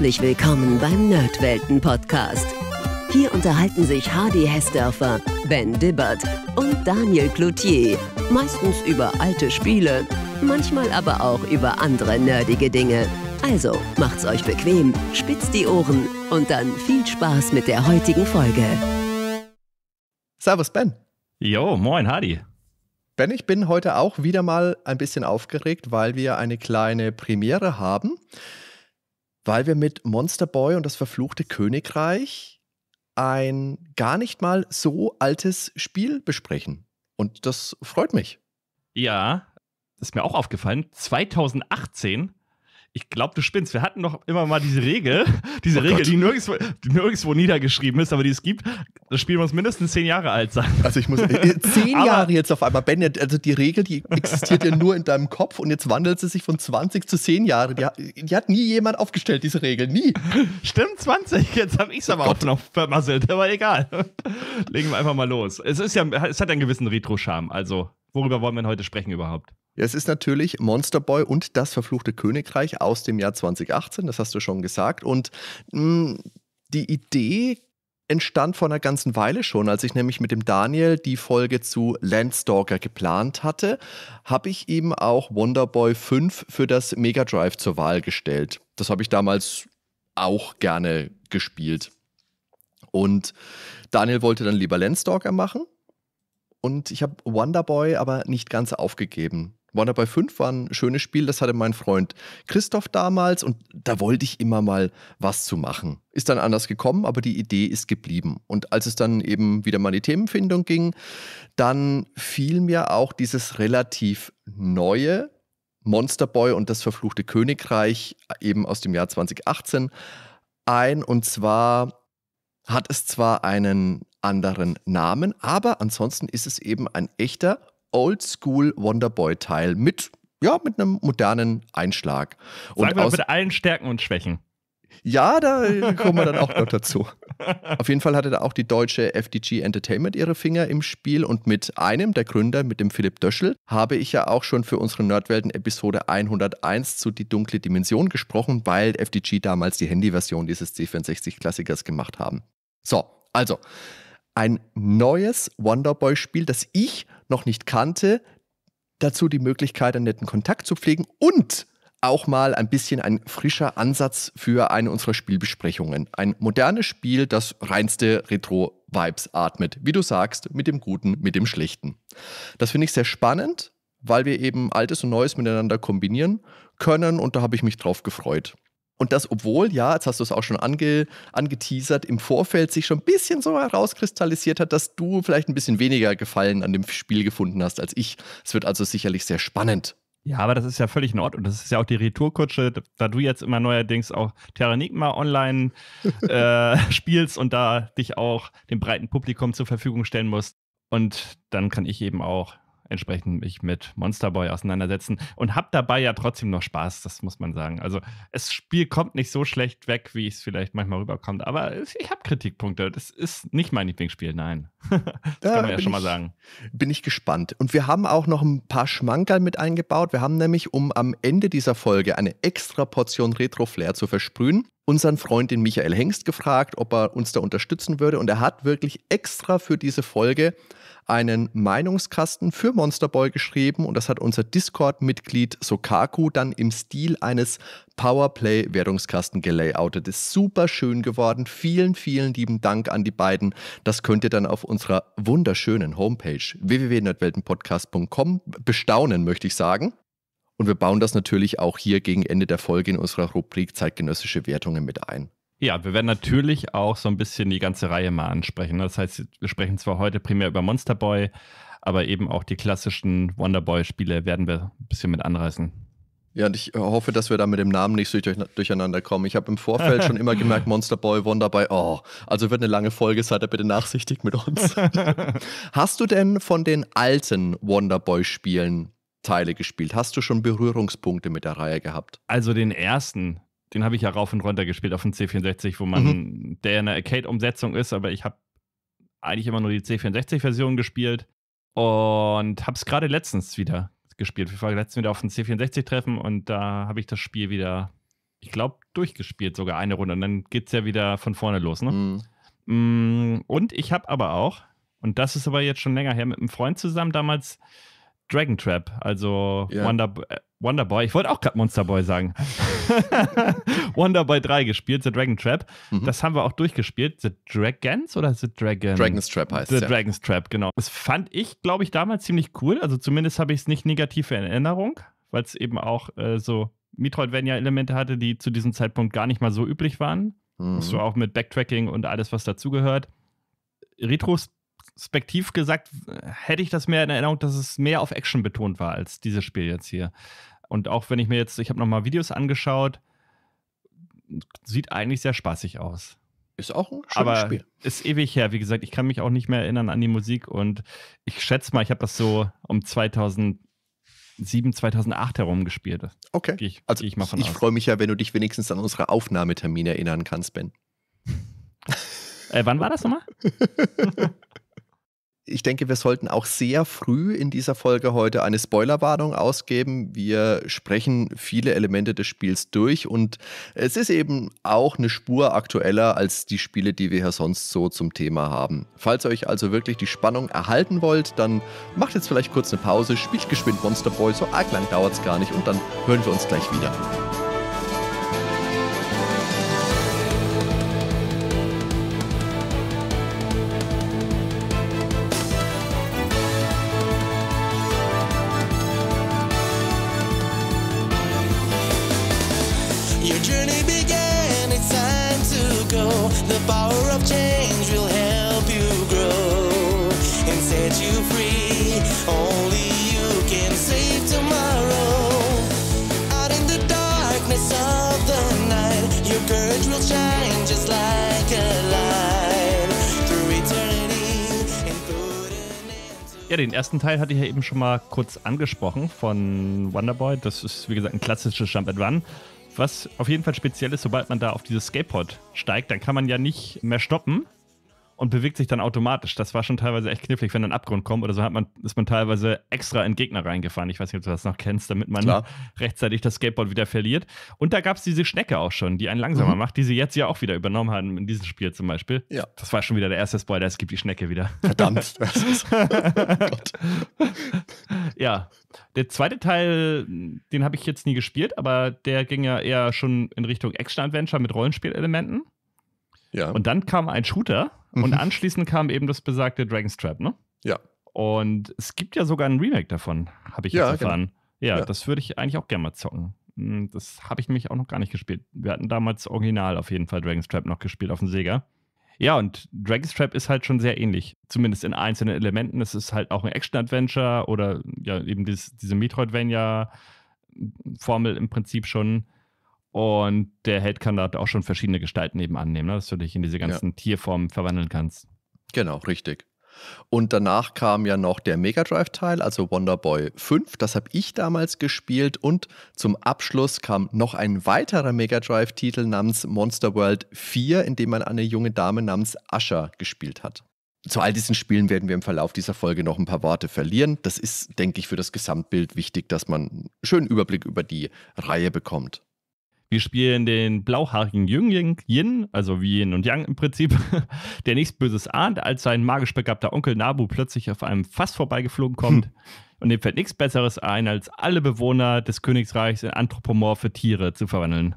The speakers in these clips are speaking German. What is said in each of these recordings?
herzlich willkommen beim Nerdwelten Podcast. Hier unterhalten sich Hardy Hessdörfer, Ben Dibbert und Daniel Cloutier, meistens über alte Spiele, manchmal aber auch über andere nerdige Dinge. Also macht's euch bequem, spitzt die Ohren und dann viel Spaß mit der heutigen Folge. Servus Ben. Jo, moin Hardy. Ben, ich bin heute auch wieder mal ein bisschen aufgeregt, weil wir eine kleine Premiere haben weil wir mit Monster Boy und das verfluchte Königreich ein gar nicht mal so altes Spiel besprechen. Und das freut mich. Ja, ist mir auch aufgefallen. 2018 ich glaube, du spinnst. Wir hatten doch immer mal diese Regel, diese oh Regel, die nirgendwo, die nirgendwo niedergeschrieben ist, aber die es gibt. Das Spiel muss mindestens zehn Jahre alt sein. Also ich muss äh, äh zehn aber Jahre jetzt auf einmal, Ben, also die Regel, die existiert ja nur in deinem Kopf und jetzt wandelt sie sich von 20 zu zehn Jahre. Die, die hat nie jemand aufgestellt, diese Regel, nie. Stimmt, 20, jetzt habe ich es oh aber oh auch noch vermasselt, aber egal. Legen wir einfach mal los. Es ist ja, es hat einen gewissen Retro-Charme, also worüber wollen wir denn heute sprechen überhaupt? Es ist natürlich Monster Boy und das verfluchte Königreich aus dem Jahr 2018, das hast du schon gesagt. Und mh, hm, die Idee entstand vor einer ganzen Weile schon, als ich nämlich mit dem Daniel die Folge zu Landstalker geplant hatte, habe ich ihm auch Wonder Boy 5 für das Mega Drive zur Wahl gestellt. Das habe ich damals auch gerne gespielt. Und Daniel wollte dann lieber Landstalker machen und ich habe Wonderboy aber nicht ganz aufgegeben. Wonder by 5 war ein schönes Spiel, das hatte mein Freund Christoph damals und da wollte ich immer mal was zu machen. Ist dann anders gekommen, aber die Idee ist geblieben. Und als es dann eben wieder mal in die Themenfindung ging, dann fiel mir auch dieses relativ neue Monster Boy und das verfluchte Königreich eben aus dem Jahr 2018 ein. Und zwar hat es zwar einen anderen Namen, aber ansonsten ist es eben ein echter Oldschool Wonderboy-Teil mit, ja, mit einem modernen Einschlag. Und Sagen wir aus, mit allen Stärken und Schwächen. Ja, da kommen wir dann auch noch dazu. Auf jeden Fall hatte da auch die deutsche FDG Entertainment ihre Finger im Spiel und mit einem der Gründer, mit dem Philipp Döschel, habe ich ja auch schon für unsere Nerdwelten-Episode 101 zu Die dunkle Dimension gesprochen, weil FDG damals die Handyversion dieses C64-Klassikers gemacht haben. So, also ein neues Wonderboy-Spiel, das ich noch nicht kannte, dazu die Möglichkeit, einen netten Kontakt zu pflegen und auch mal ein bisschen ein frischer Ansatz für eine unserer Spielbesprechungen. Ein modernes Spiel, das reinste Retro-Vibes atmet. Wie du sagst, mit dem Guten, mit dem Schlechten. Das finde ich sehr spannend, weil wir eben Altes und Neues miteinander kombinieren können und da habe ich mich drauf gefreut. Und das, obwohl, ja, jetzt hast du es auch schon ange, angeteasert, im Vorfeld sich schon ein bisschen so herauskristallisiert hat, dass du vielleicht ein bisschen weniger Gefallen an dem Spiel gefunden hast als ich. Es wird also sicherlich sehr spannend. Ja, aber das ist ja völlig in Ordnung. Das ist ja auch die Retourkutsche, da du jetzt immer neuerdings auch Terranigma online äh, spielst und da dich auch dem breiten Publikum zur Verfügung stellen musst. Und dann kann ich eben auch entsprechend mich mit Monster Boy auseinandersetzen und habe dabei ja trotzdem noch Spaß, das muss man sagen. Also das Spiel kommt nicht so schlecht weg, wie es vielleicht manchmal rüberkommt, aber ich habe Kritikpunkte. Das ist nicht mein Lieblingsspiel, nein. das da kann man ja schon ich, mal sagen. Bin ich gespannt. Und wir haben auch noch ein paar Schmankerl mit eingebaut. Wir haben nämlich, um am Ende dieser Folge eine extra Portion Retro-Flair zu versprühen, unseren Freund, den Michael Hengst, gefragt, ob er uns da unterstützen würde. Und er hat wirklich extra für diese Folge einen Meinungskasten für Monsterboy geschrieben und das hat unser Discord-Mitglied Sokaku dann im Stil eines Powerplay-Wertungskasten gelayoutet. Ist super schön geworden. Vielen, vielen lieben Dank an die beiden. Das könnt ihr dann auf unserer wunderschönen Homepage www.nerdweltenpodcast.com bestaunen, möchte ich sagen. Und wir bauen das natürlich auch hier gegen Ende der Folge in unserer Rubrik zeitgenössische Wertungen mit ein. Ja, wir werden natürlich auch so ein bisschen die ganze Reihe mal ansprechen. Ne? Das heißt, wir sprechen zwar heute primär über Monster Boy, aber eben auch die klassischen Wonder boy spiele werden wir ein bisschen mit anreißen. Ja, und ich äh, hoffe, dass wir da mit dem Namen nicht so durcheinander kommen. Ich habe im Vorfeld schon immer gemerkt, Monster Boy, Wonder Boy, oh, also wird eine lange Folge, seid ihr bitte nachsichtig mit uns. Hast du denn von den alten Wonder boy spielen Teile gespielt. Hast du schon Berührungspunkte mit der Reihe gehabt? Also den ersten, den habe ich ja rauf und runter gespielt auf dem C64, wo man, mhm. der eine Arcade-Umsetzung ist, aber ich habe eigentlich immer nur die C64-Version gespielt und habe es gerade letztens wieder gespielt. Wir waren letztens wieder auf dem C64-Treffen und da habe ich das Spiel wieder, ich glaube, durchgespielt, sogar eine Runde. Und dann geht es ja wieder von vorne los. Ne? Mhm. Mm, und ich habe aber auch, und das ist aber jetzt schon länger her, mit einem Freund zusammen damals Dragon Trap, also ja. Wonder, äh, Wonder Boy. Ich wollte auch gerade Monster Boy sagen. Wonder Boy 3 gespielt, The Dragon Trap. Mhm. Das haben wir auch durchgespielt. The Dragons oder The Dragon? Dragon's Trap heißt The es. The ja. Dragon's Trap, genau. Das fand ich, glaube ich, damals ziemlich cool. Also zumindest habe ich es nicht negativ in Erinnerung, weil es eben auch äh, so Metroidvania-Elemente hatte, die zu diesem Zeitpunkt gar nicht mal so üblich waren. Mhm. So auch mit Backtracking und alles, was dazugehört. Retros retrospektiv gesagt, hätte ich das mehr in Erinnerung, dass es mehr auf Action betont war als dieses Spiel jetzt hier. Und auch wenn ich mir jetzt, ich habe nochmal Videos angeschaut, sieht eigentlich sehr spaßig aus. Ist auch ein schönes Aber Spiel. Ist ewig her, wie gesagt, ich kann mich auch nicht mehr erinnern an die Musik und ich schätze mal, ich habe das so um 2000. 2007, 2008 herum gespielt. Okay. Geh ich, also geh ich ich freue mich ja, wenn du dich wenigstens an unsere Aufnahmetermine erinnern kannst, Ben. äh, wann war das nochmal? ich denke, wir sollten auch sehr früh in dieser Folge heute eine Spoilerwarnung ausgeben. Wir sprechen viele Elemente des Spiels durch und es ist eben auch eine Spur aktueller als die Spiele, die wir hier sonst so zum Thema haben. Falls ihr euch also wirklich die Spannung erhalten wollt, dann macht jetzt vielleicht kurz eine Pause, spielt geschwind Monster Boy, so arg lang dauert es gar nicht und dann hören wir uns gleich wieder. Ja, den ersten Teil hatte ich ja eben schon mal kurz angesprochen von Wonderboy. Das ist, wie gesagt, ein klassisches Jump and Run. Was auf jeden Fall speziell ist, sobald man da auf dieses Skateboard steigt, dann kann man ja nicht mehr stoppen, und bewegt sich dann automatisch. Das war schon teilweise echt knifflig, wenn ein Abgrund kommt oder so hat man, ist man teilweise extra in Gegner reingefahren. Ich weiß nicht, ob du das noch kennst, damit man Klar. rechtzeitig das Skateboard wieder verliert. Und da gab es diese Schnecke auch schon, die einen langsamer mhm. macht, die sie jetzt ja auch wieder übernommen haben in diesem Spiel zum Beispiel. Ja. Das war schon wieder der erste Spoiler, es gibt die Schnecke wieder. Verdammt. oh ja. Der zweite Teil, den habe ich jetzt nie gespielt, aber der ging ja eher schon in Richtung Action-Adventure mit Rollenspielelementen. Ja. Und dann kam ein Shooter, Mhm. Und anschließend kam eben das besagte Dragon's Trap, ne? Ja. Und es gibt ja sogar ein Remake davon, habe ich ja, jetzt genau. erfahren. Genau. Ja, ja, das würde ich eigentlich auch gerne mal zocken. Hm, das habe ich nämlich auch noch gar nicht gespielt. Wir hatten damals original auf jeden Fall Dragon's Trap noch gespielt auf dem Sega. Ja, und Dragon's Trap ist halt schon sehr ähnlich. Zumindest in einzelnen Elementen. Es ist halt auch ein Action-Adventure oder ja, eben dieses, diese Metroidvania-Formel im Prinzip schon. Und der Held kann da auch schon verschiedene Gestalten eben annehmen, ne? dass du dich in diese ganzen ja. Tierformen verwandeln kannst. Genau, richtig. Und danach kam ja noch der Mega Drive-Teil, also Wonder Boy 5. Das habe ich damals gespielt. Und zum Abschluss kam noch ein weiterer Mega Drive-Titel namens Monster World 4, in dem man eine junge Dame namens Asha gespielt hat. Zu all diesen Spielen werden wir im Verlauf dieser Folge noch ein paar Worte verlieren. Das ist, denke ich, für das Gesamtbild wichtig, dass man einen schönen Überblick über die Reihe bekommt. Wir spielen den blauhaarigen Jüngling Yin, also wie Yin und Yang im Prinzip, der nichts Böses ahnt, als sein magisch begabter Onkel Nabu plötzlich auf einem Fass vorbeigeflogen kommt. Hm. Und dem fällt nichts Besseres ein, als alle Bewohner des Königreichs in anthropomorphe Tiere zu verwandeln.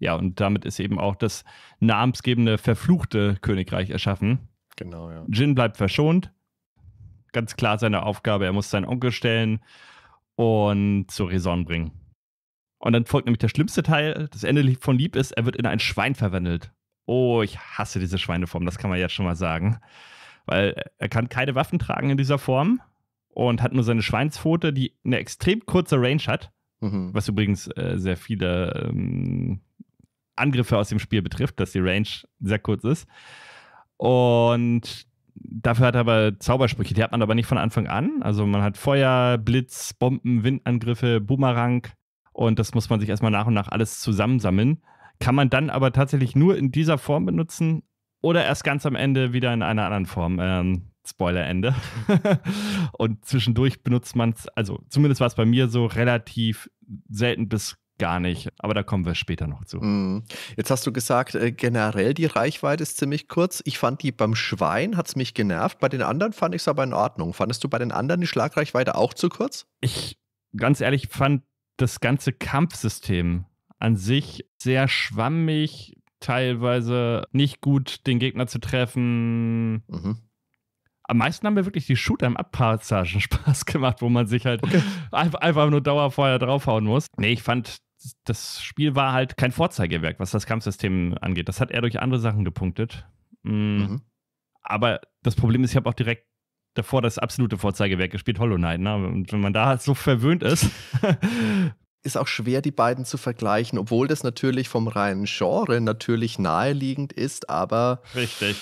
Ja, und damit ist eben auch das namensgebende verfluchte Königreich erschaffen. Genau, ja. Jin bleibt verschont. Ganz klar seine Aufgabe, er muss seinen Onkel stellen und zur Raison bringen. Und dann folgt nämlich der schlimmste Teil. Das Ende von Lieb ist, er wird in ein Schwein verwandelt. Oh, ich hasse diese Schweineform, das kann man jetzt schon mal sagen. Weil er kann keine Waffen tragen in dieser Form und hat nur seine Schweinspfote, die eine extrem kurze Range hat. Mhm. Was übrigens äh, sehr viele ähm, Angriffe aus dem Spiel betrifft, dass die Range sehr kurz ist. Und dafür hat er aber Zaubersprüche, die hat man aber nicht von Anfang an. Also man hat Feuer, Blitz, Bomben, Windangriffe, Boomerang, und das muss man sich erstmal nach und nach alles zusammensammeln. Kann man dann aber tatsächlich nur in dieser Form benutzen oder erst ganz am Ende wieder in einer anderen Form. Ähm, Spoiler-Ende. und zwischendurch benutzt man es, also zumindest war es bei mir so relativ selten bis gar nicht. Aber da kommen wir später noch zu. Mhm. Jetzt hast du gesagt, äh, generell die Reichweite ist ziemlich kurz. Ich fand die beim Schwein, hat es mich genervt. Bei den anderen fand ich es aber in Ordnung. Fandest du bei den anderen die Schlagreichweite auch zu kurz? Ich, ganz ehrlich, fand das ganze Kampfsystem an sich sehr schwammig, teilweise nicht gut, den Gegner zu treffen. Mhm. Am meisten haben mir wirklich die Shooter im Abpassagen Spaß gemacht, wo man sich halt okay. einfach, einfach nur Dauerfeuer draufhauen muss. Nee, ich fand, das Spiel war halt kein Vorzeigewerk, was das Kampfsystem angeht. Das hat er durch andere Sachen gepunktet. Mhm. Mhm. Aber das Problem ist, ich habe auch direkt davor das absolute Vorzeigewerk gespielt, Hollow Knight. Ne? Und wenn man da halt so verwöhnt ist. ist auch schwer, die beiden zu vergleichen, obwohl das natürlich vom reinen Genre natürlich naheliegend ist, aber. Richtig.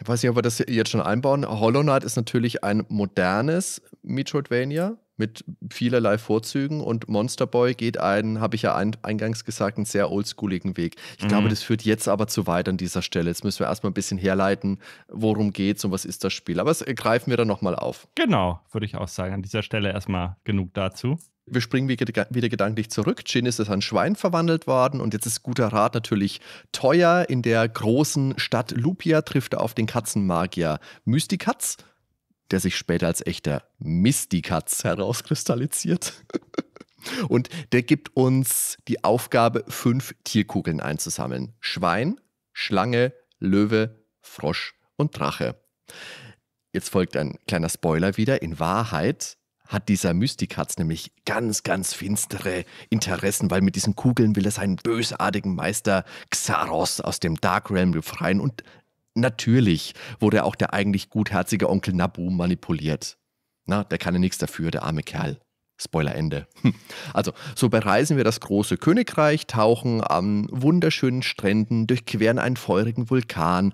Ich weiß nicht, ob wir das jetzt schon einbauen. Hollow Knight ist natürlich ein modernes Metroidvania mit vielerlei Vorzügen und Monster Boy geht einen, habe ich ja ein, eingangs gesagt, einen sehr oldschooligen Weg. Ich mhm. glaube, das führt jetzt aber zu weit an dieser Stelle. Jetzt müssen wir erstmal ein bisschen herleiten, worum geht es und was ist das Spiel. Aber das äh, greifen wir dann nochmal auf. Genau, würde ich auch sagen. An dieser Stelle erstmal genug dazu. Wir springen wieder gedanklich zurück. Jin ist als ein Schwein verwandelt worden und jetzt ist guter Rat natürlich teuer. In der großen Stadt Lupia trifft er auf den Katzenmagier Mystikatz. Katz der sich später als echter Mistikatz herauskristallisiert. Und der gibt uns die Aufgabe, fünf Tierkugeln einzusammeln. Schwein, Schlange, Löwe, Frosch und Drache. Jetzt folgt ein kleiner Spoiler wieder. In Wahrheit hat dieser Mystikatz nämlich ganz, ganz finstere Interessen, weil mit diesen Kugeln will er seinen bösartigen Meister Xaros aus dem Dark Realm befreien und Natürlich wurde auch der eigentlich gutherzige Onkel Nabu manipuliert. Na, der kann ja nichts dafür, der arme Kerl. Spoiler Ende. Hm. Also, so bereisen wir das große Königreich, tauchen an wunderschönen Stränden, durchqueren einen feurigen Vulkan,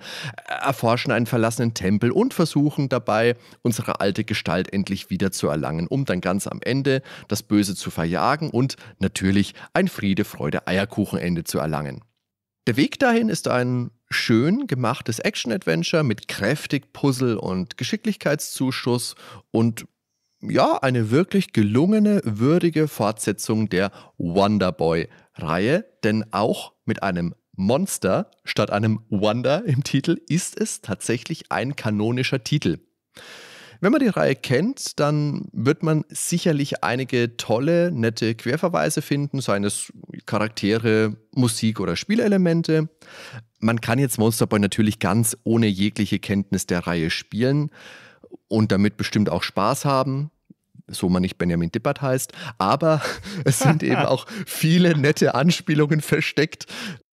erforschen einen verlassenen Tempel und versuchen dabei, unsere alte Gestalt endlich wiederzuerlangen, um dann ganz am Ende das Böse zu verjagen und natürlich ein Friede, Freude, Eierkuchenende zu erlangen. Der Weg dahin ist ein schön gemachtes Action-Adventure mit kräftig Puzzle und Geschicklichkeitszuschuss und ja, eine wirklich gelungene, würdige Fortsetzung der Wonderboy-Reihe, denn auch mit einem Monster statt einem Wonder im Titel ist es tatsächlich ein kanonischer Titel. Wenn man die Reihe kennt, dann wird man sicherlich einige tolle, nette Querverweise finden, seien es Charaktere, Musik oder Spielelemente. Man kann jetzt Monster Boy natürlich ganz ohne jegliche Kenntnis der Reihe spielen und damit bestimmt auch Spaß haben so man nicht Benjamin Dippert heißt, aber es sind eben auch viele nette Anspielungen versteckt,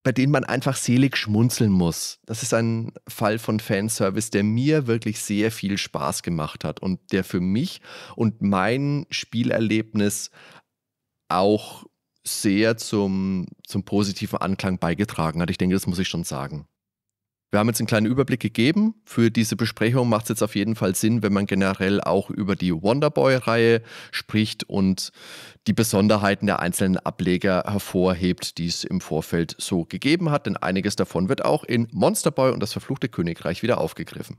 bei denen man einfach selig schmunzeln muss. Das ist ein Fall von Fanservice, der mir wirklich sehr viel Spaß gemacht hat und der für mich und mein Spielerlebnis auch sehr zum, zum positiven Anklang beigetragen hat. Ich denke, das muss ich schon sagen. Wir haben jetzt einen kleinen Überblick gegeben. Für diese Besprechung macht es jetzt auf jeden Fall Sinn, wenn man generell auch über die Wonderboy-Reihe spricht und die Besonderheiten der einzelnen Ableger hervorhebt, die es im Vorfeld so gegeben hat. Denn einiges davon wird auch in Monsterboy und das verfluchte Königreich wieder aufgegriffen.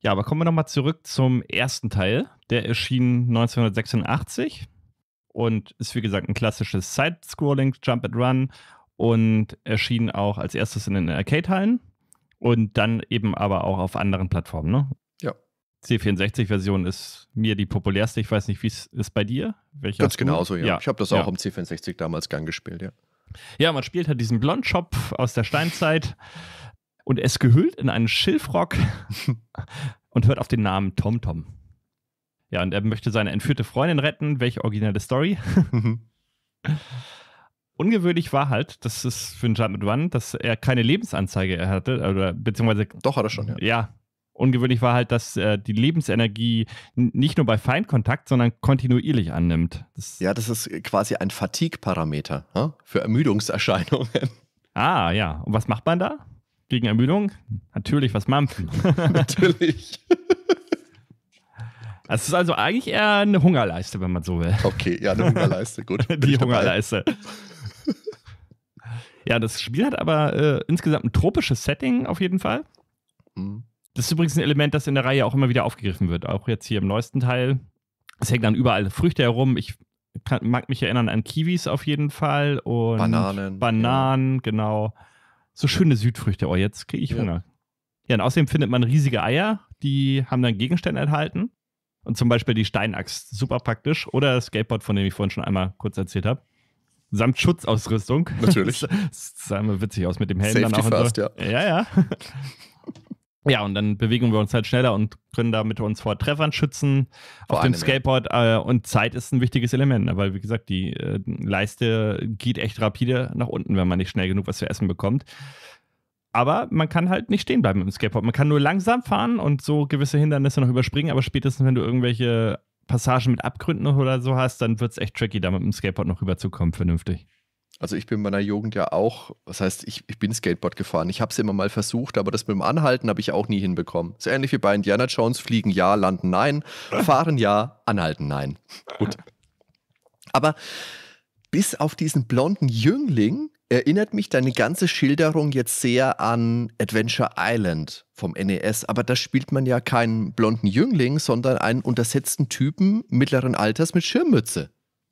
Ja, aber kommen wir nochmal zurück zum ersten Teil. Der erschien 1986 und ist wie gesagt ein klassisches Side-Scrolling Jump and Run und erschien auch als erstes in den Arcade-Hallen und dann eben aber auch auf anderen Plattformen, ne? Ja. C64-Version ist mir die populärste. Ich weiß nicht, wie es ist bei dir. Welche Ganz genauso, ja. ja. Ich habe das auch ja. am C64 damals gern gespielt, ja. Ja, man spielt halt diesen Blondschopf aus der Steinzeit und es gehüllt in einen Schilfrock und hört auf den Namen Tom Tom. Ja, und er möchte seine entführte Freundin retten. Welche originelle Story? ungewöhnlich war halt, das ist für einen Jump Run, dass er keine Lebensanzeige hatte, oder beziehungsweise. Doch, hat er schon, ja. Ja. Ungewöhnlich war halt, dass äh, die Lebensenergie nicht nur bei Feindkontakt, sondern kontinuierlich annimmt. Das ja, das ist quasi ein Fatigue-Parameter hm? für Ermüdungserscheinungen. Ah, ja. Und was macht man da? Gegen Ermüdung? Natürlich was Mampfen. Natürlich. Es ist also eigentlich eher eine Hungerleiste, wenn man so will. Okay, ja, eine Hungerleiste, gut. Die Hungerleiste ja, das Spiel hat aber äh, insgesamt ein tropisches Setting auf jeden Fall. Mhm. Das ist übrigens ein Element, das in der Reihe auch immer wieder aufgegriffen wird. Auch jetzt hier im neuesten Teil. Es hängen dann überall Früchte herum. Ich kann, mag mich erinnern an Kiwis auf jeden Fall und Bananen. Bananen, ja. genau. So schöne Südfrüchte. Oh, jetzt kriege ich Hunger. Ja. ja, und außerdem findet man riesige Eier, die haben dann Gegenstände enthalten. Und zum Beispiel die Steinaxt, super praktisch. Oder das Skateboard, von dem ich vorhin schon einmal kurz erzählt habe. Samt Schutzausrüstung. Natürlich. Das sah immer witzig aus mit dem Helm Safety dann auch. First, so. ja. ja, ja. Ja, und dann bewegen wir uns halt schneller und können damit uns vor Treffern schützen vor auf dem Skateboard. Ja. Äh, und Zeit ist ein wichtiges Element, ne? weil wie gesagt, die äh, Leiste geht echt rapide nach unten, wenn man nicht schnell genug was zu essen bekommt. Aber man kann halt nicht stehen bleiben im Skateboard. Man kann nur langsam fahren und so gewisse Hindernisse noch überspringen, aber spätestens, wenn du irgendwelche Passagen mit Abgründen oder so hast, dann wird es echt tricky, da mit dem Skateboard noch rüberzukommen, vernünftig. Also ich bin in meiner Jugend ja auch, das heißt, ich, ich bin Skateboard gefahren. Ich habe es immer mal versucht, aber das mit dem Anhalten habe ich auch nie hinbekommen. So ähnlich wie bei Indiana Jones, fliegen ja, landen nein, fahren ja, anhalten nein. Gut. Aber bis auf diesen blonden Jüngling erinnert mich deine ganze Schilderung jetzt sehr an Adventure Island vom NES, aber da spielt man ja keinen blonden Jüngling, sondern einen untersetzten Typen mittleren Alters mit Schirmmütze.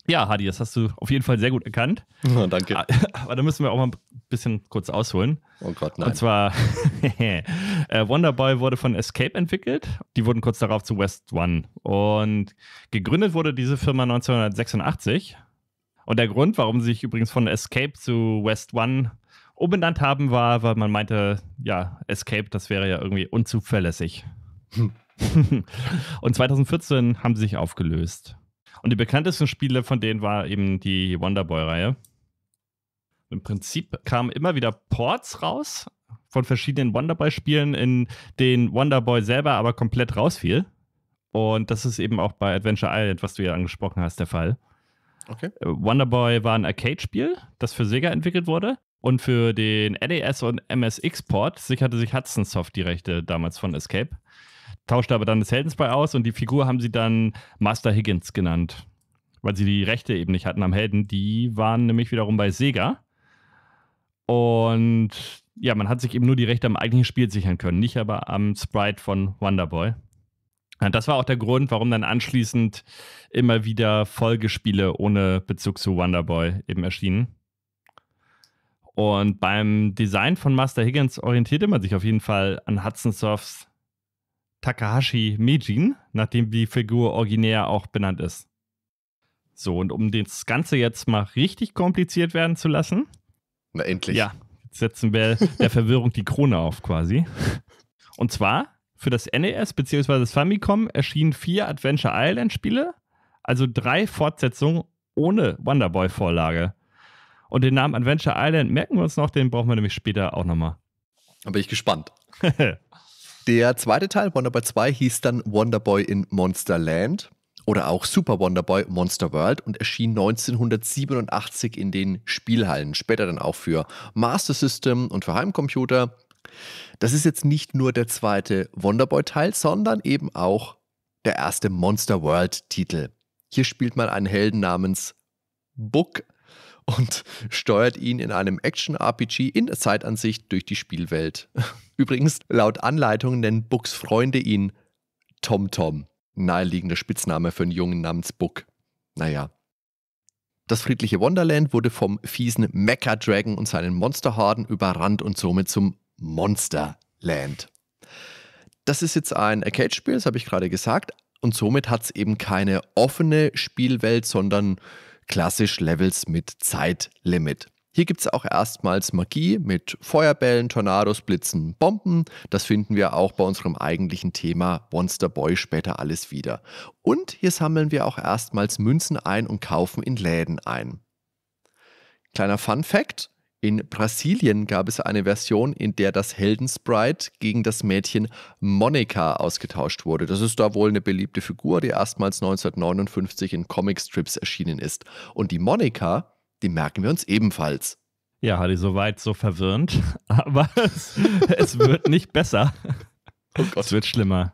Ja, Hadi, das hast du auf jeden Fall sehr gut erkannt. Ja, danke. Ah, aber da müssen wir auch mal ein bisschen kurz ausholen. Oh Gott, nein. Und zwar, äh, Wonderboy wurde von Escape entwickelt. Die wurden kurz darauf zu West One. Und gegründet wurde diese Firma 1986 und der Grund, warum sie sich übrigens von Escape zu West One umbenannt haben, war, weil man meinte, ja, Escape, das wäre ja irgendwie unzuverlässig. Hm. und 2014 haben sie sich aufgelöst. Und die bekanntesten Spiele von denen war eben die Wonderboy-Reihe. Im Prinzip kamen immer wieder Ports raus von verschiedenen Wonderboy-Spielen, in denen Wonderboy selber aber komplett rausfiel. Und das ist eben auch bei Adventure Island, was du ja angesprochen hast, der Fall. Okay. Äh, Wonderboy war ein Arcade-Spiel, das für Sega entwickelt wurde. Und für den NES und MSX-Port sicherte sich Hudson Soft die Rechte damals von Escape. Tauschte aber dann das Heldenspy aus und die Figur haben sie dann Master Higgins genannt, weil sie die Rechte eben nicht hatten am Helden. Die waren nämlich wiederum bei Sega. Und ja, man hat sich eben nur die Rechte am eigentlichen Spiel sichern können, nicht aber am Sprite von Wonderboy. Das war auch der Grund, warum dann anschließend immer wieder Folgespiele ohne Bezug zu Wonderboy eben erschienen. Und beim Design von Master Higgins orientierte man sich auf jeden Fall an Hudson Softs Takahashi Meijin, nachdem die Figur originär auch benannt ist. So, und um das Ganze jetzt mal richtig kompliziert werden zu lassen. Na, endlich. Ja, jetzt setzen wir der Verwirrung die Krone auf quasi. Und zwar für das NES bzw. das Famicom erschienen vier Adventure Island-Spiele, also drei Fortsetzungen ohne Wonderboy-Vorlage. Und den Namen Adventure Island merken wir uns noch, den brauchen wir nämlich später auch nochmal. Da bin ich gespannt. Der zweite Teil, Wonderboy 2, hieß dann Wonderboy in Monster Land oder auch Super Wonderboy Monster World und erschien 1987 in den Spielhallen. Später dann auch für Master System und für Heimcomputer das ist jetzt nicht nur der zweite Wonderboy-Teil, sondern eben auch der erste Monster World-Titel. Hier spielt man einen Helden namens Book und steuert ihn in einem Action-RPG in der Zeitansicht durch die Spielwelt. Übrigens, laut Anleitung nennen Books Freunde ihn Tom Tom. Naheliegender Spitzname für einen Jungen namens Book. Naja. Das friedliche Wonderland wurde vom fiesen Mecha Dragon und seinen Monsterhorden überrannt und somit zum Monsterland. Das ist jetzt ein Arcade-Spiel, das habe ich gerade gesagt. Und somit hat es eben keine offene Spielwelt, sondern klassisch Levels mit Zeitlimit. Hier gibt es auch erstmals Magie mit Feuerbällen, Tornados, Blitzen, Bomben. Das finden wir auch bei unserem eigentlichen Thema Monster Boy später alles wieder. Und hier sammeln wir auch erstmals Münzen ein und kaufen in Läden ein. Kleiner Fun Fact: in Brasilien gab es eine Version, in der das Heldensprite gegen das Mädchen Monica ausgetauscht wurde. Das ist da wohl eine beliebte Figur, die erstmals 1959 in Comicstrips erschienen ist. Und die Monica, die merken wir uns ebenfalls. Ja, Hardy, soweit so verwirrend, aber es, es wird nicht besser. Oh Gott. Es wird schlimmer.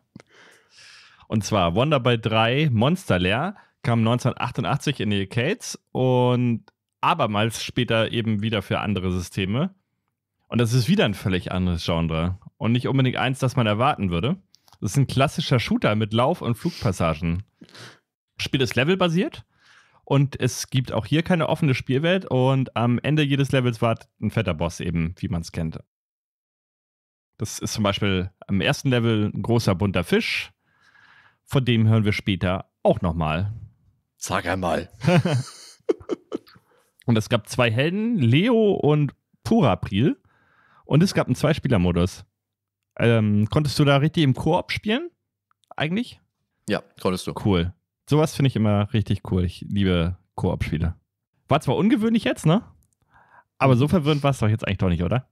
Und zwar Wonder by 3 Monster leer kam 1988 in die Arcades und abermals später eben wieder für andere Systeme. Und das ist wieder ein völlig anderes Genre und nicht unbedingt eins, das man erwarten würde. Das ist ein klassischer Shooter mit Lauf- und Flugpassagen. Das Spiel ist levelbasiert und es gibt auch hier keine offene Spielwelt und am Ende jedes Levels wartet ein fetter Boss eben, wie man es kennt. Das ist zum Beispiel am ersten Level ein großer bunter Fisch. Von dem hören wir später auch nochmal. Sag einmal. Und es gab zwei Helden, Leo und Purapril. Und es gab einen Zweispieler-Modus. Ähm, konntest du da richtig im Koop spielen? Eigentlich? Ja, konntest du. Cool. Sowas finde ich immer richtig cool. Ich liebe Koop-Spiele. War zwar ungewöhnlich jetzt, ne? Aber so verwirrend war es doch jetzt eigentlich doch nicht, oder?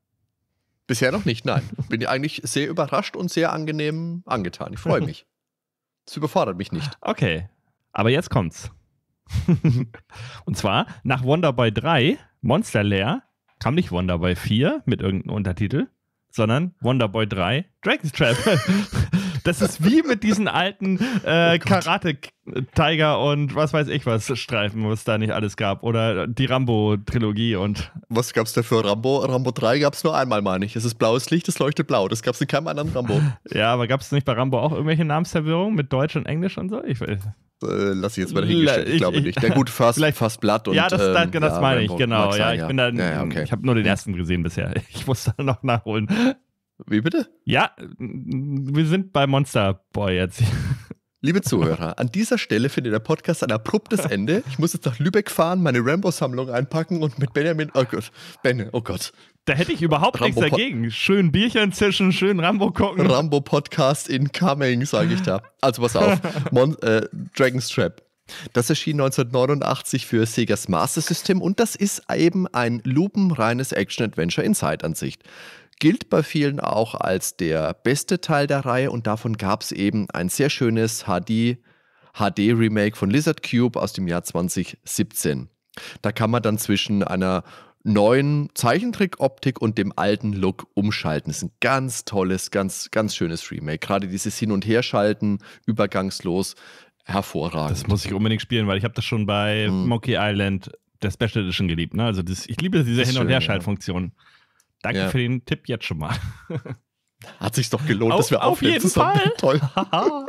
Bisher noch nicht, nein. Bin eigentlich sehr überrascht und sehr angenehm angetan. Ich freue mich. Es überfordert mich nicht. Okay, aber jetzt kommt's. und zwar nach Wonderboy 3, Monster Lair, kam nicht Wonderboy 4 mit irgendeinem Untertitel, sondern Wonderboy 3, Dragon's Trap. Das ist wie mit diesen alten äh, oh Karate Tiger und was weiß ich was Streifen, was da nicht alles gab. Oder die Rambo-Trilogie und. Was es da für Rambo? Rambo 3 gab es nur einmal, meine ich. Es ist blaues Licht, es leuchtet blau. Das gab es in keinem anderen Rambo. ja, aber gab es nicht bei Rambo auch irgendwelche Namensverwirrungen mit Deutsch und Englisch und so? Ich weiß äh, lasse ich jetzt mal dahingestellt. Ich, ich glaube nicht. Der gute Fast, Fast Blood und Ja, das, ähm, das, ähm, das ja, meine ich, genau. Sein, ja, ich bin dann, ja, okay. ich habe nur den ersten gesehen bisher. Ich muss da noch nachholen. Wie bitte? Ja, wir sind bei Monster Boy jetzt. Liebe Zuhörer, an dieser Stelle findet der Podcast ein abruptes Ende. Ich muss jetzt nach Lübeck fahren, meine Rambo-Sammlung einpacken und mit Benjamin, oh Gott, Ben, oh Gott, da hätte ich überhaupt Rambo nichts dagegen. Schön Bierchen zischen, schön Rambo gucken. Rambo-Podcast incoming, sage ich da. Also pass auf, Mon äh, Dragon's Trap. Das erschien 1989 für Segas Master System und das ist eben ein lupenreines Action-Adventure in Zeitansicht. Gilt bei vielen auch als der beste Teil der Reihe und davon gab es eben ein sehr schönes HD, HD-Remake von Lizard Cube aus dem Jahr 2017. Da kann man dann zwischen einer neuen Zeichentrick-Optik und dem alten Look umschalten. Das ist ein ganz tolles, ganz, ganz schönes Remake. Gerade dieses Hin- und Herschalten, übergangslos, hervorragend. Das muss ich unbedingt spielen, weil ich habe das schon bei hm. Monkey Island der Special Edition geliebt. Ne? Also das, ich liebe diese Hin- und Herschaltfunktion. Ja. Danke ja. für den Tipp jetzt schon mal. Hat sich doch gelohnt, auf, dass wir auf jeden Zusammen. Fall. Toll.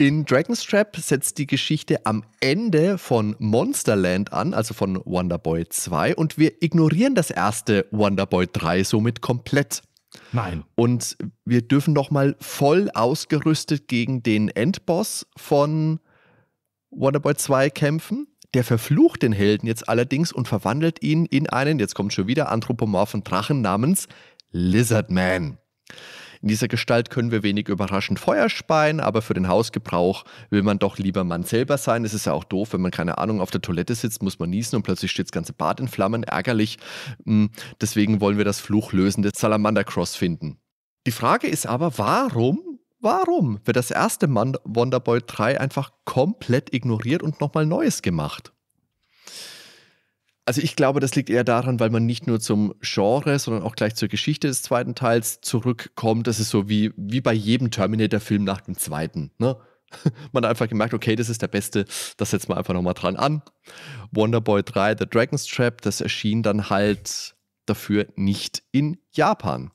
In Dragon's Trap setzt die Geschichte am Ende von Monsterland an, also von Wonderboy 2, und wir ignorieren das erste Wonderboy 3 somit komplett. Nein. Und wir dürfen nochmal voll ausgerüstet gegen den Endboss von Wonderboy 2 kämpfen. Der verflucht den Helden jetzt allerdings und verwandelt ihn in einen, jetzt kommt schon wieder anthropomorphen Drachen namens Lizardman. In dieser Gestalt können wir wenig überraschend Feuer speien, aber für den Hausgebrauch will man doch lieber Mann selber sein. Es ist ja auch doof, wenn man keine Ahnung auf der Toilette sitzt, muss man niesen und plötzlich steht das ganze Bad in Flammen, ärgerlich. Hm, deswegen wollen wir das fluchlösende Salamander-Cross finden. Die Frage ist aber, warum warum wird das erste Wonderboy 3 einfach komplett ignoriert und nochmal Neues gemacht? Also ich glaube, das liegt eher daran, weil man nicht nur zum Genre, sondern auch gleich zur Geschichte des zweiten Teils zurückkommt. Das ist so wie, wie bei jedem Terminator-Film nach dem zweiten. Ne? Man hat einfach gemerkt, okay, das ist der beste, das setzen wir einfach nochmal dran an. Wonderboy 3, The Dragon's Trap, das erschien dann halt dafür nicht in Japan.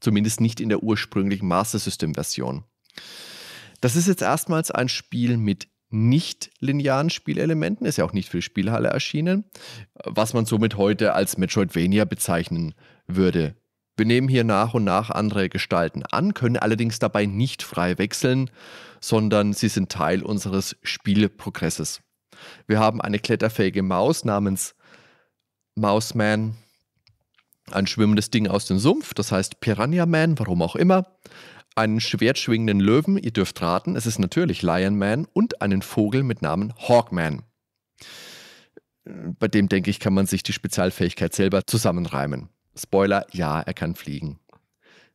Zumindest nicht in der ursprünglichen Master System-Version. Das ist jetzt erstmals ein Spiel mit nicht-linearen Spielelementen, ist ja auch nicht für die Spielhalle erschienen, was man somit heute als Metroidvania bezeichnen würde. Wir nehmen hier nach und nach andere Gestalten an, können allerdings dabei nicht frei wechseln, sondern sie sind Teil unseres Spielprogresses. Wir haben eine kletterfähige Maus namens Mouseman, ein schwimmendes Ding aus dem Sumpf, das heißt Piranha Man, warum auch immer, einen schwertschwingenden Löwen, ihr dürft raten, es ist natürlich Lion Man und einen Vogel mit Namen Hawkman. Bei dem, denke ich, kann man sich die Spezialfähigkeit selber zusammenreimen. Spoiler, ja, er kann fliegen.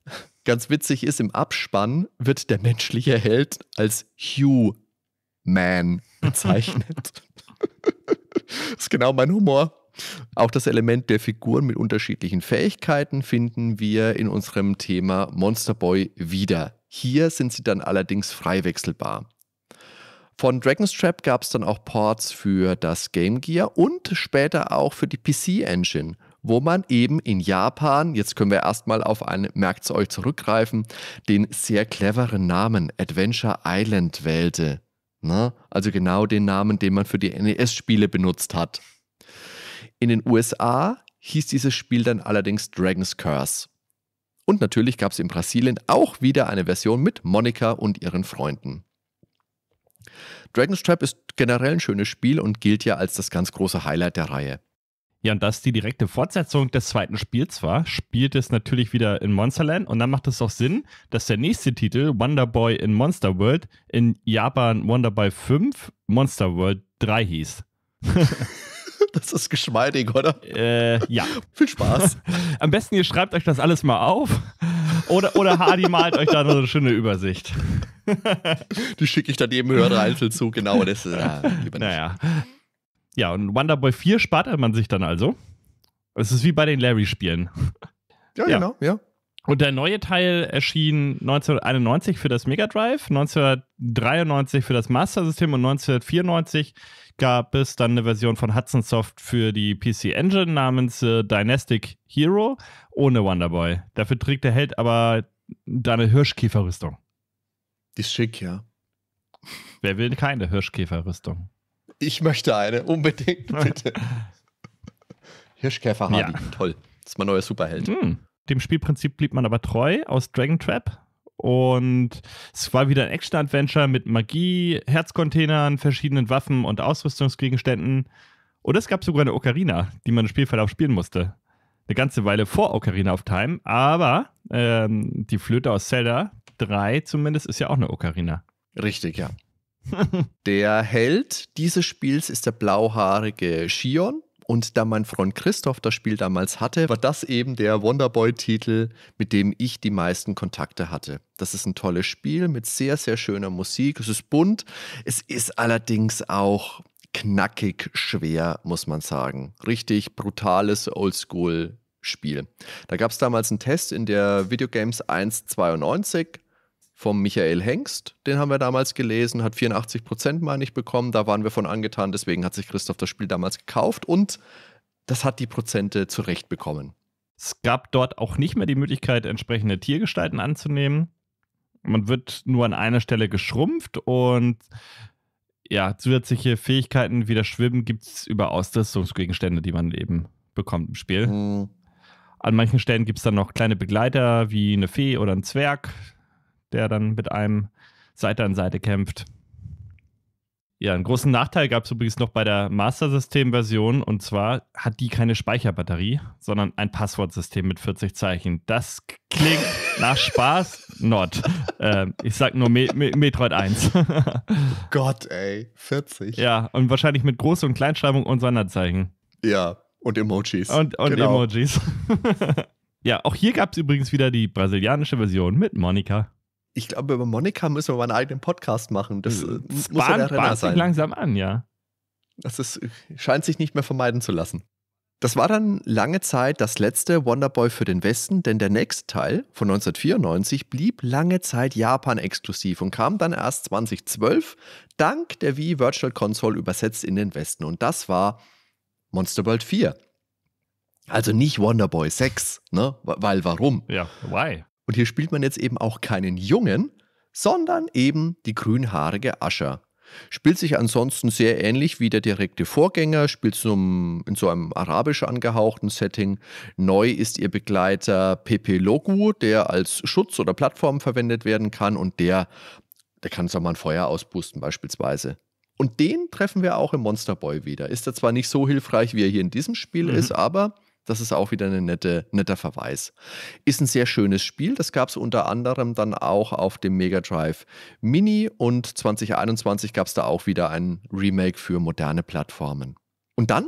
Ganz witzig ist, im Abspann wird der menschliche Held als Hugh Man bezeichnet. das ist genau mein Humor. Auch das Element der Figuren mit unterschiedlichen Fähigkeiten finden wir in unserem Thema Monster Boy wieder. Hier sind sie dann allerdings frei wechselbar. Von Dragon's Trap gab es dann auch Ports für das Game Gear und später auch für die PC Engine, wo man eben in Japan, jetzt können wir erstmal auf ein merkt's euch, zurückgreifen, den sehr cleveren Namen Adventure Island wählte. Ne? Also genau den Namen, den man für die NES-Spiele benutzt hat. In den USA hieß dieses Spiel dann allerdings Dragon's Curse. Und natürlich gab es in Brasilien auch wieder eine Version mit Monika und ihren Freunden. Dragon's Trap ist generell ein schönes Spiel und gilt ja als das ganz große Highlight der Reihe. Ja, und das die direkte Fortsetzung des zweiten Spiels war, spielt es natürlich wieder in Monsterland und dann macht es auch Sinn, dass der nächste Titel, Wonder Boy in Monster World, in Japan Wonder Boy 5 Monster World 3 hieß. Das ist geschmeidig, oder? Äh, ja. Viel Spaß. Am besten ihr schreibt euch das alles mal auf. Oder, oder Hardy malt euch da noch eine schöne Übersicht. Die schicke ich dann jedem Hörer einzeln zu, genau. Das ist, ja, Naja. Ja, und Wonderboy 4 spart man sich dann also. Es ist wie bei den Larry-Spielen. Ja, ja, genau, ja. Und der neue Teil erschien 1991 für das Mega Drive, 1993 für das Master System und 1994 gab es dann eine Version von Hudson Soft für die PC Engine namens äh, Dynastic Hero ohne Wonderboy. Dafür trägt der Held aber deine Hirschkäferrüstung. Die ist schick, ja. Wer will keine Hirschkäferrüstung? Ich möchte eine, unbedingt, bitte. Hirschkäfer ja. toll. Das ist mein neuer Superheld. Hm. Dem Spielprinzip blieb man aber treu aus Dragon Trap und es war wieder ein Action-Adventure mit Magie, Herzcontainern, verschiedenen Waffen und Ausrüstungsgegenständen. Und es gab sogar eine Ocarina, die man im Spielverlauf spielen musste. Eine ganze Weile vor Ocarina of Time, aber ähm, die Flöte aus Zelda 3 zumindest ist ja auch eine Ocarina. Richtig, ja. der Held dieses Spiels ist der blauhaarige Shion, und da mein Freund Christoph das Spiel damals hatte, war das eben der Wonderboy-Titel, mit dem ich die meisten Kontakte hatte. Das ist ein tolles Spiel mit sehr, sehr schöner Musik. Es ist bunt. Es ist allerdings auch knackig schwer, muss man sagen. Richtig brutales Oldschool Spiel. Da gab es damals einen Test in der Videogames 192 vom Michael Hengst, den haben wir damals gelesen, hat 84 Prozent, meine ich, bekommen. Da waren wir von angetan, deswegen hat sich Christoph das Spiel damals gekauft und das hat die Prozente zurecht bekommen. Es gab dort auch nicht mehr die Möglichkeit, entsprechende Tiergestalten anzunehmen. Man wird nur an einer Stelle geschrumpft und ja, zusätzliche Fähigkeiten wie das Schwimmen gibt es über Ausrüstungsgegenstände, die man eben bekommt im Spiel. Mhm. An manchen Stellen gibt es dann noch kleine Begleiter wie eine Fee oder ein Zwerg, der dann mit einem Seite an Seite kämpft. Ja, einen großen Nachteil gab es übrigens noch bei der Master System Version und zwar hat die keine Speicherbatterie, sondern ein Passwortsystem mit 40 Zeichen. Das klingt nach Spaß, not. Äh, ich sag nur Me Me Metroid 1. Gott, ey, 40. Ja, und wahrscheinlich mit Groß- und Kleinschreibung und Sonderzeichen. Ja, und Emojis. Und, und genau. Emojis. ja, auch hier gab es übrigens wieder die brasilianische Version mit Monika ich glaube, über Monika müssen wir mal einen eigenen Podcast machen. Das, das äh, muss bahn, ja der Renner sein. langsam an, ja. Das ist, scheint sich nicht mehr vermeiden zu lassen. Das war dann lange Zeit das letzte Wonderboy für den Westen, denn der nächste Teil von 1994 blieb lange Zeit Japan exklusiv und kam dann erst 2012 dank der Wii Virtual Console übersetzt in den Westen. Und das war Monster World 4. Also nicht Wonderboy 6, ne? Weil warum? Ja, why? Und hier spielt man jetzt eben auch keinen Jungen, sondern eben die grünhaarige Ascher. Spielt sich ansonsten sehr ähnlich wie der direkte Vorgänger, spielt zum, in so einem arabisch angehauchten Setting. Neu ist ihr Begleiter Pepe Logu, der als Schutz oder Plattform verwendet werden kann und der, der kann so mal ein Feuer auspusten beispielsweise. Und den treffen wir auch im Monster Boy wieder. Ist er zwar nicht so hilfreich, wie er hier in diesem Spiel mhm. ist, aber das ist auch wieder ein nette, netter Verweis. Ist ein sehr schönes Spiel. Das gab es unter anderem dann auch auf dem Mega Drive Mini und 2021 gab es da auch wieder ein Remake für moderne Plattformen. Und dann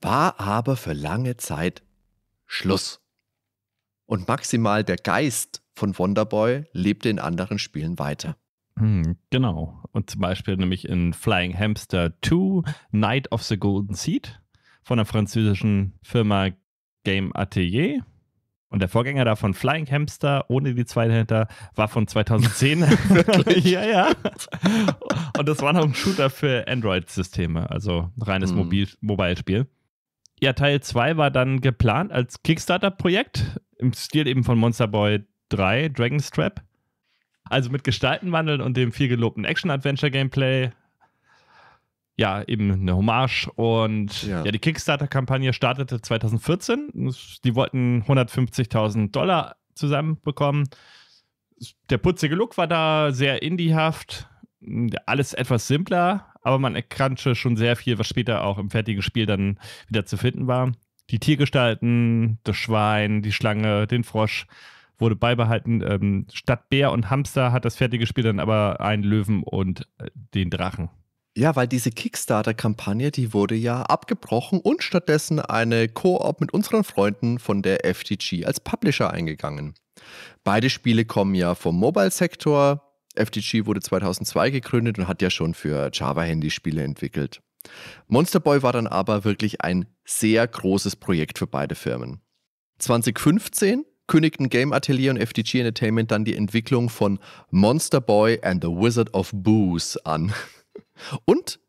war aber für lange Zeit Schluss. Und maximal der Geist von Wonderboy lebte in anderen Spielen weiter. Hm, genau. Und zum Beispiel nämlich in Flying Hamster 2, Night of the Golden Seed von der französischen Firma Game Atelier. Und der Vorgänger davon, Flying Hamster, ohne die zwei war von 2010. ja, ja. Und das war noch ein Shooter für Android-Systeme, also reines mhm. Mobile-Spiel. Ja, Teil 2 war dann geplant als Kickstarter-Projekt im Stil eben von Monster Boy 3, Dragonstrap. Also mit Gestaltenwandeln und dem viel gelobten Action-Adventure-Gameplay ja, eben eine Hommage. Und ja, ja die Kickstarter-Kampagne startete 2014. Die wollten 150.000 Dollar zusammenbekommen. Der putzige Look war da, sehr indiehaft, alles etwas simpler, aber man erkannte schon sehr viel, was später auch im fertigen Spiel dann wieder zu finden war. Die Tiergestalten, das Schwein, die Schlange, den Frosch wurde beibehalten. Ähm, statt Bär und Hamster hat das fertige Spiel dann aber einen Löwen und äh, den Drachen ja, weil diese Kickstarter-Kampagne, die wurde ja abgebrochen und stattdessen eine Koop mit unseren Freunden von der FTG als Publisher eingegangen. Beide Spiele kommen ja vom Mobile-Sektor. FTG wurde 2002 gegründet und hat ja schon für java handyspiele entwickelt. Monster Boy war dann aber wirklich ein sehr großes Projekt für beide Firmen. 2015 kündigten Game Atelier und FTG Entertainment dann die Entwicklung von Monster Boy and the Wizard of Booze an. Und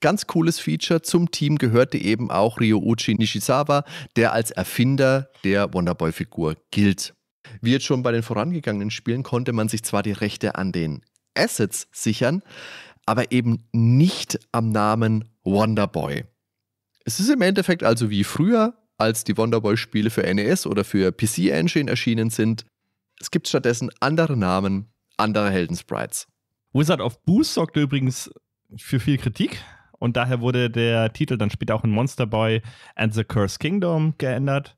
ganz cooles Feature zum Team gehörte eben auch Ryouchi Nishizawa, der als Erfinder der Wonderboy-Figur gilt. Wie jetzt schon bei den vorangegangenen Spielen konnte man sich zwar die Rechte an den Assets sichern, aber eben nicht am Namen Wonderboy. Es ist im Endeffekt also wie früher, als die Wonderboy-Spiele für NES oder für PC Engine erschienen sind. Es gibt stattdessen andere Namen, andere Heldensprites. Wizard of Boost sorgte übrigens für viel Kritik. Und daher wurde der Titel dann später auch in Monster Boy and the Cursed Kingdom geändert.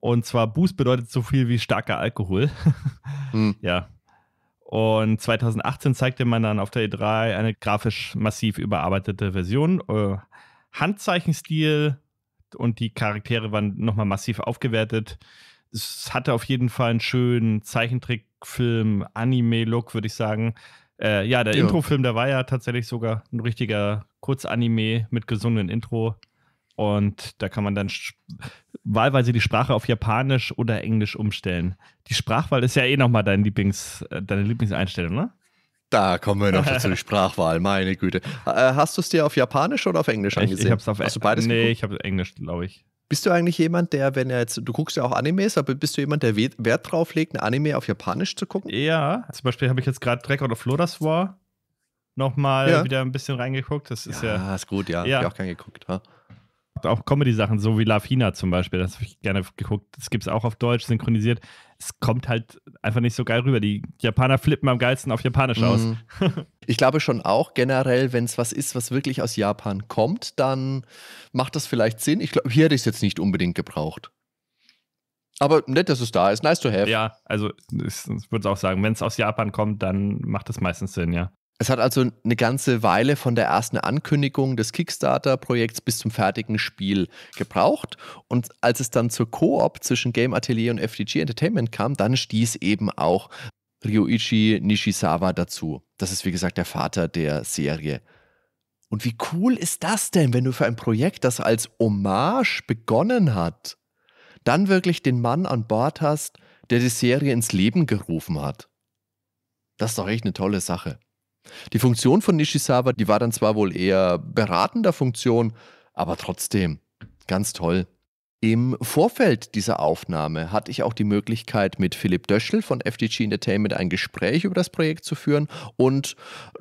Und zwar Boost bedeutet so viel wie starker Alkohol. hm. Ja. Und 2018 zeigte man dann auf der E3 eine grafisch massiv überarbeitete Version. Äh, Handzeichenstil und die Charaktere waren nochmal massiv aufgewertet. Es hatte auf jeden Fall einen schönen Zeichentrickfilm, Anime-Look, würde ich sagen. Äh, ja, der ja. Introfilm, der war ja tatsächlich sogar ein richtiger Kurzanime mit gesungenen Intro. Und da kann man dann wahlweise die Sprache auf Japanisch oder Englisch umstellen. Die Sprachwahl ist ja eh nochmal dein Lieblings, äh, deine Lieblingseinstellung, ne? Da kommen wir noch dazu, Sprachwahl, meine Güte. Äh, hast du es dir auf Japanisch oder auf Englisch angesehen? Ich, ich hab's auf Hast du e- beides Nee, geguckt? ich habe Englisch, glaube ich. Bist du eigentlich jemand, der, wenn er jetzt, du guckst ja auch Animes, aber bist du jemand, der Wert drauf legt, ein Anime auf Japanisch zu gucken? Ja, zum Beispiel habe ich jetzt gerade Dragon of Lodas War nochmal ja. wieder ein bisschen reingeguckt. Das ist ja, ja ist gut, ja. ja. Hab ich auch gern geguckt. Ha? macht auch Comedy-Sachen, so wie Lafina zum Beispiel. Das habe ich gerne geguckt. Das gibt es auch auf Deutsch synchronisiert. Es kommt halt einfach nicht so geil rüber. Die Japaner flippen am geilsten auf Japanisch mhm. aus. ich glaube schon auch generell, wenn es was ist, was wirklich aus Japan kommt, dann macht das vielleicht Sinn. Ich glaube, hier hätte ich es jetzt nicht unbedingt gebraucht. Aber nett, dass es da ist. Nice to have. Ja, also ich, ich würde auch sagen, wenn es aus Japan kommt, dann macht es meistens Sinn, ja. Es hat also eine ganze Weile von der ersten Ankündigung des Kickstarter-Projekts bis zum fertigen Spiel gebraucht. Und als es dann zur Koop zwischen Game Atelier und FDG Entertainment kam, dann stieß eben auch Ryoichi Nishizawa dazu. Das ist, wie gesagt, der Vater der Serie. Und wie cool ist das denn, wenn du für ein Projekt, das als Hommage begonnen hat, dann wirklich den Mann an Bord hast, der die Serie ins Leben gerufen hat. Das ist doch echt eine tolle Sache. Die Funktion von Nishisawa, die war dann zwar wohl eher beratender Funktion, aber trotzdem ganz toll. Im Vorfeld dieser Aufnahme hatte ich auch die Möglichkeit, mit Philipp Döschel von FDG Entertainment ein Gespräch über das Projekt zu führen. Und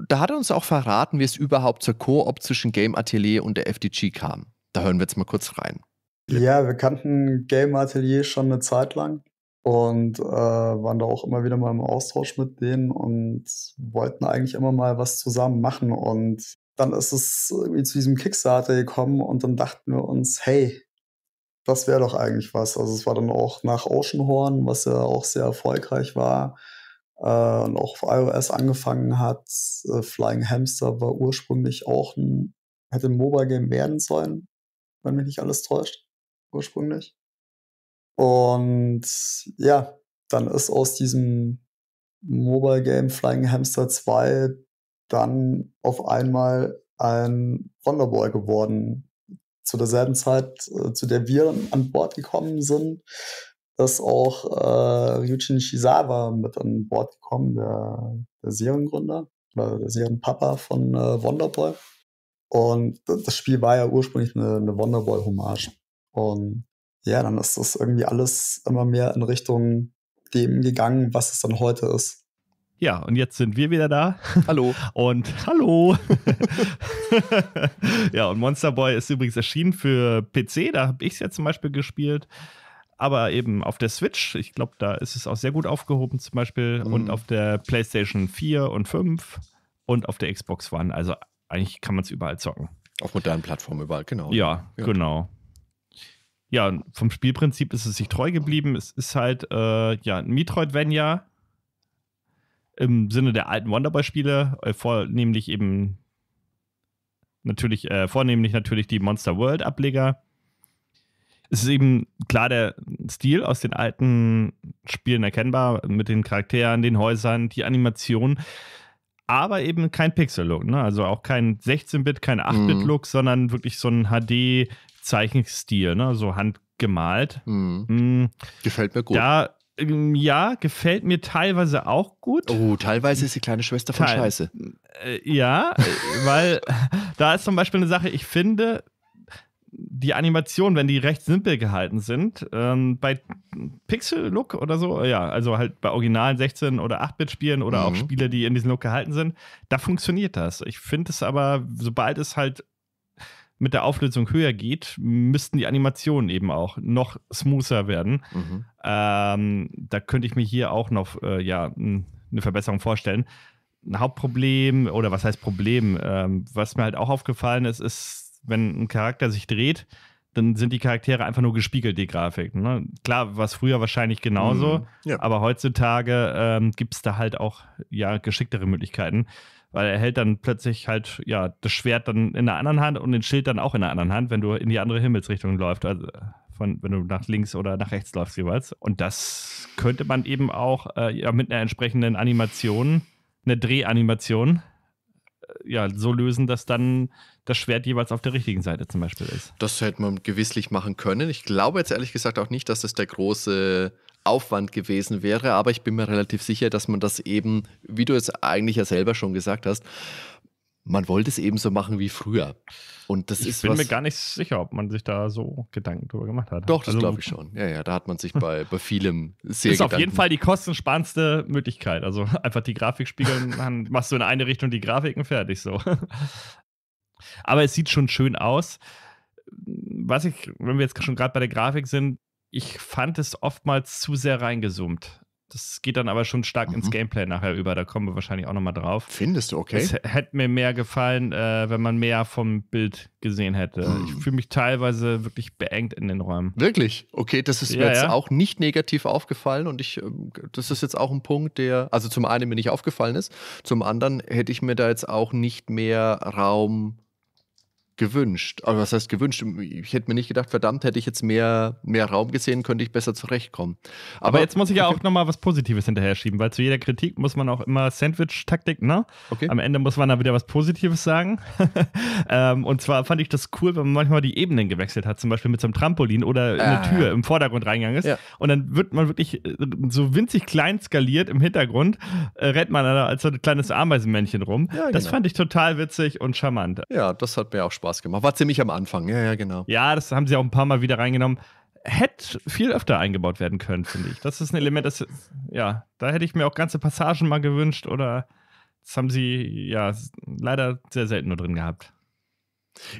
da hat er uns auch verraten, wie es überhaupt zur Koop zwischen Game Atelier und der FDG kam. Da hören wir jetzt mal kurz rein. Ja, wir kannten Game Atelier schon eine Zeit lang und äh, waren da auch immer wieder mal im Austausch mit denen und wollten eigentlich immer mal was zusammen machen. Und dann ist es irgendwie zu diesem Kickstarter gekommen und dann dachten wir uns, hey, das wäre doch eigentlich was. Also es war dann auch nach Oceanhorn, was ja auch sehr erfolgreich war äh, und auch auf iOS angefangen hat. Äh, Flying Hamster war ursprünglich auch ein, hätte ein Mobile Game werden sollen, wenn mich nicht alles täuscht, ursprünglich. Und ja, dann ist aus diesem Mobile Game Flying Hamster 2 dann auf einmal ein Wonderboy geworden. Zu derselben Zeit, äh, zu der wir an Bord gekommen sind, ist auch äh, Ryuichi Nishizawa mit an Bord gekommen, der, der Seriengründer der Serienpapa von äh, Wonderboy. Und das Spiel war ja ursprünglich eine, eine Wonderboy-Hommage. Und ja, dann ist das irgendwie alles immer mehr in Richtung dem gegangen, was es dann heute ist. Ja, und jetzt sind wir wieder da. Hallo. Und hallo. ja, und Monster Boy ist übrigens erschienen für PC, da habe ich es ja zum Beispiel gespielt. Aber eben auf der Switch, ich glaube, da ist es auch sehr gut aufgehoben zum Beispiel. Mhm. Und auf der PlayStation 4 und 5 und auf der Xbox One. Also eigentlich kann man es überall zocken. Auf modernen Plattformen überall, genau. Ja, ja. genau ja, vom Spielprinzip ist es sich treu geblieben. Es ist halt äh, ja, ein Metroidvania im Sinne der alten Wonderboy-Spiele, äh, vornehmlich eben natürlich, äh, vornehmlich natürlich die Monster World-Ableger. Es ist eben klar der Stil aus den alten Spielen erkennbar, mit den Charakteren, den Häusern, die Animationen aber eben kein Pixel-Look, ne? Also auch kein 16-Bit, kein 8-Bit-Look, mhm. sondern wirklich so ein HD, Zeichenstil, ne? so handgemalt. Mhm. Mhm. Gefällt mir gut. Da, ähm, ja, gefällt mir teilweise auch gut. Oh, teilweise ist die kleine Schwester von Teil Scheiße. Äh, ja, äh, weil da ist zum Beispiel eine Sache, ich finde, die Animationen, wenn die recht simpel gehalten sind, ähm, bei Pixel-Look oder so, ja, also halt bei originalen 16- oder 8-Bit-Spielen oder mhm. auch Spiele, die in diesem Look gehalten sind, da funktioniert das. Ich finde es aber, sobald es halt mit der Auflösung höher geht, müssten die Animationen eben auch noch smoother werden. Mhm. Ähm, da könnte ich mir hier auch noch äh, ja, eine Verbesserung vorstellen. Ein Hauptproblem, oder was heißt Problem, ähm, was mir halt auch aufgefallen ist, ist, wenn ein Charakter sich dreht, dann sind die Charaktere einfach nur gespiegelt, die Grafik. Ne? Klar, war es früher wahrscheinlich genauso, mhm, ja. aber heutzutage ähm, gibt es da halt auch ja, geschicktere Möglichkeiten. Weil er hält dann plötzlich halt, ja, das Schwert dann in der anderen Hand und den Schild dann auch in der anderen Hand, wenn du in die andere Himmelsrichtung läufst. Also von, wenn du nach links oder nach rechts läufst jeweils. Und das könnte man eben auch äh, ja, mit einer entsprechenden Animation, einer Drehanimation, äh, ja, so lösen, dass dann das Schwert jeweils auf der richtigen Seite zum Beispiel ist. Das hätte man gewisslich machen können. Ich glaube jetzt ehrlich gesagt auch nicht, dass das der große Aufwand gewesen wäre, aber ich bin mir relativ sicher, dass man das eben, wie du es eigentlich ja selber schon gesagt hast, man wollte es eben so machen wie früher. Und das ich ist bin was, mir gar nicht sicher, ob man sich da so Gedanken drüber gemacht hat. Doch, das also, glaube ich schon. Ja, ja, da hat man sich hm. bei, bei vielem sehr Das Ist Gedanken. auf jeden Fall die kostensparendste Möglichkeit. Also einfach die Grafik spiegeln, dann machst du in eine Richtung die Grafiken fertig so. Aber es sieht schon schön aus. Was ich, wenn wir jetzt schon gerade bei der Grafik sind, ich fand es oftmals zu sehr reingezoomt. Das geht dann aber schon stark mhm. ins Gameplay nachher über. Da kommen wir wahrscheinlich auch nochmal drauf. Findest du, okay. Es hätte mir mehr gefallen, äh, wenn man mehr vom Bild gesehen hätte. Mhm. Ich fühle mich teilweise wirklich beengt in den Räumen. Wirklich? Okay, das ist ja, mir jetzt ja. auch nicht negativ aufgefallen und ich, ähm, das ist jetzt auch ein Punkt, der, also zum einen mir nicht aufgefallen ist, zum anderen hätte ich mir da jetzt auch nicht mehr Raum gewünscht. Aber was heißt gewünscht? Ich hätte mir nicht gedacht, verdammt, hätte ich jetzt mehr, mehr Raum gesehen, könnte ich besser zurechtkommen. Aber, Aber jetzt muss ich ja auch nochmal was Positives hinterher schieben, weil zu jeder Kritik muss man auch immer Sandwich-Taktik, ne? Okay. Am Ende muss man dann wieder was Positives sagen. ähm, und zwar fand ich das cool, wenn man manchmal die Ebenen gewechselt hat, zum Beispiel mit so einem Trampolin oder ah. eine Tür im Vordergrund reingegangen ist. Ja. Und dann wird man wirklich äh, so winzig klein skaliert im Hintergrund, äh, rennt man da als so ein kleines Ameisenmännchen rum. Ja, genau. Das fand ich total witzig und charmant. Ja, das hat mir auch Spaß Spaß gemacht. War ziemlich am Anfang, ja, ja, genau. Ja, das haben sie auch ein paar Mal wieder reingenommen. Hätte viel öfter eingebaut werden können, finde ich. Das ist ein Element, das, ja, da hätte ich mir auch ganze Passagen mal gewünscht oder das haben sie ja leider sehr selten nur drin gehabt.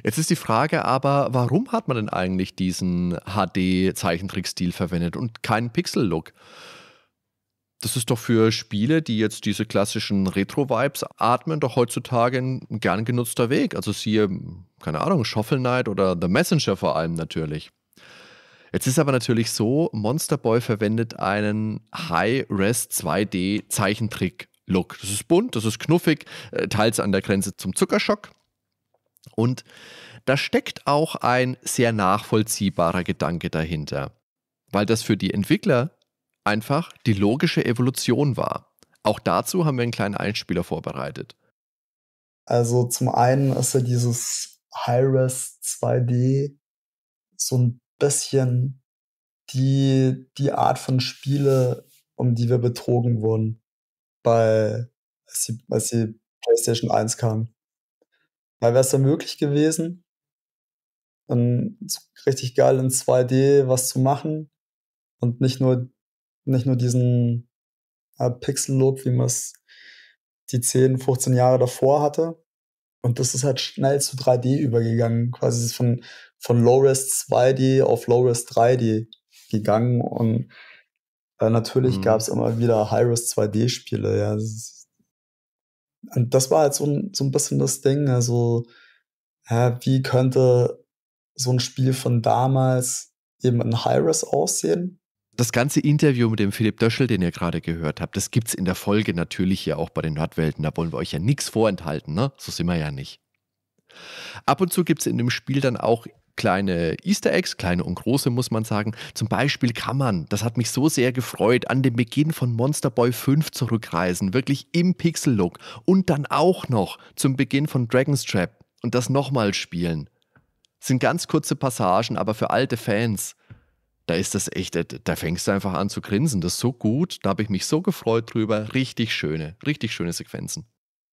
Jetzt ist die Frage aber, warum hat man denn eigentlich diesen HD-Zeichentrickstil verwendet und keinen Pixel-Look? Das ist doch für Spiele, die jetzt diese klassischen Retro-Vibes atmen, doch heutzutage ein gern genutzter Weg. Also siehe, keine Ahnung, Shuffle Knight oder The Messenger vor allem natürlich. Jetzt ist aber natürlich so, Monster Boy verwendet einen High-Res 2D Zeichentrick-Look. Das ist bunt, das ist knuffig, äh, teils an der Grenze zum Zuckerschock. Und da steckt auch ein sehr nachvollziehbarer Gedanke dahinter. Weil das für die Entwickler einfach die logische Evolution war. Auch dazu haben wir einen kleinen Einspieler vorbereitet. Also zum einen ist ja dieses High-Res 2D so ein bisschen die, die Art von Spiele, um die wir betrogen wurden, bei, als, die, als die PlayStation 1 kam. Weil wäre es dann möglich gewesen, dann richtig geil in 2D was zu machen und nicht nur nicht nur diesen äh, Pixel-Look, wie man es die 10, 15 Jahre davor hatte. Und das ist halt schnell zu 3D übergegangen, quasi von, von Low-Res 2D auf Low-Res 3D gegangen. Und äh, natürlich mhm. gab es immer wieder High-Res 2D-Spiele. Ja. Und das war halt so, ein, so ein bisschen das Ding. Also, ja, wie könnte so ein Spiel von damals eben in High-Res aussehen? Das ganze Interview mit dem Philipp Döschel, den ihr gerade gehört habt, das gibt es in der Folge natürlich ja auch bei den Nordwelten. Da wollen wir euch ja nichts vorenthalten, ne? So sind wir ja nicht. Ab und zu gibt es in dem Spiel dann auch kleine Easter Eggs, kleine und große, muss man sagen. Zum Beispiel kann man, das hat mich so sehr gefreut, an den Beginn von Monster Boy 5 zurückreisen, wirklich im Pixel-Look und dann auch noch zum Beginn von Dragon's Trap und das nochmal spielen. Sind ganz kurze Passagen, aber für alte Fans da ist das echt, äh, da fängst du einfach an zu grinsen. Das ist so gut, da habe ich mich so gefreut drüber. Richtig schöne, richtig schöne Sequenzen.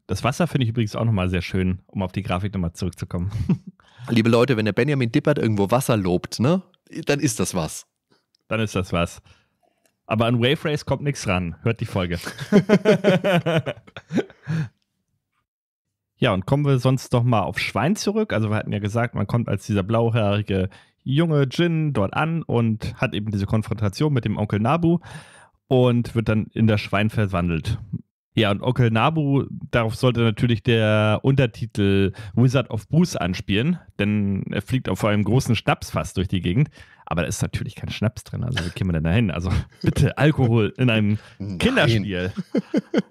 Das Wasser finde ich übrigens auch nochmal sehr schön, um auf die Grafik nochmal zurückzukommen. Liebe Leute, wenn der Benjamin Dippert irgendwo Wasser lobt, ne, dann ist das was. Dann ist das was. Aber an Wave Race kommt nichts ran. Hört die Folge. ja, und kommen wir sonst nochmal auf Schwein zurück. Also wir hatten ja gesagt, man kommt als dieser blauhaarige junge Jin dort an und hat eben diese Konfrontation mit dem Onkel Nabu und wird dann in das Schwein verwandelt. Ja, und Onkel Nabu, darauf sollte natürlich der Untertitel Wizard of Bruce anspielen, denn er fliegt auf einem großen Schnapsfass durch die Gegend. Aber da ist natürlich kein Schnaps drin. Also, wie kämen wir denn da hin? Also, bitte Alkohol in einem Kinderspiel.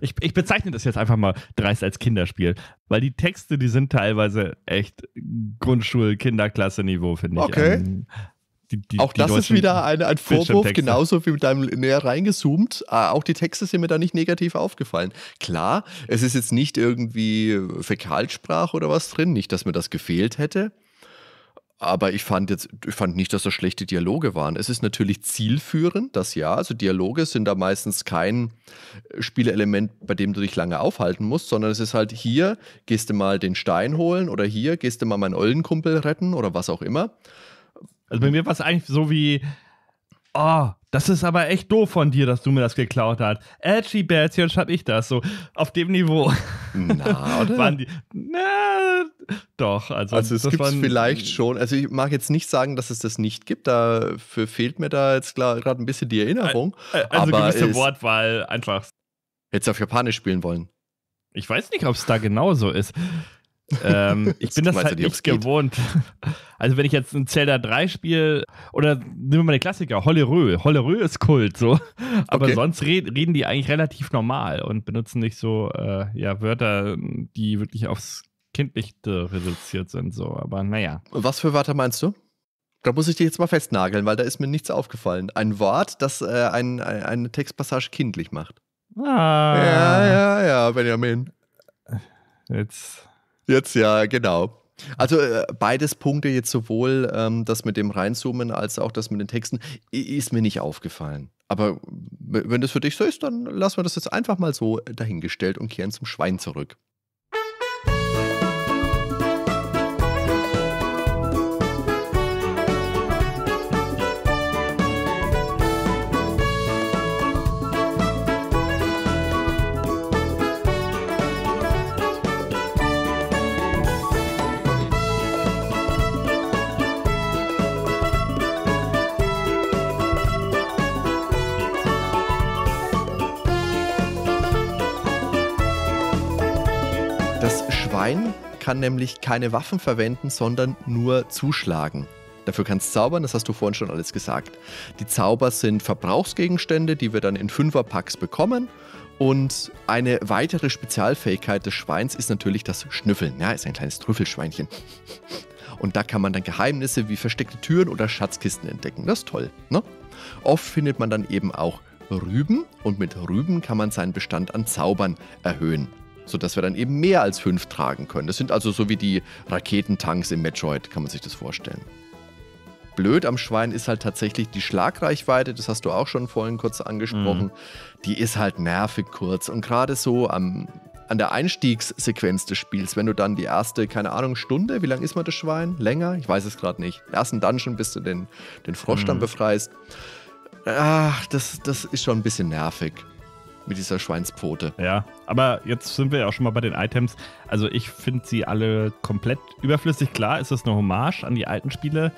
Ich, ich, bezeichne das jetzt einfach mal dreist als Kinderspiel, weil die Texte, die sind teilweise echt Grundschul-Kinderklasse-Niveau, finde ich. Okay. Ähm, die, die, auch die das ist wieder ein, ein Vorwurf, genauso wie mit deinem näher reingezoomt. Ah, auch die Texte sind mir da nicht negativ aufgefallen. Klar, es ist jetzt nicht irgendwie Fäkalsprache oder was drin, nicht, dass mir das gefehlt hätte. Aber ich fand jetzt, ich fand nicht, dass das schlechte Dialoge waren. Es ist natürlich zielführend, das ja. Also Dialoge sind da meistens kein äh, Spielelement, bei dem du dich lange aufhalten musst, sondern es ist halt hier, gehst du mal den Stein holen oder hier gehst du mal meinen Eulenkumpel retten oder was auch immer. Also bei mir war es eigentlich so wie, oh, das ist aber echt doof von dir, dass du mir das geklaut hast. Edgy Badge, hab ich das so. Auf dem Niveau. Na, oder? Waren die, na, doch. Also, also es gibt vielleicht schon. Also ich mag jetzt nicht sagen, dass es das nicht gibt. Dafür fehlt mir da jetzt gerade ein bisschen die Erinnerung. Äh, also aber gewisse Wortwahl einfach. Hättest du auf Japanisch spielen wollen. Ich weiß nicht, ob es da genauso ist ähm, ich bin das halt nicht gewohnt. Also wenn ich jetzt ein Zelda 3 spiele, oder nehmen wir mal den Klassiker, Hollerö. Hollerö ist Kult, so. Aber okay. sonst red, reden die eigentlich relativ normal und benutzen nicht so äh, ja, Wörter, die wirklich aufs Kindlichte reduziert sind, so. Aber naja. Was für Wörter meinst du? Da muss ich dich jetzt mal festnageln, weil da ist mir nichts aufgefallen. Ein Wort, das äh, ein, ein, eine Textpassage kindlich macht. Ah. Ja, ja, ja, Benjamin. Jetzt Jetzt ja, genau. Also äh, beides Punkte jetzt sowohl ähm, das mit dem Reinzoomen als auch das mit den Texten ist mir nicht aufgefallen. Aber wenn das für dich so ist, dann lassen wir das jetzt einfach mal so dahingestellt und kehren zum Schwein zurück. Stein kann nämlich keine Waffen verwenden, sondern nur zuschlagen. Dafür kannst du zaubern, das hast du vorhin schon alles gesagt. Die Zauber sind Verbrauchsgegenstände, die wir dann in Fünferpacks bekommen. Und eine weitere Spezialfähigkeit des Schweins ist natürlich das Schnüffeln. Ja, ist ein kleines Trüffelschweinchen. Und da kann man dann Geheimnisse wie versteckte Türen oder Schatzkisten entdecken. Das ist toll. Ne? Oft findet man dann eben auch Rüben und mit Rüben kann man seinen Bestand an Zaubern erhöhen sodass wir dann eben mehr als fünf tragen können. Das sind also so wie die Raketentanks im Metroid, kann man sich das vorstellen. Blöd am Schwein ist halt tatsächlich die Schlagreichweite, das hast du auch schon vorhin kurz angesprochen. Mhm. Die ist halt nervig kurz und gerade so am, an der Einstiegssequenz des Spiels, wenn du dann die erste, keine Ahnung, Stunde, wie lang ist man das Schwein? Länger? Ich weiß es gerade nicht. ersten Dungeon, bis du den, den Frosch mhm. dann befreist. Ach, das, das ist schon ein bisschen nervig mit dieser Schweinspfote. Ja, aber jetzt sind wir ja auch schon mal bei den Items. Also ich finde sie alle komplett überflüssig. Klar ist das eine Hommage an die alten Spiele,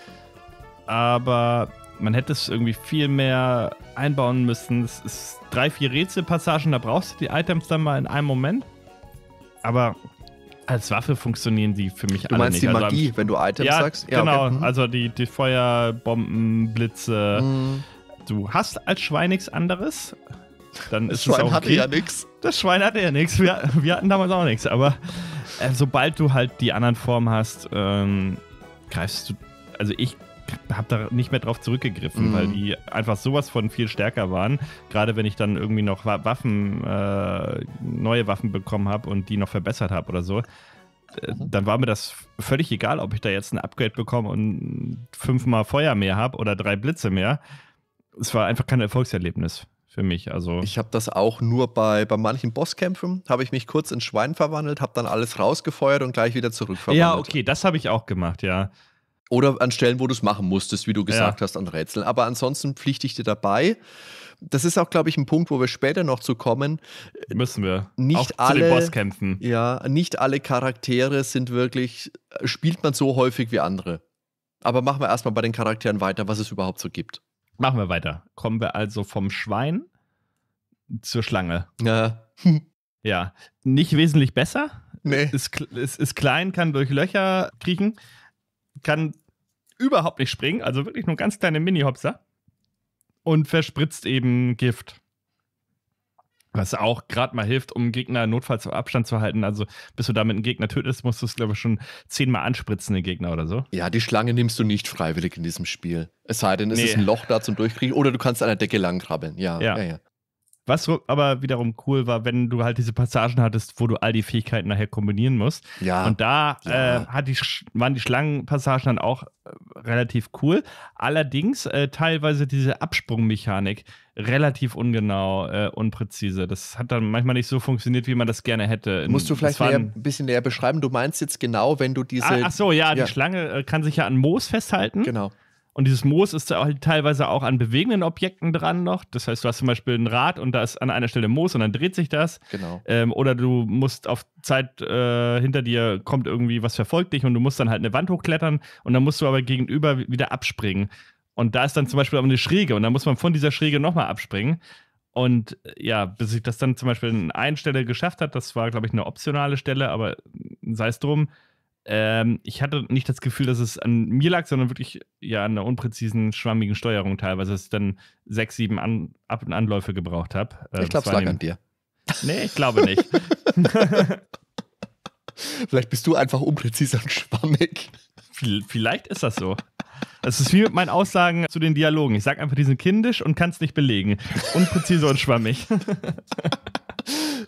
aber man hätte es irgendwie viel mehr einbauen müssen. Es ist drei, vier Rätselpassagen, da brauchst du die Items dann mal in einem Moment. Aber als Waffe funktionieren die für mich du alle nicht. Du meinst die also Magie, also, wenn du Items ja, sagst? Ja, genau. Okay. Mhm. Also die, die Feuerbomben, Blitze. Mhm. Du hast als Schwein nichts anderes. Dann das ist Schwein es auch hatte ja nichts. Das Schwein hatte ja nichts. Wir, wir, hatten damals auch nichts. Aber äh, sobald du halt die anderen Formen hast, ähm, greifst du. Also ich habe da nicht mehr drauf zurückgegriffen, mhm. weil die einfach sowas von viel stärker waren. Gerade wenn ich dann irgendwie noch Waffen, äh, neue Waffen bekommen habe und die noch verbessert habe oder so. Äh, dann war mir das völlig egal, ob ich da jetzt ein Upgrade bekomme und fünfmal Feuer mehr habe oder drei Blitze mehr. Es war einfach kein Erfolgserlebnis für mich. Also ich habe das auch nur bei, bei manchen Bosskämpfen, habe ich mich kurz in Schwein verwandelt, habe dann alles rausgefeuert und gleich wieder zurückverwandelt. Ja, okay, das habe ich auch gemacht, ja. Oder an Stellen, wo du es machen musstest, wie du gesagt ja. hast, an Rätseln. Aber ansonsten pflichte ich dir dabei. Das ist auch, glaube ich, ein Punkt, wo wir später noch zu kommen. Müssen wir. Nicht auch alle, zu den Bosskämpfen. Ja, nicht alle Charaktere sind wirklich, spielt man so häufig wie andere. Aber machen wir erstmal bei den Charakteren weiter, was es überhaupt so gibt. Machen wir weiter. Kommen wir also vom Schwein zur Schlange. Ja. ja. Nicht wesentlich besser. Nee. ist, ist, ist klein, kann durch Löcher kriechen, kann überhaupt nicht springen, also wirklich nur ganz kleine Mini-Hopser und verspritzt eben Gift. Was auch gerade mal hilft, um Gegner notfalls auf Abstand zu halten. Also, bis du damit einen Gegner tötest, musst du es, glaube ich, schon zehnmal anspritzen, den Gegner oder so. Ja, die Schlange nimmst du nicht freiwillig in diesem Spiel. Es sei denn, es nee. ist ein Loch da zum Durchkriegen oder du kannst an der Decke langkrabbeln. Ja, ja, ja. ja. Was aber wiederum cool war, wenn du halt diese Passagen hattest, wo du all die Fähigkeiten nachher kombinieren musst. Ja. Und da ja. Äh, die, waren die Schlangenpassagen dann auch äh, relativ cool. Allerdings äh, teilweise diese Absprungmechanik relativ ungenau, äh, unpräzise. Das hat dann manchmal nicht so funktioniert, wie man das gerne hätte. Musst du vielleicht ein bisschen näher beschreiben? Du meinst jetzt genau, wenn du diese. Ach, ach so, ja, ja, die Schlange äh, kann sich ja an Moos festhalten. Genau. Und dieses Moos ist halt teilweise auch an bewegenden Objekten dran noch. Das heißt, du hast zum Beispiel ein Rad und da ist an einer Stelle Moos und dann dreht sich das. Genau. Ähm, oder du musst auf Zeit äh, hinter dir kommt irgendwie was verfolgt dich und du musst dann halt eine Wand hochklettern und dann musst du aber gegenüber wieder abspringen. Und da ist dann zum Beispiel auch eine Schräge und dann muss man von dieser Schräge nochmal abspringen. Und äh, ja, bis ich das dann zum Beispiel an einer Stelle geschafft hat, das war, glaube ich, eine optionale Stelle, aber äh, sei es drum, ähm, ich hatte nicht das Gefühl, dass es an mir lag, sondern wirklich ja an einer unpräzisen, schwammigen Steuerung teilweise, dass ich dann sechs, sieben an Ab- und Anläufe gebraucht habe. Äh, ich glaube, es lag an dir. Nee, ich glaube nicht. Vielleicht bist du einfach unpräzise und schwammig. Vielleicht ist das so. Das ist wie mit meinen Aussagen zu den Dialogen. Ich sage einfach, die sind kindisch und kann es nicht belegen. Unpräzise und schwammig.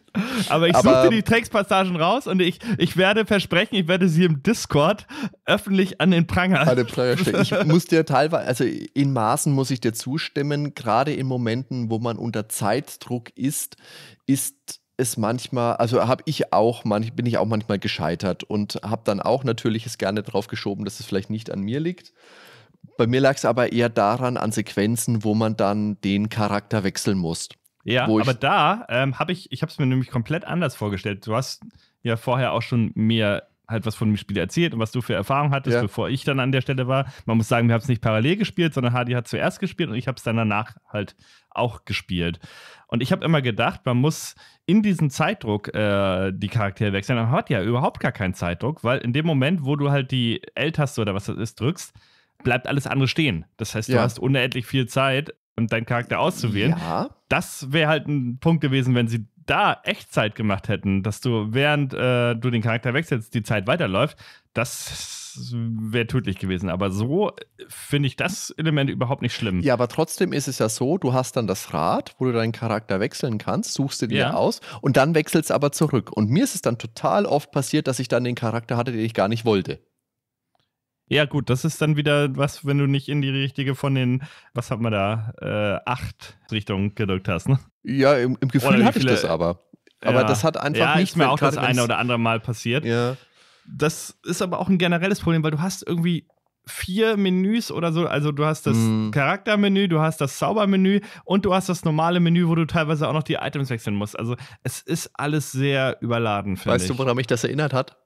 Aber ich suche die Textpassagen raus und ich, ich werde versprechen, ich werde sie im Discord öffentlich an den Pranger. An den Pranger stellen. Ich muss dir teilweise, also in Maßen muss ich dir zustimmen, gerade in Momenten, wo man unter Zeitdruck ist, ist es manchmal, also habe ich auch manch, bin ich auch manchmal gescheitert und habe dann auch natürlich es gerne drauf geschoben, dass es vielleicht nicht an mir liegt. Bei mir lag es aber eher daran, an Sequenzen, wo man dann den Charakter wechseln muss. Ja, aber da ähm, habe ich, ich habe es mir nämlich komplett anders vorgestellt. Du hast ja vorher auch schon mir halt was von dem Spiel erzählt und was du für Erfahrung hattest, ja. bevor ich dann an der Stelle war. Man muss sagen, wir haben es nicht parallel gespielt, sondern Hardy hat zuerst gespielt und ich habe es dann danach halt auch gespielt. Und ich habe immer gedacht, man muss in diesem Zeitdruck äh, die Charaktere wechseln. Man hat ja überhaupt gar keinen Zeitdruck, weil in dem Moment, wo du halt die L-Taste oder was das ist, drückst, bleibt alles andere stehen. Das heißt, du hast unendlich viel Zeit, und deinen Charakter auszuwählen. Ja. Das wäre halt ein Punkt gewesen, wenn sie da Echtzeit gemacht hätten, dass du, während äh, du den Charakter wechselst, die Zeit weiterläuft, das wäre tödlich gewesen. Aber so finde ich das Element überhaupt nicht schlimm. Ja, aber trotzdem ist es ja so, du hast dann das Rad, wo du deinen Charakter wechseln kannst, suchst du dir aus und dann wechselst aber zurück. Und mir ist es dann total oft passiert, dass ich dann den Charakter hatte, den ich gar nicht wollte. Ja, gut, das ist dann wieder was, wenn du nicht in die richtige von den, was hat man da, äh, acht Richtungen gedrückt hast, ne? Ja, im, im Gefühl hatte ich das aber. Aber ja. das hat einfach ja, nicht mehr auch das eine oder andere Mal passiert. Ja. Das ist aber auch ein generelles Problem, weil du hast irgendwie vier Menüs oder so. Also du hast das mm. Charaktermenü, du hast das Zaubermenü und du hast das normale Menü, wo du teilweise auch noch die Items wechseln musst. Also es ist alles sehr überladen, finde ich. Weißt du, woran mich das erinnert hat?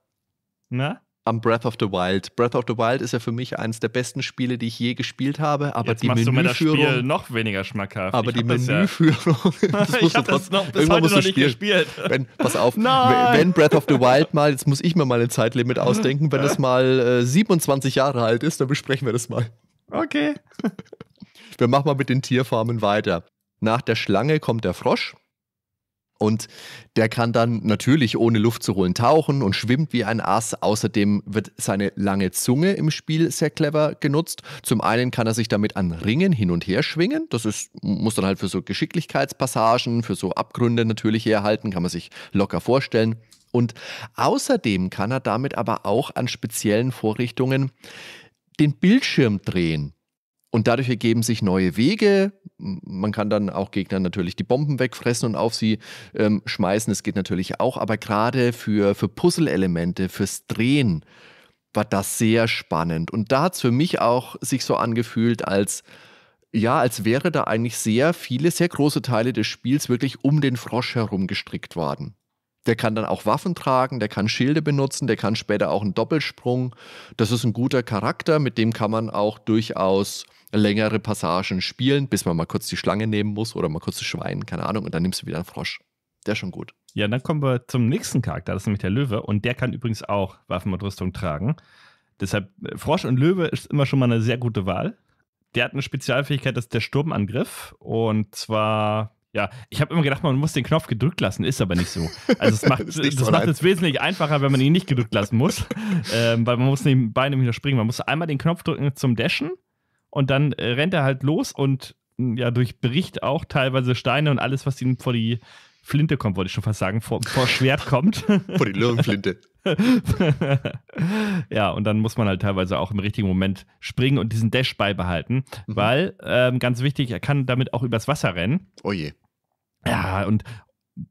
Na? am Breath of the Wild. Breath of the Wild ist ja für mich eines der besten Spiele, die ich je gespielt habe. Aber Jetzt die machst Menüführung du mir das Spiel noch weniger schmackhaft. Aber ich die Menüführung. Das ja. ich habe das noch bis heute noch nicht gespielt. Wenn, pass auf, Nein. wenn Breath of the Wild mal, jetzt muss ich mir mal ein Zeitlimit ausdenken, wenn es mal äh, 27 Jahre alt ist, dann besprechen wir das mal. Okay. Wir machen mal mit den Tierformen weiter. Nach der Schlange kommt der Frosch. Und der kann dann natürlich ohne Luft zu holen tauchen und schwimmt wie ein Ass. Außerdem wird seine lange Zunge im Spiel sehr clever genutzt. Zum einen kann er sich damit an Ringen hin und her schwingen. Das ist, muss dann halt für so Geschicklichkeitspassagen, für so Abgründe natürlich herhalten, kann man sich locker vorstellen. Und außerdem kann er damit aber auch an speziellen Vorrichtungen den Bildschirm drehen. Und dadurch ergeben sich neue Wege, man kann dann auch Gegnern natürlich die Bomben wegfressen und auf sie ähm, schmeißen. Es geht natürlich auch, aber gerade für, für Puzzle-Elemente, fürs Drehen war das sehr spannend. Und da hat es für mich auch sich so angefühlt, als ja, als wäre da eigentlich sehr viele, sehr große Teile des Spiels wirklich um den Frosch herum gestrickt worden. Der kann dann auch Waffen tragen, der kann Schilde benutzen, der kann später auch einen Doppelsprung. Das ist ein guter Charakter, mit dem kann man auch durchaus längere Passagen spielen, bis man mal kurz die Schlange nehmen muss oder mal kurz das Schwein, keine Ahnung, und dann nimmst du wieder einen Frosch. Der ist schon gut. Ja, dann kommen wir zum nächsten Charakter, das ist nämlich der Löwe, und der kann übrigens auch Waffen und Rüstung tragen. Deshalb, äh, Frosch und Löwe ist immer schon mal eine sehr gute Wahl. Der hat eine Spezialfähigkeit, das ist der Sturmangriff. Und zwar, ja, ich habe immer gedacht, man muss den Knopf gedrückt lassen, ist aber nicht so. Also es macht, das, das so macht es wesentlich einfacher, wenn man ihn nicht gedrückt lassen muss. ähm, weil man muss nebenbei nämlich noch springen. Man muss einmal den Knopf drücken zum Dashen und dann äh, rennt er halt los und hm, ja, durchbricht auch teilweise Steine und alles, was ihm vor die Flinte kommt, wollte ich schon fast sagen, vor, vor Schwert kommt. vor die Löwenflinte. ja, und dann muss man halt teilweise auch im richtigen Moment springen und diesen Dash beibehalten, mhm. weil, ähm, ganz wichtig, er kann damit auch übers Wasser rennen. Oh je. Ja, und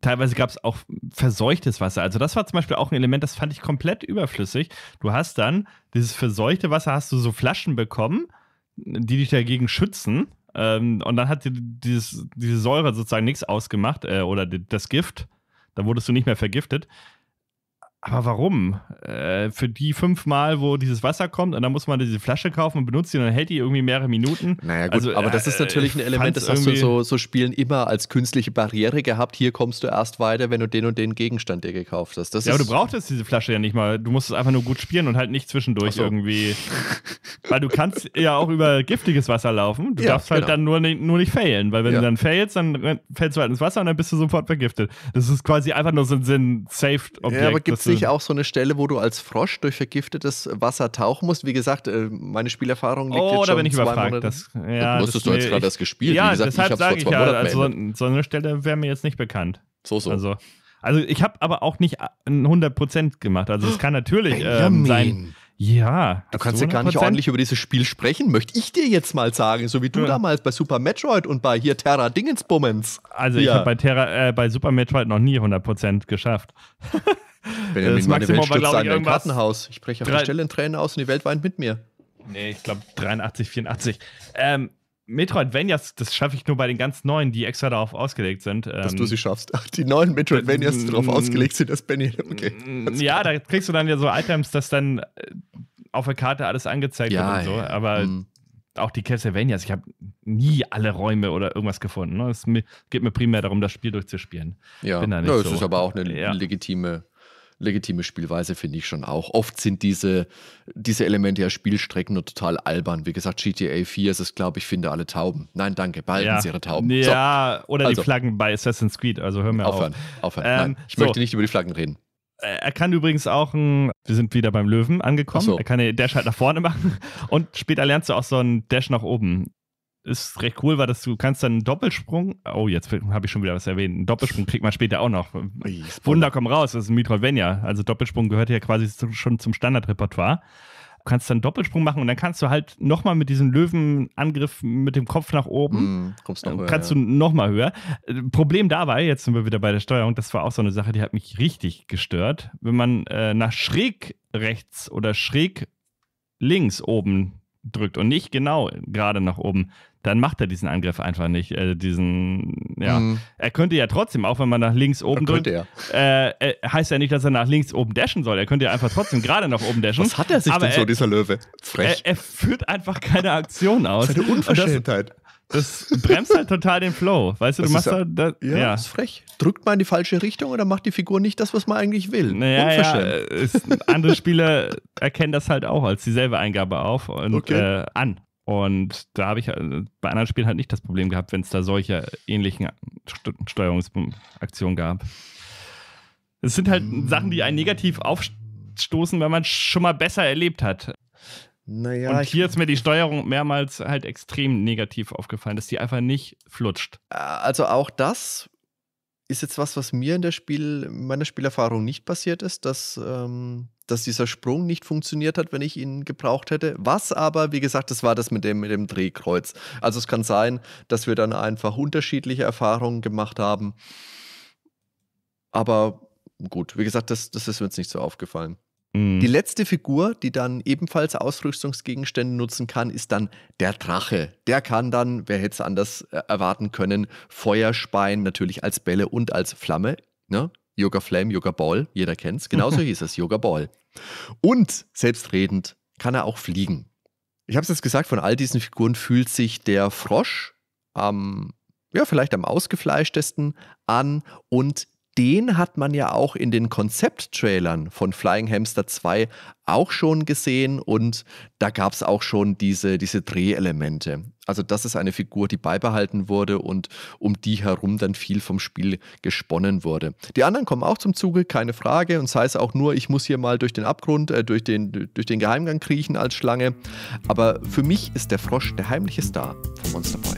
teilweise gab es auch verseuchtes Wasser. Also das war zum Beispiel auch ein Element, das fand ich komplett überflüssig. Du hast dann dieses verseuchte Wasser, hast du so Flaschen bekommen die dich dagegen schützen. Ähm, und dann hat dir dieses, diese Säure sozusagen nichts ausgemacht äh, oder das Gift. Da wurdest du nicht mehr vergiftet aber warum? Äh, für die fünfmal, wo dieses Wasser kommt und dann muss man diese Flasche kaufen und benutzt die und dann hält die irgendwie mehrere Minuten. Naja, gut, also, aber das äh, ist natürlich äh, ein Element, das hast du in so, so Spielen immer als künstliche Barriere gehabt. Hier kommst du erst weiter, wenn du den und den Gegenstand dir gekauft hast. Das ja, aber du brauchtest diese Flasche ja nicht mal. Du musst es einfach nur gut spielen und halt nicht zwischendurch so. irgendwie. weil du kannst ja auch über giftiges Wasser laufen. Du ja, darfst halt genau. dann nur, nur nicht failen, weil wenn ja. du dann failst, dann fällst du halt ins Wasser und dann bist du sofort vergiftet. Das ist quasi einfach nur so ein sinn saved objekt Ja, sich auch so eine Stelle, wo du als Frosch durch vergiftetes Wasser tauchen musst. Wie gesagt, äh, meine Spielerfahrung liegt oh, jetzt schon da bin ich zwei Monate. Das, ja, musstest das, du jetzt gerade das gespielt. Ja, Wie gesagt, deshalb sage ich, sag ich ja, also, so eine Stelle wäre mir jetzt nicht bekannt. So, so. Also, also ich habe aber auch nicht 100% gemacht. Also es kann natürlich ähm, sein. Ja. Du kannst ja gar nicht ordentlich über dieses Spiel sprechen, möchte ich dir jetzt mal sagen, so wie du ja. damals bei Super Metroid und bei hier Terra Dingensbummens. Also ja. ich habe bei äh, bei Super Metroid noch nie 100% geschafft. Benjamin, das meine Maximum Welt war, glaube ich, irgendwas. Kartenhaus. Ich breche auf der Stelle in Tränen aus und die Welt weint mit mir. Nee, ich glaube 83, 84. Ähm, Metroidvanias, das schaffe ich nur bei den ganz neuen, die extra darauf ausgelegt sind. Ähm, dass du sie schaffst. Ach, die neuen Metroidvanias, die darauf ausgelegt sind, dass Benny. Okay. Ja, da kriegst du dann ja so Items, dass dann äh, auf der Karte alles angezeigt ja, wird und so. Ja. Aber mhm. auch die Castlevanias, ich habe nie alle Räume oder irgendwas gefunden. Ne? Es geht mir primär darum, das Spiel durchzuspielen. Ja, Bin da ja, so. ist aber auch eine legitime legitime Spielweise, finde ich schon auch. Oft sind diese, diese Elemente ja Spielstrecken nur total albern. Wie gesagt, GTA 4 ist es, glaube ich, finde alle Tauben. Nein, danke, behalten ja. Sie Ihre Tauben. Ja, so. oder also. die Flaggen bei Assassin's Creed, also hör mir aufhören, auf. Aufhören, ähm, ich so. möchte nicht über die Flaggen reden. Äh, er kann übrigens auch ein, wir sind wieder beim Löwen angekommen. So. Er kann den Dash halt nach vorne machen und später lernst du auch so einen Dash nach oben ist recht cool, weil das, du kannst dann einen Doppelsprung, oh, jetzt habe ich schon wieder was erwähnt, einen Doppelsprung kriegt man später auch noch. Ui, Wunder komm raus, das ist ein Metroidvania. Also Doppelsprung gehört ja quasi zu, schon zum Standardrepertoire. Du kannst dann Doppelsprung machen und dann kannst du halt nochmal mit diesem Löwenangriff mit dem Kopf nach oben, mm, kommst noch äh, höher, kannst du ja. nochmal höher. Problem dabei, jetzt sind wir wieder bei der Steuerung, das war auch so eine Sache, die hat mich richtig gestört. Wenn man äh, nach schräg rechts oder schräg links oben drückt und nicht genau gerade nach oben, dann macht er diesen Angriff einfach nicht. Äh, diesen, ja. Mhm. Er könnte ja trotzdem, auch wenn man nach links oben er drückt, äh, äh, heißt ja nicht, dass er nach links oben dashen soll. Er könnte ja einfach trotzdem gerade nach oben dashen. Was hat er sich Aber denn er, so, dieser Löwe? Frech. Er, er, führt einfach keine Aktion aus. Seine Unverschämtheit. Das, bremst halt total den Flow. Weißt du, das du machst halt. Das, ja, ja, ist frech. Drückt man in die falsche Richtung oder macht die Figur nicht das, was man eigentlich will. Naja, Ja, ist, andere Spieler erkennen das halt auch als dieselbe Eingabe auf und okay. Äh, an. Und da habe ich äh, bei anderen Spielen halt nicht das Problem gehabt, wenn es da solche ähnlichen Steuerungsaktionen gab. Es sind halt hm. Sachen, die einen hm. negativ aufstoßen, wenn man es schon mal besser erlebt hat. Naja, und hier ist mir die Steuerung mehrmals halt extrem negativ aufgefallen, dass die einfach nicht flutscht. Äh, also auch das ist jetzt was, was mir in der Spiel, meiner Spielerfahrung nicht passiert ist, dass ähm, dass dieser Sprung nicht funktioniert hat, wenn ich ihn gebraucht hätte. Was aber, wie gesagt, das war das mit dem, mit dem Drehkreuz. Also es kann sein, dass wir dann einfach unterschiedliche Erfahrungen gemacht haben. Aber gut, wie gesagt, das, das ist mir jetzt nicht so aufgefallen. Mhm. Die letzte Figur, die dann ebenfalls Ausrüstungsgegenstände nutzen kann, ist dann der Drache. Der kann dann, wer hätte es anders äh, erwarten können, Feuer speien, natürlich als Bälle und als Flamme. Ne? Yoga Flame, Yoga Ball, jeder kennt es. Genauso hieß es, Yoga Ball. Und selbstredend kann er auch fliegen. Ich habe es jetzt gesagt, von all diesen Figuren fühlt sich der Frosch am, ja, vielleicht am ausgefleischtesten an und den hat man ja auch in den Konzepttrailern von Flying Hamster 2 auch schon gesehen und da gab es auch schon diese, diese Drehelemente. Also das ist eine Figur, die beibehalten wurde und um die herum dann viel vom Spiel gesponnen wurde. Die anderen kommen auch zum Zuge, keine Frage. Und sei es auch nur, ich muss hier mal durch den Abgrund, äh, durch, den, durch den Geheimgang kriechen als Schlange. Aber für mich ist der Frosch der heimliche Star von Monster Boy.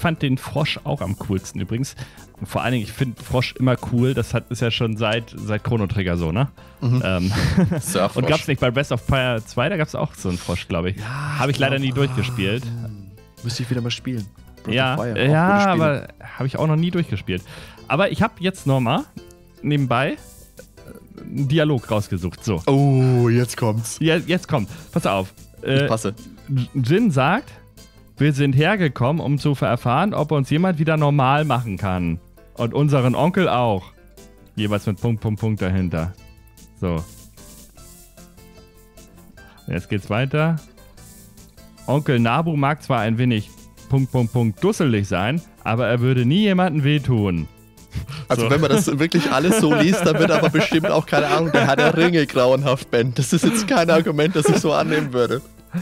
fand den Frosch auch am coolsten übrigens. vor allen Dingen, ich finde Frosch immer cool. Das hat, ist ja schon seit, seit Chrono Trigger so, ne? Mhm. Ähm. Und gab es nicht bei Best of Fire 2, da gab es auch so einen Frosch, glaube ich. Ja, Habe ich leider nie durchgespielt. Ah, müsste ich wieder mal spielen. Breath ja, Fire, ja aber habe ich auch noch nie durchgespielt. Aber ich habe jetzt nochmal nebenbei äh, einen Dialog rausgesucht. So. Oh, jetzt kommt's. Ja, jetzt kommt. Pass auf. Äh, ich passe. Jin sagt, wir sind hergekommen, um zu erfahren, ob uns jemand wieder normal machen kann. Und unseren Onkel auch. Jeweils mit Punkt, Punkt, Punkt dahinter. So. Jetzt geht's weiter. Onkel Nabu mag zwar ein wenig Punkt, Punkt, Punkt dusselig sein, aber er würde nie jemandem wehtun. Also so. wenn man das wirklich alles so liest, dann wird aber bestimmt auch, keine Ahnung, der hat der Ringe grauenhaft, Ben. Das ist jetzt kein Argument, das ich so annehmen würde.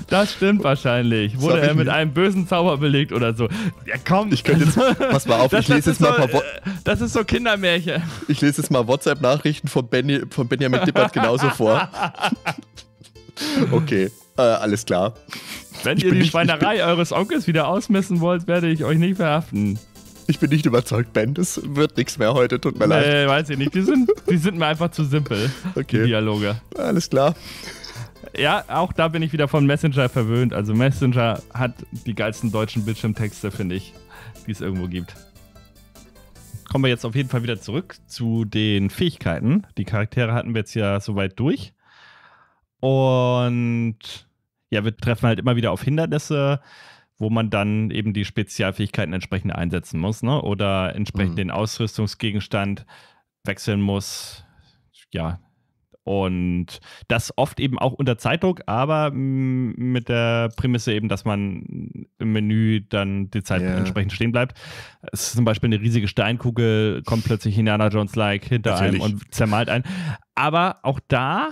Das stimmt wahrscheinlich. Wurde er mit nicht. einem bösen Zauber belegt oder so. Ja, komm. Ich könnte jetzt. Pass mal auf, das, ich lese jetzt so, mal ein paar Wo äh, Das ist so Kindermärchen. Ich lese jetzt mal WhatsApp-Nachrichten von, Benny, von Benjamin Dippert genauso vor. okay, äh, alles klar. Wenn ich ihr die nicht, Schweinerei eures Onkels wieder ausmessen wollt, werde ich euch nicht verhaften. Ich bin nicht überzeugt, Ben. Das wird nichts mehr heute. Tut mir nee, leid. Nee, weiß ich nicht. Die sind, die sind mir einfach zu simpel. Okay. Die Dialoge. Alles klar. Ja, auch da bin ich wieder von Messenger verwöhnt. Also Messenger hat die geilsten deutschen Bildschirmtexte, finde ich, die es irgendwo gibt. Kommen wir jetzt auf jeden Fall wieder zurück zu den Fähigkeiten. Die Charaktere hatten wir jetzt ja soweit durch. Und ja, wir treffen halt immer wieder auf Hindernisse, wo man dann eben die Spezialfähigkeiten entsprechend einsetzen muss, ne? Oder entsprechend mhm. den Ausrüstungsgegenstand wechseln muss. Ja, und das oft eben auch unter Zeitdruck, aber mm, mit der Prämisse eben, dass man im Menü dann die Zeit yeah. entsprechend stehen bleibt. Es ist zum Beispiel eine riesige Steinkugel, kommt plötzlich Indiana Jones-like hinter Natürlich. einem und zermalt einen. Aber auch da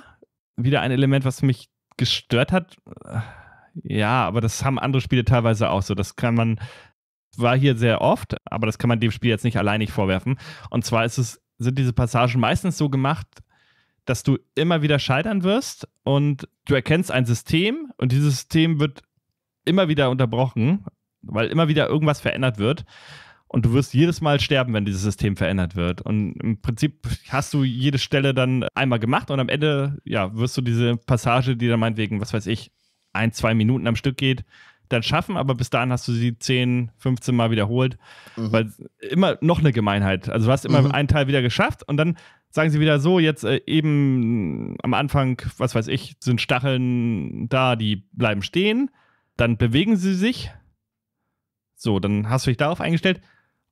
wieder ein Element, was mich gestört hat. Ja, aber das haben andere Spiele teilweise auch so. Das kann man, war hier sehr oft, aber das kann man dem Spiel jetzt nicht alleinig vorwerfen. Und zwar ist es, sind diese Passagen meistens so gemacht, dass du immer wieder scheitern wirst und du erkennst ein System und dieses System wird immer wieder unterbrochen, weil immer wieder irgendwas verändert wird. Und du wirst jedes Mal sterben, wenn dieses System verändert wird. Und im Prinzip hast du jede Stelle dann einmal gemacht und am Ende, ja, wirst du diese Passage, die dann meinetwegen, was weiß ich, ein, zwei Minuten am Stück geht, dann schaffen, aber bis dahin hast du sie 10, 15 Mal wiederholt, mhm. weil immer noch eine Gemeinheit. Also du hast immer mhm. einen Teil wieder geschafft und dann sagen sie wieder so, jetzt äh, eben am Anfang, was weiß ich, sind Stacheln da, die bleiben stehen, dann bewegen sie sich. So, dann hast du dich darauf eingestellt.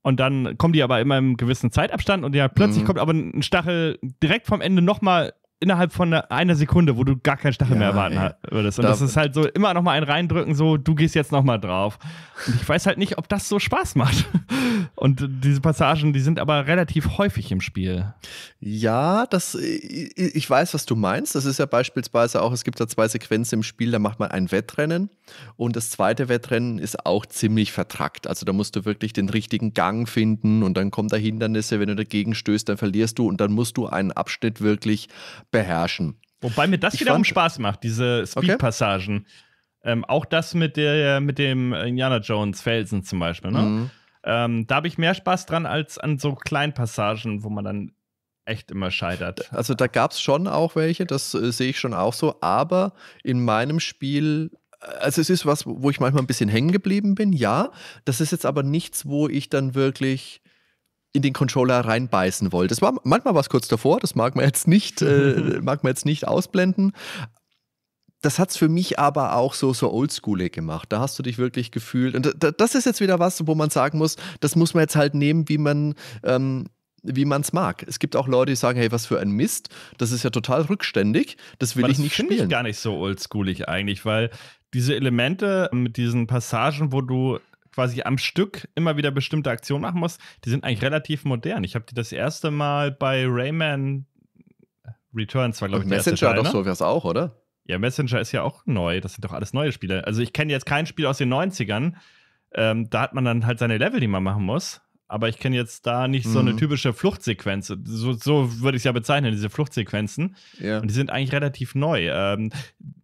Und dann kommen die aber immer im gewissen Zeitabstand und ja, plötzlich mhm. kommt aber ein Stachel direkt vom Ende nochmal innerhalb von einer Sekunde, wo du gar keinen Stachel ja, mehr erwarten ey. würdest. Und da das ist halt so immer noch mal einen reindrücken, so du gehst jetzt noch mal drauf. Und ich weiß halt nicht, ob das so Spaß macht. Und diese Passagen, die sind aber relativ häufig im Spiel. Ja, das ich weiß, was du meinst. Das ist ja beispielsweise auch, es gibt da zwei Sequenzen im Spiel, da macht man ein Wettrennen und das zweite Wettrennen ist auch ziemlich vertrackt. Also da musst du wirklich den richtigen Gang finden und dann kommen da Hindernisse, wenn du dagegen stößt, dann verlierst du und dann musst du einen Abschnitt wirklich beherrschen. Wobei mir das ich wiederum fand, Spaß macht, diese Speed-Passagen. Okay. Ähm, auch das mit, der, mit dem Indiana Jones Felsen zum Beispiel. Ne? Mhm. Ähm, da habe ich mehr Spaß dran als an so kleinen Passagen, wo man dann echt immer scheitert. Also da gab es schon auch welche, das äh, sehe ich schon auch so, aber in meinem Spiel äh, also es ist was, wo ich manchmal ein bisschen hängen geblieben bin, ja. Das ist jetzt aber nichts, wo ich dann wirklich in den Controller reinbeißen wollte. Das war manchmal was kurz davor, das mag man jetzt nicht, äh, mag man jetzt nicht ausblenden. Das hat es für mich aber auch so, so oldschoolig gemacht. Da hast du dich wirklich gefühlt. Und das ist jetzt wieder was, wo man sagen muss, das muss man jetzt halt nehmen, wie man, ähm, wie man es mag. Es gibt auch Leute, die sagen, hey, was für ein Mist, das ist ja total rückständig, das will aber ich nicht spielen. Das finde ich gar nicht so oldschoolig eigentlich, weil diese Elemente mit diesen Passagen, wo du quasi am Stück immer wieder bestimmte Aktionen machen muss, die sind eigentlich relativ modern. Ich habe die das erste Mal bei Rayman äh, Returns, war glaube ich der Messenger erste Teil, doch ne? so, wär's auch, oder? Ja, Messenger ist ja auch neu. Das sind doch alles neue Spiele. Also ich kenne jetzt kein Spiel aus den 90ern. Ähm, da hat man dann halt seine Level, die man machen muss. Aber ich kenne jetzt da nicht so eine mhm. typische Fluchtsequenz. So, so würde ich es ja bezeichnen, diese Fluchtsequenzen. Ja. Und die sind eigentlich relativ neu. Ähm,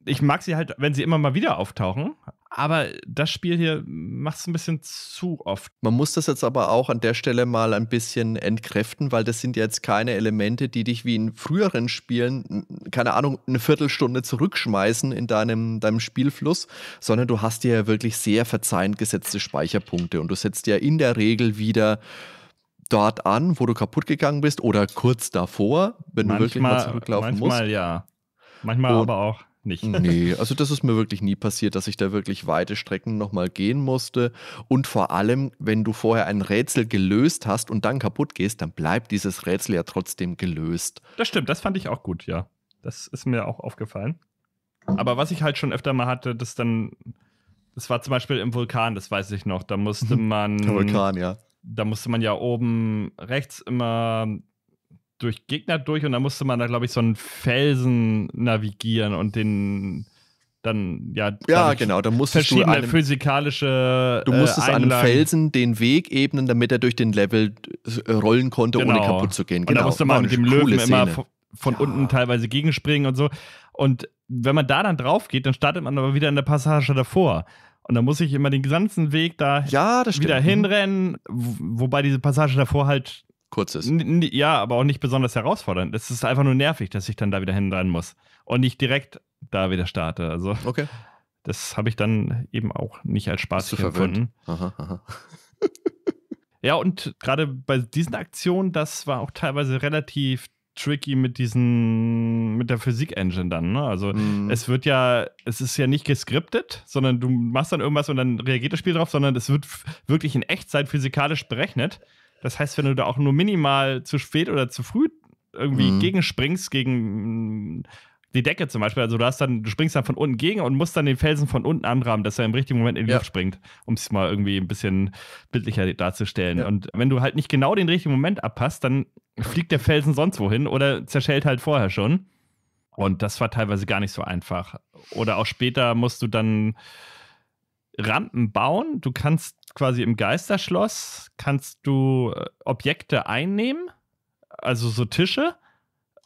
ich mag sie halt, wenn sie immer mal wieder auftauchen. Aber das Spiel hier macht es ein bisschen zu oft. Man muss das jetzt aber auch an der Stelle mal ein bisschen entkräften, weil das sind jetzt keine Elemente, die dich wie in früheren Spielen, keine Ahnung, eine Viertelstunde zurückschmeißen in deinem, deinem Spielfluss, sondern du hast dir ja wirklich sehr verzeihend gesetzte Speicherpunkte und du setzt ja in der Regel wieder dort an, wo du kaputt gegangen bist oder kurz davor, wenn manchmal, du wirklich mal zurücklaufen manchmal, musst. Manchmal ja. Manchmal und aber auch nicht. Nee, also das ist mir wirklich nie passiert, dass ich da wirklich weite Strecken nochmal gehen musste. Und vor allem, wenn du vorher ein Rätsel gelöst hast und dann kaputt gehst, dann bleibt dieses Rätsel ja trotzdem gelöst. Das stimmt, das fand ich auch gut, ja. Das ist mir auch aufgefallen. Aber was ich halt schon öfter mal hatte, das dann, das war zum Beispiel im Vulkan, das weiß ich noch. Da musste man. Der Vulkan, ja. Da musste man ja oben rechts immer durch Gegner durch und da musste man da, glaube ich, so einen Felsen navigieren und den dann ja ja genau da musstest du einem, physikalische du musstest äh, einem Felsen den Weg ebnen damit er durch den Level äh, rollen konnte genau. ohne kaputt zu gehen genau. und da genau. musste man mit dem Löwen Szene. immer von, ja. unten teilweise gegenspringen und so und wenn man da dann drauf geht dann startet man aber wieder in der Passage davor und dann muss ich immer den ganzen Weg da ja, wieder mhm. hinrennen wobei diese Passage davor halt kurz ist. N ja, aber auch nicht besonders herausfordernd. Es ist einfach nur nervig, dass ich dann da wieder hin dran muss und nicht direkt da wieder starte. Also okay. das habe ich dann eben auch nicht als Spaß zu verwenden. ja, und gerade bei diesen Aktionen, das war auch teilweise relativ tricky mit diesen, mit der Physik-Engine dann. Ne? Also mm. es wird ja, es ist ja nicht geskriptet, sondern du machst dann irgendwas und dann reagiert das Spiel drauf, sondern es wird wirklich in Echtzeit physikalisch berechnet. Das heißt, wenn du da auch nur minimal zu spät oder zu früh irgendwie mhm. gegenspringst, gegen mm, die Decke zum Beispiel, also du hast dann, du springst dann von unten gegen und musst dann den Felsen von unten anrahmen, dass er im richtigen Moment in die ja. Luft springt, um es mal irgendwie ein bisschen bildlicher darzustellen. Ja. Und wenn du halt nicht genau den richtigen Moment abpasst, dann fliegt der Felsen sonst wohin oder zerschellt halt vorher schon. Und das war teilweise gar nicht so einfach. Oder auch später musst du dann Rampen bauen. Du kannst quasi im Geisterschloss kannst du äh, Objekte einnehmen, also so Tische,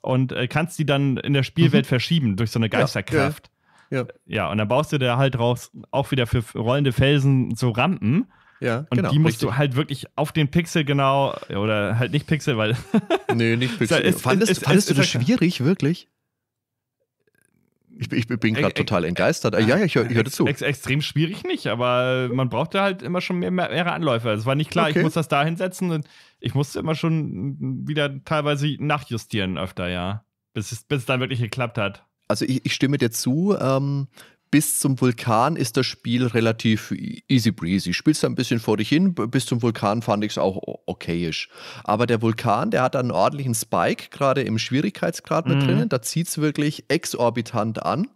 und äh, kannst die dann in der Spielwelt mhm. verschieben durch so eine Geisterkraft. Ja, ja, ja. ja, und dann baust du da halt raus, auch wieder für rollende Felsen so Rampen. Ja, und genau, die musst richtig. du halt wirklich auf den Pixel genau, oder halt nicht Pixel, weil. nee, nicht halt Pixel. ist, fandest, ist, fandest ist, du das schwierig, wirklich? Ich, ich bin gerade total entgeistert. Äh, ja, ja, ich, höre hör zu. Ex extrem schwierig nicht, aber man brauchte halt immer schon mehr, mehrere Anläufe. Also es war nicht klar, okay. ich muss das da hinsetzen. Ich musste immer schon wieder teilweise nachjustieren öfter, ja. Bis es, bis es dann wirklich geklappt hat. Also ich, ich stimme dir zu. Ähm, bis zum Vulkan ist das Spiel relativ easy breezy. Spielst du ein bisschen vor dich hin, bis zum Vulkan fand ich es auch okayisch. Aber der Vulkan, der hat einen ordentlichen Spike, gerade im Schwierigkeitsgrad mit mhm. drinnen. Da zieht es wirklich exorbitant an.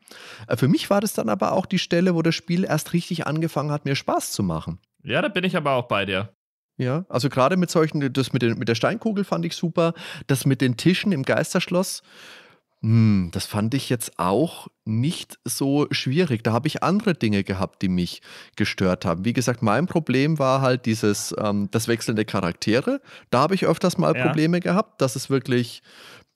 Äh, für mich war das dann aber auch die Stelle, wo das Spiel erst richtig angefangen hat, mir Spaß zu machen. Ja, da bin ich aber auch bei dir. Ja, also gerade mit solchen, das mit, den, mit der Steinkugel fand ich super, das mit den Tischen im Geisterschloss hm, das fand ich jetzt auch nicht so schwierig. Da habe ich andere Dinge gehabt, die mich gestört haben. Wie gesagt, mein Problem war halt dieses, ähm, das wechselnde Charaktere. Da habe ich öfters mal ja. Probleme gehabt, dass es wirklich,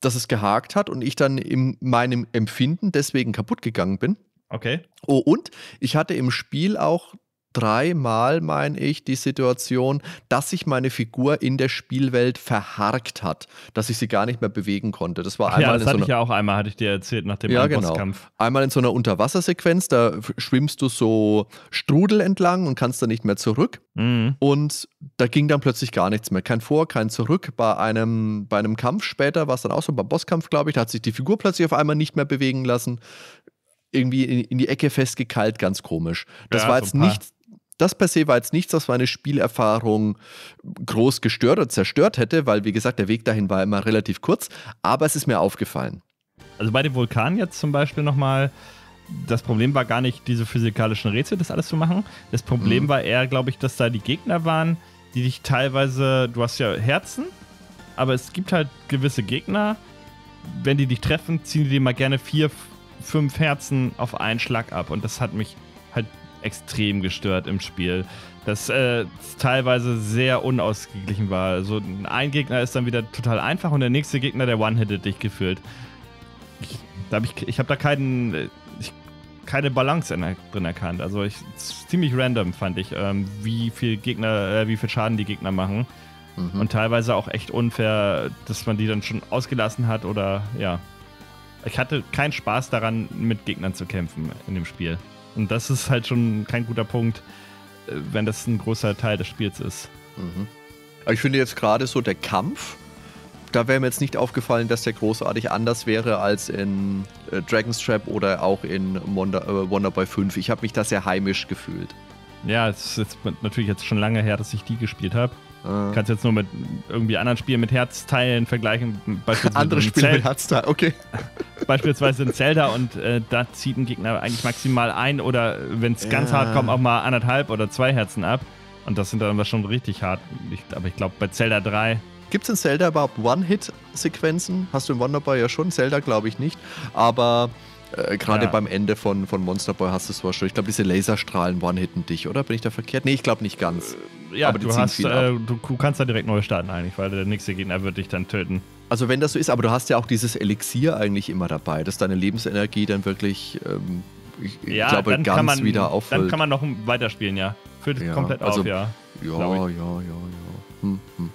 dass es gehakt hat und ich dann in meinem Empfinden deswegen kaputt gegangen bin. Okay. Oh, und ich hatte im Spiel auch dreimal, meine ich, die Situation, dass sich meine Figur in der Spielwelt verharkt hat, dass ich sie gar nicht mehr bewegen konnte. Das war einmal. Ja, das hatte so ich ja auch einmal, hatte ich dir erzählt, nach dem ja, genau. Einmal in so einer Unterwassersequenz, da schwimmst du so Strudel entlang und kannst dann nicht mehr zurück. Mhm. Und da ging dann plötzlich gar nichts mehr. Kein Vor, kein Zurück. Bei einem, bei einem Kampf später war es dann auch so, beim Bosskampf, glaube ich, da hat sich die Figur plötzlich auf einmal nicht mehr bewegen lassen irgendwie in, in, die Ecke festgekeilt, ganz komisch. Das ja, war jetzt nicht, das per se war jetzt nichts, was meine Spielerfahrung groß gestört oder zerstört hätte, weil, wie gesagt, der Weg dahin war immer relativ kurz, aber es ist mir aufgefallen. Also bei dem Vulkan jetzt zum Beispiel nochmal, das Problem war gar nicht, diese physikalischen Rätsel, das alles zu machen. Das Problem mhm. war eher, glaube ich, dass da die Gegner waren, die dich teilweise, du hast ja Herzen, aber es gibt halt gewisse Gegner, wenn die dich treffen, ziehen die dir mal gerne vier, fünf Herzen auf einen Schlag ab und das hat mich extrem gestört im Spiel. Das äh, teilweise sehr unausgeglichen war. Also ein Gegner ist dann wieder total einfach und der nächste Gegner, der one-hitted dich gefühlt. Ich, da hab ich ich habe da keinen, äh, ich, keine Balance drin erkannt. Also ich, ziemlich random fand ich, ähm, wie viel Gegner, äh, wie viel Schaden die Gegner machen. Mhm. Und teilweise auch echt unfair, dass man die dann schon ausgelassen hat oder ja. Ich hatte keinen Spaß daran, mit Gegnern zu kämpfen in dem Spiel. Und das ist halt schon kein guter Punkt, äh, wenn das ein großer Teil des Spiels ist. Mhm. ich finde jetzt gerade so der Kampf, da wäre mir jetzt nicht aufgefallen, dass der großartig anders wäre als in äh, Dragon's Trap oder auch in Wonder, äh, Wonderboy 5. Ich habe mich da sehr heimisch gefühlt. Ja, es ist jetzt natürlich jetzt schon lange her, dass ich die gespielt habe. Äh. Kannst jetzt nur mit irgendwie anderen Spielen mit Herzteilen vergleichen. Andere Spiele Zelt mit Herzteilen, okay. Beispielsweise in Zelda und äh, da zieht ein Gegner eigentlich maximal ein oder wenn es ja. ganz hart kommt, auch mal anderthalb oder zwei Herzen ab. Und das sind dann aber schon richtig hart. Ich, aber ich glaube, bei Zelda 3 Gibt es in Zelda überhaupt One-Hit-Sequenzen? Hast du in Wonderboy ja schon, Zelda glaube ich nicht. Aber äh, gerade ja. beim Ende von, von Monster Boy hast du es wahrscheinlich. Ich glaube, diese Laserstrahlen one-hitten dich, oder? Bin ich da verkehrt? Nee, ich glaube nicht ganz. Äh, ja, aber du, hast, äh, du, du, kannst da direkt neu starten eigentlich, weil der nächste Gegner wird dich dann töten. Also wenn das so ist, aber du hast ja auch dieses Elixier eigentlich immer dabei, dass deine Lebensenergie dann wirklich, ähm, ich, ja, glaube, dann ganz man, wieder auffüllt. Dann kann man noch weiterspielen, ja. Führt es ja, komplett also, auf, ja. Ja, ja, ja, ja. Hm, hm.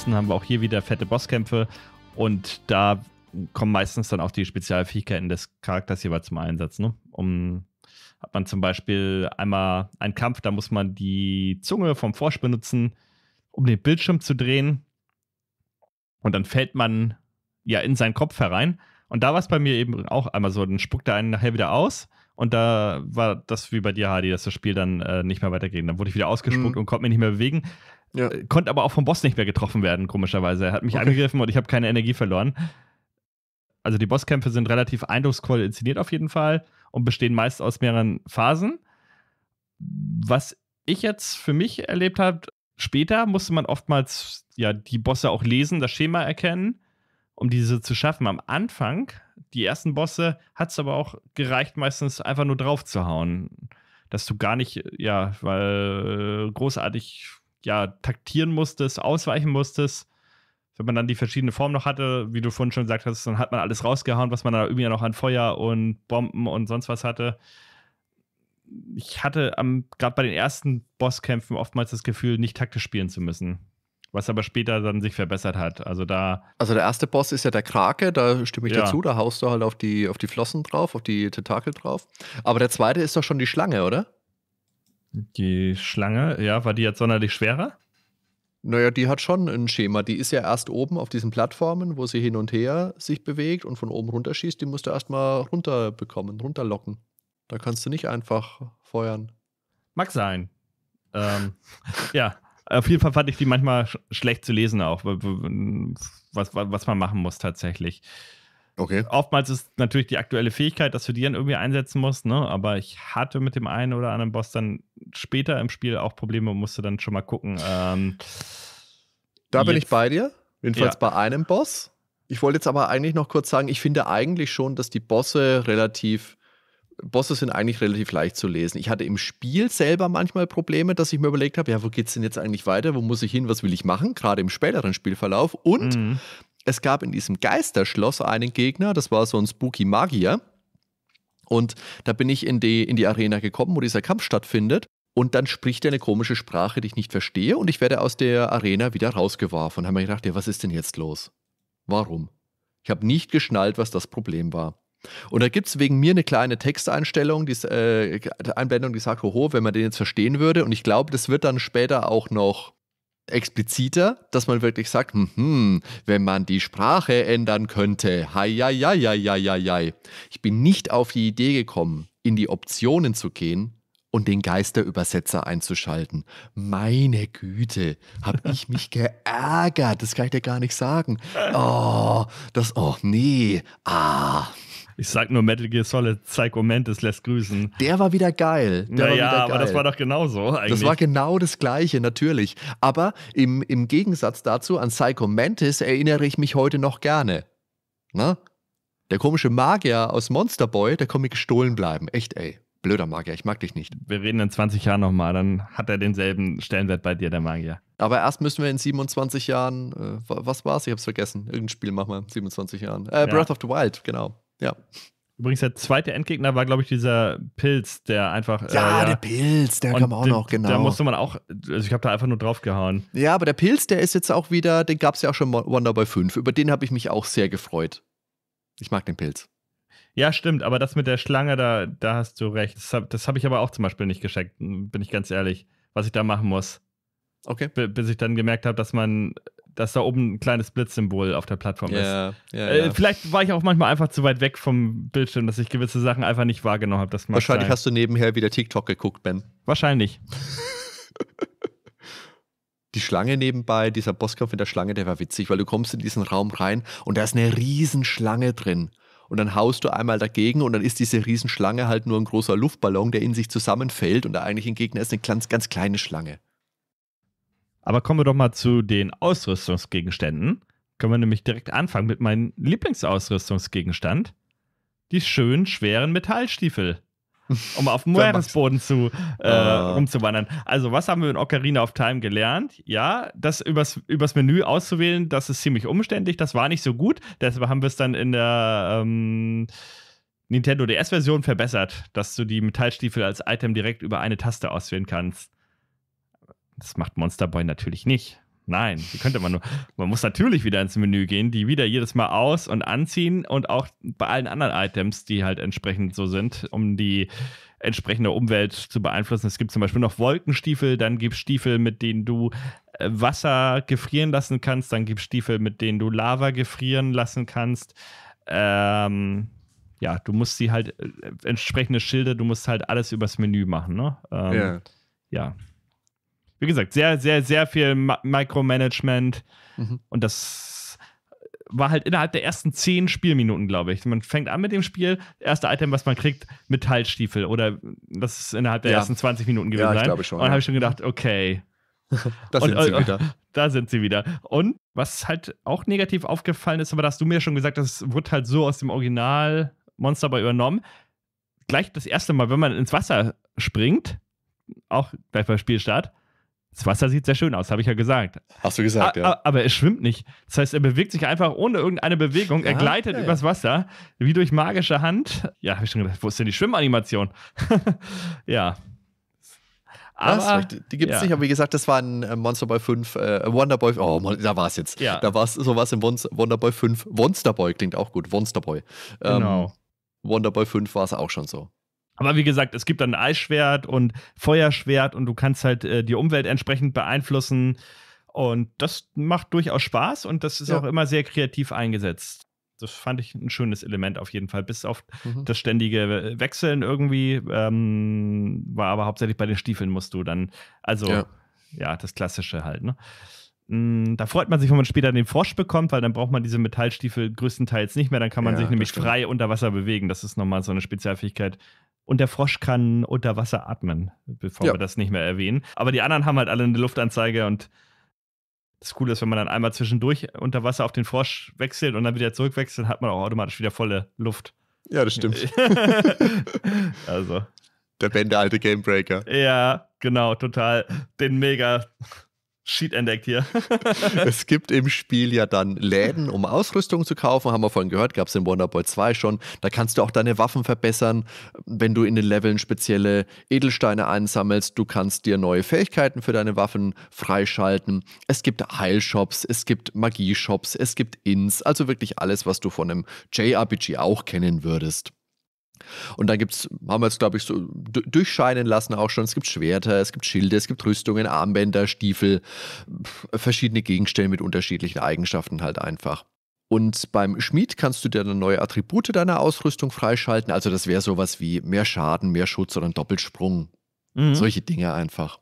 Ansonsten haben wir auch hier wieder fette Bosskämpfe und da kommen meistens dann auch die Spezialfähigkeiten des Charakters jeweils zum Einsatz. Ne? Um, hat man zum Beispiel einmal einen Kampf, da muss man die Zunge vom Frosch benutzen, um den Bildschirm zu drehen. Und dann fällt man ja in seinen Kopf herein. Und da war es bei mir eben auch einmal so, dann spuckt er einen nachher wieder aus. Und da war das wie bei dir, Hardy, dass das Spiel dann äh, nicht mehr weitergeht. Dann wurde ich wieder ausgespuckt mhm. und konnte mich nicht mehr bewegen. Ja. Äh, konnte aber auch vom Boss nicht mehr getroffen werden, komischerweise. Er hat mich okay. angegriffen und ich habe keine Energie verloren. Also die Bosskämpfe sind relativ eindrucksvoll inszeniert auf jeden Fall und bestehen meist aus mehreren Phasen. Was ich jetzt für mich erlebt habe, später musste man oftmals ja die Bosse auch lesen, das Schema erkennen, um diese zu schaffen. Am Anfang, die ersten Bosse, hat es aber auch gereicht, meistens einfach nur drauf zu hauen. Dass du gar nicht, ja, weil äh, großartig ja, taktieren musstest, ausweichen musstest. Wenn man dann die verschiedene Formen noch hatte, wie du vorhin schon gesagt hast, dann hat man alles rausgehauen, was man da irgendwie noch an Feuer und Bomben und sonst was hatte. Ich hatte gerade bei den ersten Bosskämpfen oftmals das Gefühl, nicht taktisch spielen zu müssen was aber später dann sich verbessert hat. Also da. Also der erste Boss ist ja der Krake, da stimme ich ja. dazu, da haust du halt auf die, auf die Flossen drauf, auf die Tentakel drauf. Aber der zweite ist doch schon die Schlange, oder? Die Schlange, ja, war die jetzt sonderlich schwerer? Naja, die hat schon ein Schema. Die ist ja erst oben auf diesen Plattformen, wo sie hin und her sich bewegt und von oben runterschießt. Die musst du erstmal runterbekommen, runterlocken. Da kannst du nicht einfach feuern. Mag sein. Ähm, ja, auf jeden Fall fand ich die manchmal sch schlecht zu lesen auch, was, was man machen muss tatsächlich. Okay. Oftmals ist natürlich die aktuelle Fähigkeit, dass du die dann irgendwie einsetzen musst, ne? aber ich hatte mit dem einen oder anderen Boss dann später im Spiel auch Probleme und musste dann schon mal gucken. Ähm, da bin jetzt, ich bei dir, jedenfalls ja. bei einem Boss. Ich wollte jetzt aber eigentlich noch kurz sagen, ich finde eigentlich schon, dass die Bosse relativ Bosse sind eigentlich relativ leicht zu lesen. Ich hatte im Spiel selber manchmal Probleme, dass ich mir überlegt habe, ja, wo geht es denn jetzt eigentlich weiter? Wo muss ich hin? Was will ich machen? Gerade im späteren Spielverlauf. Und mhm es gab in diesem Geisterschloss einen Gegner, das war so ein Spooky Magier. Und da bin ich in die, in die Arena gekommen, wo dieser Kampf stattfindet. Und dann spricht er eine komische Sprache, die ich nicht verstehe. Und ich werde aus der Arena wieder rausgeworfen. Und habe mir gedacht, ja, was ist denn jetzt los? Warum? Ich habe nicht geschnallt, was das Problem war. Und da gibt es wegen mir eine kleine Texteinstellung, die, äh, Einblendung, die sagt, hoho, wenn man den jetzt verstehen würde. Und ich glaube, das wird dann später auch noch expliziter, dass man wirklich sagt, hm, wenn man die Sprache ändern könnte, hei, Ich bin nicht auf die Idee gekommen, in die Optionen zu gehen und den Geisterübersetzer einzuschalten. Meine Güte, habe ich mich geärgert. Das kann ich dir gar nicht sagen. Oh, das, oh, nee. Ah. Ich sag nur Metal Gear Solid Psycho Mantis lässt grüßen. Der war wieder geil. Der naja, wieder geil. aber das war doch genauso eigentlich. Das war genau das Gleiche, natürlich. Aber im, im Gegensatz dazu an Psycho Mantis erinnere ich mich heute noch gerne. Na? Der komische Magier aus Monster Boy, der kann mir gestohlen bleiben. Echt, ey. Blöder Magier, ich mag dich nicht. Wir reden in 20 Jahren nochmal, dann hat er denselben Stellenwert bei dir, der Magier. Aber erst müssen wir in 27 Jahren, äh, was war's? Ich hab's vergessen. Irgendein Spiel machen wir in 27 Jahren. Äh, Breath of the Wild, genau. Ja. Übrigens, der zweite Endgegner war, glaube ich, dieser Pilz, der einfach. Äh, ja, äh, der Pilz, der kam auch noch, genau. Da musste man auch, also ich habe da einfach nur draufgehauen. Ja, aber der Pilz, der ist jetzt auch wieder, den gab es ja auch schon Wonder Wonderboy 5. Über den habe ich mich auch sehr gefreut. Ich mag den Pilz. Ja, stimmt, aber das mit der Schlange, da, da hast du recht. Das habe hab ich aber auch zum Beispiel nicht gescheckt, bin ich ganz ehrlich, was ich da machen muss. Okay. B bis ich dann gemerkt habe, dass man dass da oben ein kleines Blitzsymbol auf der Plattform yeah, ist. Yeah, äh, yeah. Vielleicht war ich auch manchmal einfach zu weit weg vom Bildschirm, dass ich gewisse Sachen einfach nicht wahrgenommen habe. Wahrscheinlich sein. hast du nebenher wieder TikTok geguckt, Ben. Wahrscheinlich. die Schlange nebenbei, dieser Bosskampf in der Schlange, der war witzig, weil du kommst in diesen Raum rein und da ist eine Riesenschlange drin. Und dann haust du einmal dagegen und dann ist diese Riesenschlange halt nur ein großer Luftballon, der in sich zusammenfällt und der eigentliche Gegner ist eine ganz, ganz kleine Schlange. Aber kommen wir doch mal zu den Ausrüstungsgegenständen. Können wir nämlich direkt anfangen mit meinem Lieblingsausrüstungsgegenstand. Die schönen, schweren Metallstiefel. Um auf dem Meeresboden zu äh, äh, rumzuwandern. Also, was haben wir in Ocarina of Time gelernt? Ja, das übers, übers Menü auszuwählen, das ist ziemlich umständlich. Das war nicht so gut. Deshalb haben wir es dann in der ähm, Nintendo DS-Version verbessert, dass du die Metallstiefel als Item direkt über eine Taste auswählen kannst. Das macht Monsterboy natürlich nicht. Nein, die könnte man nur. Man muss natürlich wieder ins Menü gehen, die wieder jedes Mal aus- und anziehen und auch bei allen anderen Items, die halt entsprechend so sind, um die entsprechende Umwelt zu beeinflussen. Es gibt zum Beispiel noch Wolkenstiefel, dann gibt es Stiefel, mit denen du äh, Wasser gefrieren lassen kannst, dann gibt es Stiefel, mit denen du Lava gefrieren lassen kannst. Ähm, ja, du musst sie halt äh, äh entsprechende Schilder, du musst halt alles übers Menü machen, ne? Ähm, yeah. Ja wie gesagt, sehr, sehr, sehr viel Micromanagement. Mhm. Und das war halt innerhalb der ersten zehn Spielminuten, glaube ich. Man fängt an mit dem Spiel, erste Item, was man kriegt, Metallstiefel. Oder das ist innerhalb der ja. ersten 20 Minuten gewesen. Ja, ich glaube schon. Und dann ja. habe ich schon gedacht, okay. da sind und, sie äh, wieder. Da sind sie wieder. Und was halt auch negativ aufgefallen ist, aber da hast du mir schon gesagt, das wurde halt so aus dem Original Monster Boy übernommen. Gleich das erste Mal, wenn man ins Wasser springt, auch gleich beim Spielstart, das Wasser sieht sehr schön aus, habe ich ja gesagt. Hast du gesagt, a ja. Aber er schwimmt nicht. Das heißt, er bewegt sich einfach ohne irgendeine Bewegung. Ja, er ah, gleitet ja, übers Wasser, wie durch magische Hand. Ja, habe ich schon gedacht, wo ist denn die Schwimmanimation? ja. Aber, die gibt es nicht, aber wie gesagt, das war ein äh, Boy 5, äh, Boy, oh, da war es jetzt. Ja. Da war es sowas im Boy 5. Boy klingt auch gut, Wonsterboy. Ähm, genau. Wonder Boy 5 war es auch schon so. Aber wie gesagt, es gibt dann Eisschwert und Feuerschwert und du kannst halt äh, die Umwelt entsprechend beeinflussen. Und das macht durchaus Spaß und das ist ja. auch immer sehr kreativ eingesetzt. Das fand ich ein schönes Element auf jeden Fall. Bis auf mhm. das ständige äh, Wechseln irgendwie ähm, war aber hauptsächlich bei den Stiefeln musst du dann, also ja, ja das Klassische halt. Ne? Hm, da freut man sich, wenn man später den Frosch bekommt, weil dann braucht man diese Metallstiefel größtenteils nicht mehr. Dann kann man ja, sich nämlich frei unter Wasser bewegen. Das ist nochmal so eine Spezialfähigkeit. Und der Frosch kann unter Wasser atmen, bevor ja. wir das nicht mehr erwähnen. Aber die anderen haben halt alle eine Luftanzeige und das Coole ist, wenn man dann einmal zwischendurch unter Wasser auf den Frosch wechselt und dann wieder zurückwechselt, hat man auch automatisch wieder volle Luft. Ja, das stimmt. also. Der Bender alte Gamebreaker. Ja, genau, total. Den mega Cheat entdeckt hier. es gibt im Spiel ja dann Läden, um Ausrüstung zu kaufen. Haben wir vorhin gehört, gab es in Wonderboy 2 schon. Da kannst du auch deine Waffen verbessern, wenn du in den Leveln spezielle Edelsteine einsammelst. Du kannst dir neue Fähigkeiten für deine Waffen freischalten. Es gibt Heilshops, es gibt Magieshops, es gibt Inns. Also wirklich alles, was du von einem JRPG auch kennen würdest. Und dann gibt's, haben wir jetzt, glaube ich, so durchscheinen lassen auch schon. Es gibt Schwerter, es gibt Schilde, es gibt Rüstungen, Armbänder, Stiefel, verschiedene Gegenstände mit unterschiedlichen Eigenschaften halt einfach. Und beim Schmied kannst du dir dann neue Attribute deiner Ausrüstung freischalten. Also das wäre sowas wie mehr Schaden, mehr Schutz oder ein Doppelsprung. Mhm. Solche Dinge einfach.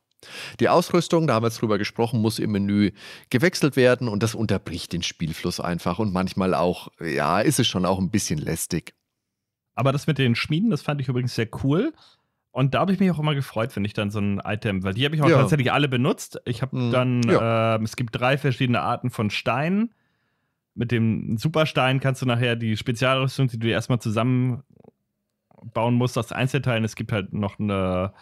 Die Ausrüstung, da haben wir jetzt drüber gesprochen, muss im Menü gewechselt werden und das unterbricht den Spielfluss einfach und manchmal auch, ja, ist es schon auch ein bisschen lästig. Aber das mit den Schmieden, das fand ich übrigens sehr cool. Und da habe ich mich auch immer gefreut, wenn ich dann so ein Item, weil die habe ich auch ja. tatsächlich alle benutzt. Ich habe mhm. dann, ja. äh, es gibt drei verschiedene Arten von Steinen. Mit dem Superstein kannst du nachher die Spezialrüstung, die du erstmal zusammenbauen musst, das einzeln Es gibt halt noch eine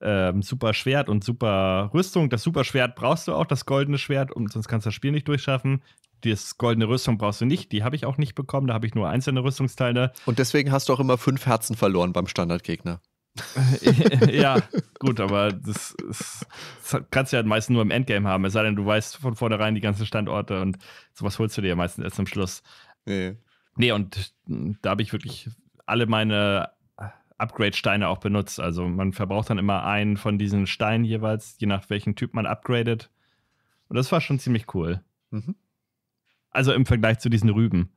ähm, super Schwert und super Rüstung. Das super Schwert brauchst du auch, das goldene Schwert, und sonst kannst du das Spiel nicht durchschaffen. Das goldene Rüstung brauchst du nicht, die habe ich auch nicht bekommen, da habe ich nur einzelne Rüstungsteile. Und deswegen hast du auch immer fünf Herzen verloren beim Standardgegner. ja, gut, aber das, ist, das kannst du ja meistens nur im Endgame haben, es sei denn, du weißt von vornherein die ganzen Standorte und sowas holst du dir ja meistens erst am Schluss. Nee. Nee, und da habe ich wirklich alle meine Upgrade-Steine auch benutzt. Also man verbraucht dann immer einen von diesen Steinen jeweils, je nach welchen Typ man upgradet. Und das war schon ziemlich cool. Mhm. Also im Vergleich zu diesen Rüben,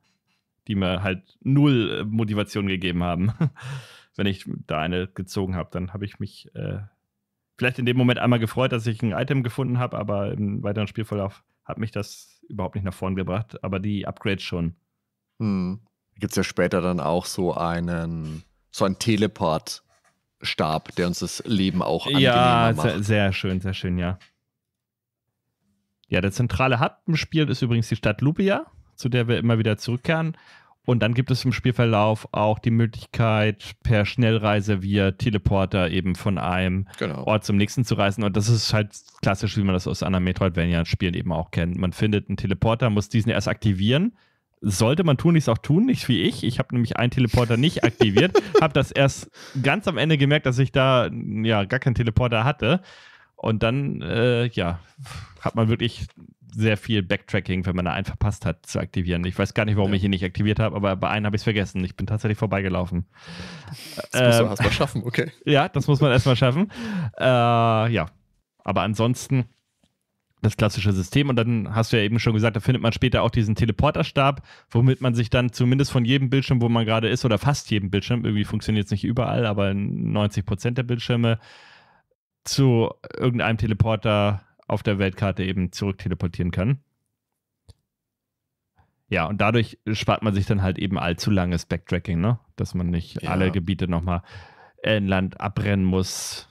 die mir halt null äh, Motivation gegeben haben. Wenn ich da eine gezogen habe, dann habe ich mich äh, vielleicht in dem Moment einmal gefreut, dass ich ein Item gefunden habe, aber im weiteren Spielverlauf hat mich das überhaupt nicht nach vorn gebracht. Aber die Upgrades schon. Hm. Gibt es ja später dann auch so einen so ein Teleport-Stab, der uns das Leben auch angenehmer ja, macht. Ja, sehr schön, sehr schön, ja. Ja, der zentrale Hub im Spiel ist übrigens die Stadt Lubia, zu der wir immer wieder zurückkehren. Und dann gibt es im Spielverlauf auch die Möglichkeit, per Schnellreise via Teleporter eben von einem genau. Ort zum nächsten zu reisen. Und das ist halt klassisch, wie man das aus anderen Metroidvania-Spielen eben auch kennt. Man findet einen Teleporter, muss diesen erst aktivieren, sollte man tun, ist auch tun, nicht wie ich. Ich habe nämlich einen Teleporter nicht aktiviert, habe das erst ganz am Ende gemerkt, dass ich da ja gar keinen Teleporter hatte. Und dann, äh, ja, hat man wirklich sehr viel Backtracking, wenn man da einen verpasst hat, zu aktivieren. Ich weiß gar nicht, warum ja. ich ihn nicht aktiviert habe, aber bei einem habe ich es vergessen. Ich bin tatsächlich vorbeigelaufen. Das ähm, muss man erstmal schaffen, okay. Ja, das muss man erstmal schaffen. Äh, ja, aber ansonsten das klassische System. Und dann hast du ja eben schon gesagt, da findet man später auch diesen Teleporterstab, womit man sich dann zumindest von jedem Bildschirm, wo man gerade ist, oder fast jedem Bildschirm, irgendwie funktioniert es nicht überall, aber 90 Prozent der Bildschirme, zu irgendeinem Teleporter auf der Weltkarte eben zurück teleportieren kann. Ja, und dadurch spart man sich dann halt eben allzu langes Backtracking, ne? Dass man nicht ja. alle Gebiete nochmal in Land abrennen muss,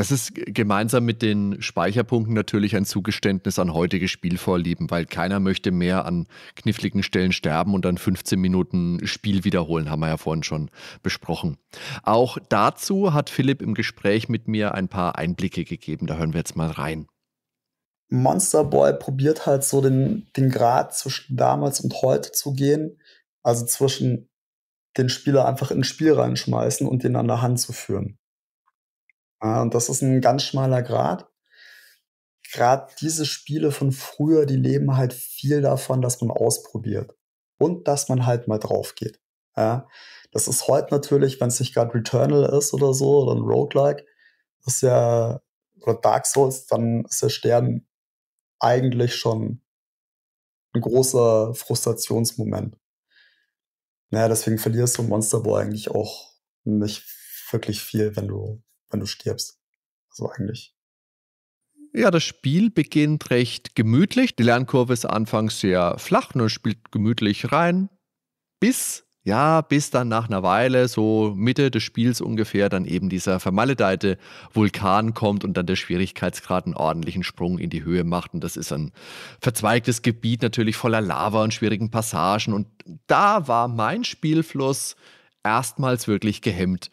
das ist gemeinsam mit den Speicherpunkten natürlich ein Zugeständnis an heutige Spielvorlieben, weil keiner möchte mehr an kniffligen Stellen sterben und dann 15 Minuten Spiel wiederholen, haben wir ja vorhin schon besprochen. Auch dazu hat Philipp im Gespräch mit mir ein paar Einblicke gegeben. Da hören wir jetzt mal rein. Monster Boy probiert halt so den, den Grad zwischen damals und heute zu gehen. Also zwischen den Spieler einfach ins Spiel reinschmeißen und den an der Hand zu führen. Und das ist ein ganz schmaler Grad. Gerade diese Spiele von früher, die leben halt viel davon, dass man ausprobiert und dass man halt mal drauf geht. Ja, das ist heute natürlich, wenn es nicht gerade Returnal ist oder so, oder ein Roguelike, ist ja, oder Dark Souls, dann ist der Stern eigentlich schon ein großer Frustrationsmoment. Naja, deswegen verlierst du Monster Boy eigentlich auch nicht wirklich viel, wenn du wenn du stirbst. Also eigentlich. Ja, das Spiel beginnt recht gemütlich. Die Lernkurve ist anfangs sehr flach, nur spielt gemütlich rein. Bis, ja, bis dann nach einer Weile, so Mitte des Spiels ungefähr, dann eben dieser vermaledeite Vulkan kommt und dann der Schwierigkeitsgrad einen ordentlichen Sprung in die Höhe macht. Und das ist ein verzweigtes Gebiet natürlich voller Lava und schwierigen Passagen. Und da war mein Spielfluss erstmals wirklich gehemmt.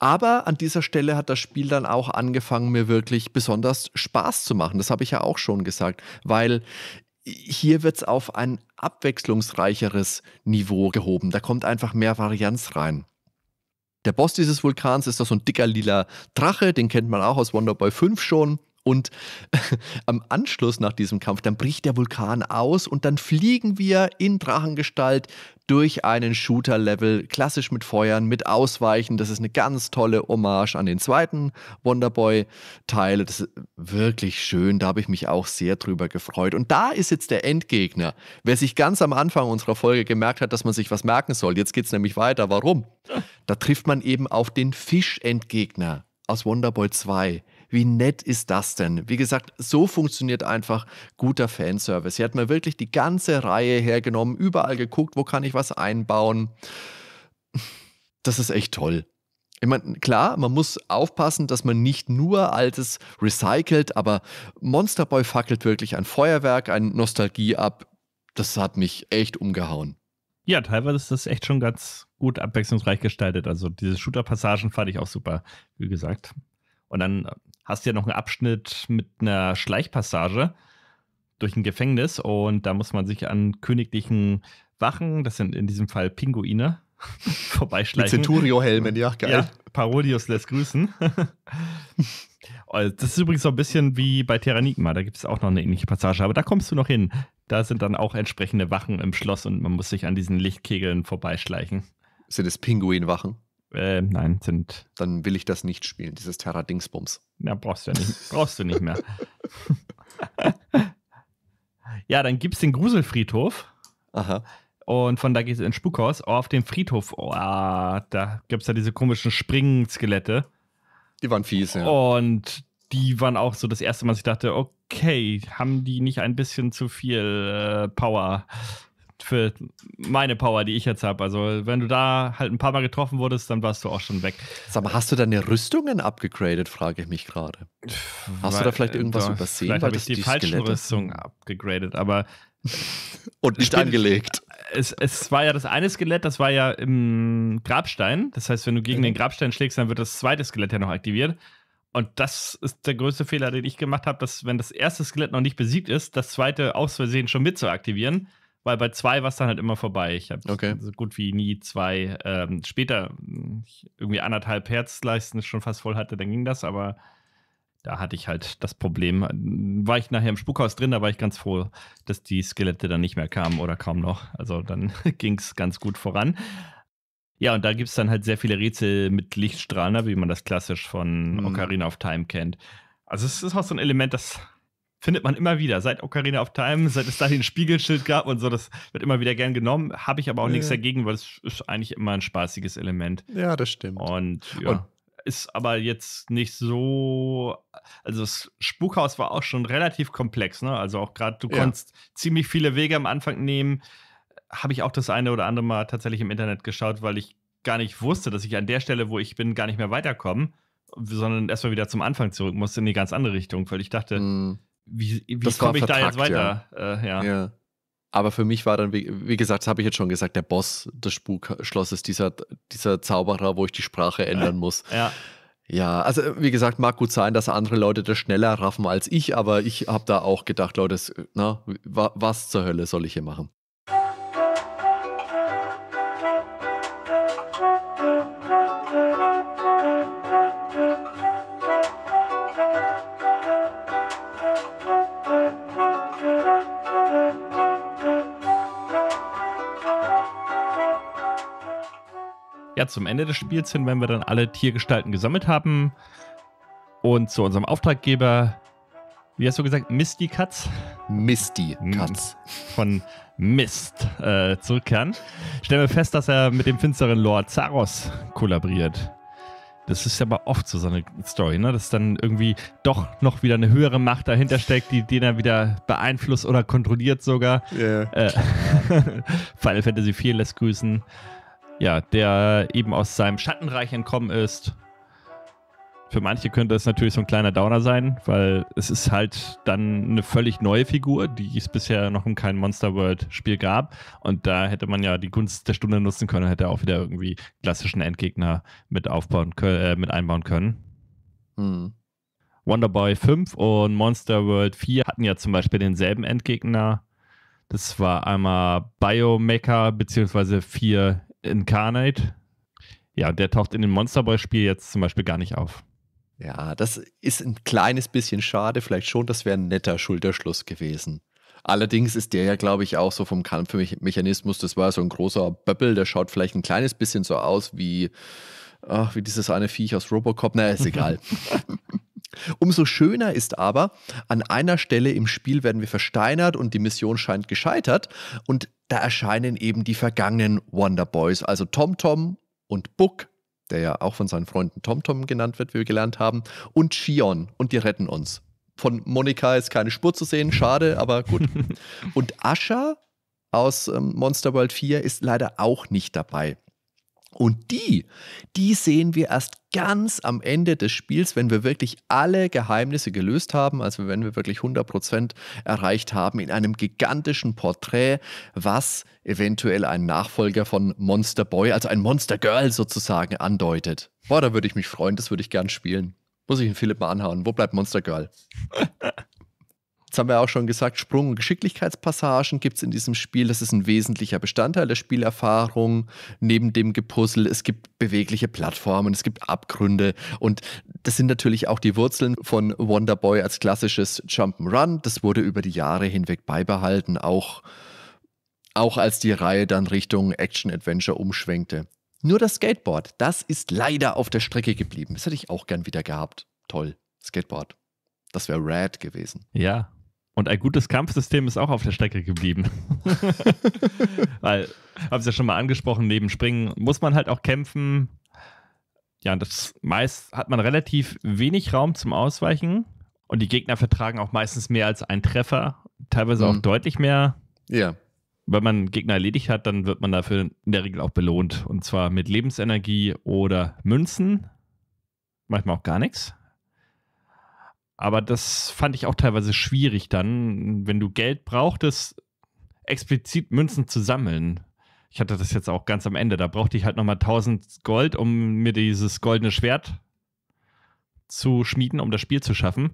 Aber an dieser Stelle hat das Spiel dann auch angefangen, mir wirklich besonders Spaß zu machen. Das habe ich ja auch schon gesagt, weil hier wird es auf ein abwechslungsreicheres Niveau gehoben. Da kommt einfach mehr Varianz rein. Der Boss dieses Vulkans ist doch so ein dicker lila Drache, den kennt man auch aus Wonderboy 5 schon. Und am Anschluss nach diesem Kampf, dann bricht der Vulkan aus und dann fliegen wir in Drachengestalt durch einen Shooter-Level, klassisch mit Feuern, mit Ausweichen. Das ist eine ganz tolle Hommage an den zweiten Wonderboy-Teil. Das ist wirklich schön, da habe ich mich auch sehr drüber gefreut. Und da ist jetzt der Endgegner. Wer sich ganz am Anfang unserer Folge gemerkt hat, dass man sich was merken soll, jetzt geht es nämlich weiter. Warum? Da trifft man eben auf den Fisch-Endgegner aus Wonderboy 2 wie nett ist das denn? Wie gesagt, so funktioniert einfach guter Fanservice. Hier hat man wirklich die ganze Reihe hergenommen, überall geguckt, wo kann ich was einbauen. Das ist echt toll. Ich meine, klar, man muss aufpassen, dass man nicht nur Altes recycelt, aber Monsterboy fackelt wirklich ein Feuerwerk, ein Nostalgie ab. Das hat mich echt umgehauen. Ja, teilweise ist das echt schon ganz gut abwechslungsreich gestaltet. Also diese Shooter-Passagen fand ich auch super, wie gesagt. Und dann hast du ja noch einen Abschnitt mit einer Schleichpassage durch ein Gefängnis und da muss man sich an königlichen Wachen, das sind in diesem Fall Pinguine, vorbeischleichen. Mit Centurio-Helmen, ja, geil. Ja, Parodius lässt grüßen. Also, das ist übrigens so ein bisschen wie bei Terranigma, da gibt es auch noch eine ähnliche Passage, aber da kommst du noch hin. Da sind dann auch entsprechende Wachen im Schloss und man muss sich an diesen Lichtkegeln vorbeischleichen. Sind es Pinguinwachen? Äh, nein, sind. Dann will ich das nicht spielen, dieses Terra Dingsbums. Ja, brauchst du ja nicht, brauchst du nicht mehr. ja, dann gibt's den Gruselfriedhof. Aha. Und von da geht es ins Spukhaus. Oh, auf dem Friedhof, oh, ah, da gibt's ja diese komischen Springen-Skelette. Die waren fies, ja. Und die waren auch so das erste Mal, dass ich dachte, okay, haben die nicht ein bisschen zu viel äh, Power? für meine Power, die ich jetzt habe. Also, wenn du da halt ein paar Mal getroffen wurdest, dann warst du auch schon weg. Sag mal, hast du deine Rüstungen abgegradet, frage ich mich gerade. Hast Weil, du da vielleicht äh, irgendwas doch, übersehen? Vielleicht habe ich die, die falschen Skelette? Rüstungen abgegradet, aber. Und nicht angelegt. Es, es, war ja das eine Skelett, das war ja im Grabstein. Das heißt, wenn du gegen mhm. den Grabstein schlägst, dann wird das zweite Skelett ja noch aktiviert. Und das ist der größte Fehler, den ich gemacht habe, dass wenn das erste Skelett noch nicht besiegt ist, das zweite aus Versehen schon mit zu aktivieren weil bei zwei war es dann halt immer vorbei. Ich habe okay. so gut wie nie zwei. Ähm, später hm, irgendwie anderthalb Herz leisten schon fast voll hatte, dann ging das, aber da hatte ich halt das Problem. War ich nachher im Spukhaus drin, da war ich ganz froh, dass die Skelette dann nicht mehr kamen oder kaum noch. Also dann ging es ganz gut voran. Ja, und da gibt es dann halt sehr viele Rätsel mit Lichtstrahlen, ne, wie man das klassisch von mhm. Ocarina of Time kennt. Also es ist auch so ein Element, das findet man immer wieder. Seit Ocarina of Time, seit es da den Spiegelschild gab und so, das wird immer wieder gern genommen. Habe ich aber auch ja. nichts dagegen, weil es ist eigentlich immer ein spaßiges Element. Ja, das stimmt. Und ja. Und ist aber jetzt nicht so. Also, das Spukhaus war auch schon relativ komplex, ne? Also, auch gerade, du ja. konntest ziemlich viele Wege am Anfang nehmen. Habe ich auch das eine oder andere Mal tatsächlich im Internet geschaut, weil ich gar nicht wusste, dass ich an der Stelle, wo ich bin, gar nicht mehr weiterkomme, sondern erstmal wieder zum Anfang zurück musste in die ganz andere Richtung, weil ich dachte, mhm wie, wie komme ich da jetzt weiter? Ja. Äh, ja. ja. Aber für mich war dann, wie, wie gesagt, das habe ich jetzt schon gesagt, der Boss des Spukschlosses, dieser, dieser Zauberer, wo ich die Sprache ändern muss. Ja. Ja, also wie gesagt, mag gut sein, dass andere Leute das schneller raffen als ich, aber ich habe da auch gedacht, Leute, na, was zur Hölle soll ich hier machen? ja, zum Ende des Spiels hin, wenn wir dann alle Tiergestalten gesammelt haben und zu unserem Auftraggeber, wie hast du gesagt, Misty Katz? Misty Katz. Von Mist äh, zurückkehren, stellen wir fest, dass er mit dem finsteren Lord Zaros kollaboriert. Das ist ja aber oft so seine Story, ne? dass dann irgendwie doch noch wieder eine höhere Macht dahinter steckt, die den er wieder beeinflusst oder kontrolliert sogar. Yeah. Äh, Final Fantasy 4 lässt grüßen ja, der eben aus seinem Schattenreich entkommen ist. Für manche könnte es natürlich so ein kleiner Downer sein, weil es ist halt dann eine völlig neue Figur, die es bisher noch in keinem Monster World Spiel gab. Und da hätte man ja die Gunst der Stunde nutzen können, hätte auch wieder irgendwie klassischen Endgegner mit aufbauen äh, mit einbauen können. Hm. Wonderboy 5 und Monster World 4 hatten ja zum Beispiel denselben Endgegner. Das war einmal Biomecha, beziehungsweise 4 Incarnate. Ja, der taucht in dem Monster boy spiel jetzt zum Beispiel gar nicht auf. Ja, das ist ein kleines bisschen schade. Vielleicht schon, das wäre ein netter Schulterschluss gewesen. Allerdings ist der ja, glaube ich, auch so vom Kampfmechanismus, das war so ein großer Böppel, der schaut vielleicht ein kleines bisschen so aus wie, ach, wie dieses eine Viech aus Robocop. Na, ist egal. Umso schöner ist aber, an einer Stelle im Spiel werden wir versteinert und die Mission scheint gescheitert. Und da erscheinen eben die vergangenen Wonder Boys, also Tom Tom und Book, der ja auch von seinen Freunden Tom Tom genannt wird, wie wir gelernt haben, und Shion und die retten uns. Von Monika ist keine Spur zu sehen, schade, aber gut. Und Asha aus ähm, Monster World 4 ist leider auch nicht dabei. Und die, die sehen wir erst ganz am Ende des Spiels, wenn wir wirklich alle Geheimnisse gelöst haben, also wenn wir wirklich 100% erreicht haben, in einem gigantischen Porträt, was eventuell einen Nachfolger von Monster Boy, also ein Monster Girl sozusagen, andeutet. Boah, da würde ich mich freuen, das würde ich gern spielen. Muss ich den Philipp mal anhauen. Wo bleibt Monster Girl? haben wir auch schon gesagt, Sprung- und Geschicklichkeitspassagen gibt es in diesem Spiel. Das ist ein wesentlicher Bestandteil der Spielerfahrung. Neben dem Gepuzzle, es gibt bewegliche Plattformen, es gibt Abgründe. Und das sind natürlich auch die Wurzeln von Wonderboy als klassisches Jump'n'Run. Das wurde über die Jahre hinweg beibehalten, auch, auch als die Reihe dann Richtung Action-Adventure umschwenkte. Nur das Skateboard, das ist leider auf der Strecke geblieben. Das hätte ich auch gern wieder gehabt. Toll, Skateboard. Das wäre rad gewesen. Ja, und ein gutes Kampfsystem ist auch auf der Strecke geblieben. Weil, habe es ja schon mal angesprochen, neben Springen muss man halt auch kämpfen. Ja, und das meist hat man relativ wenig Raum zum Ausweichen. Und die Gegner vertragen auch meistens mehr als einen Treffer, teilweise mhm. auch deutlich mehr. Ja. Wenn man Gegner erledigt hat, dann wird man dafür in der Regel auch belohnt. Und zwar mit Lebensenergie oder Münzen. Manchmal auch gar nichts. Aber das fand ich auch teilweise schwierig dann, wenn du Geld brauchtest, explizit Münzen zu sammeln. Ich hatte das jetzt auch ganz am Ende. Da brauchte ich halt nochmal 1000 Gold, um mir dieses goldene Schwert zu schmieden, um das Spiel zu schaffen.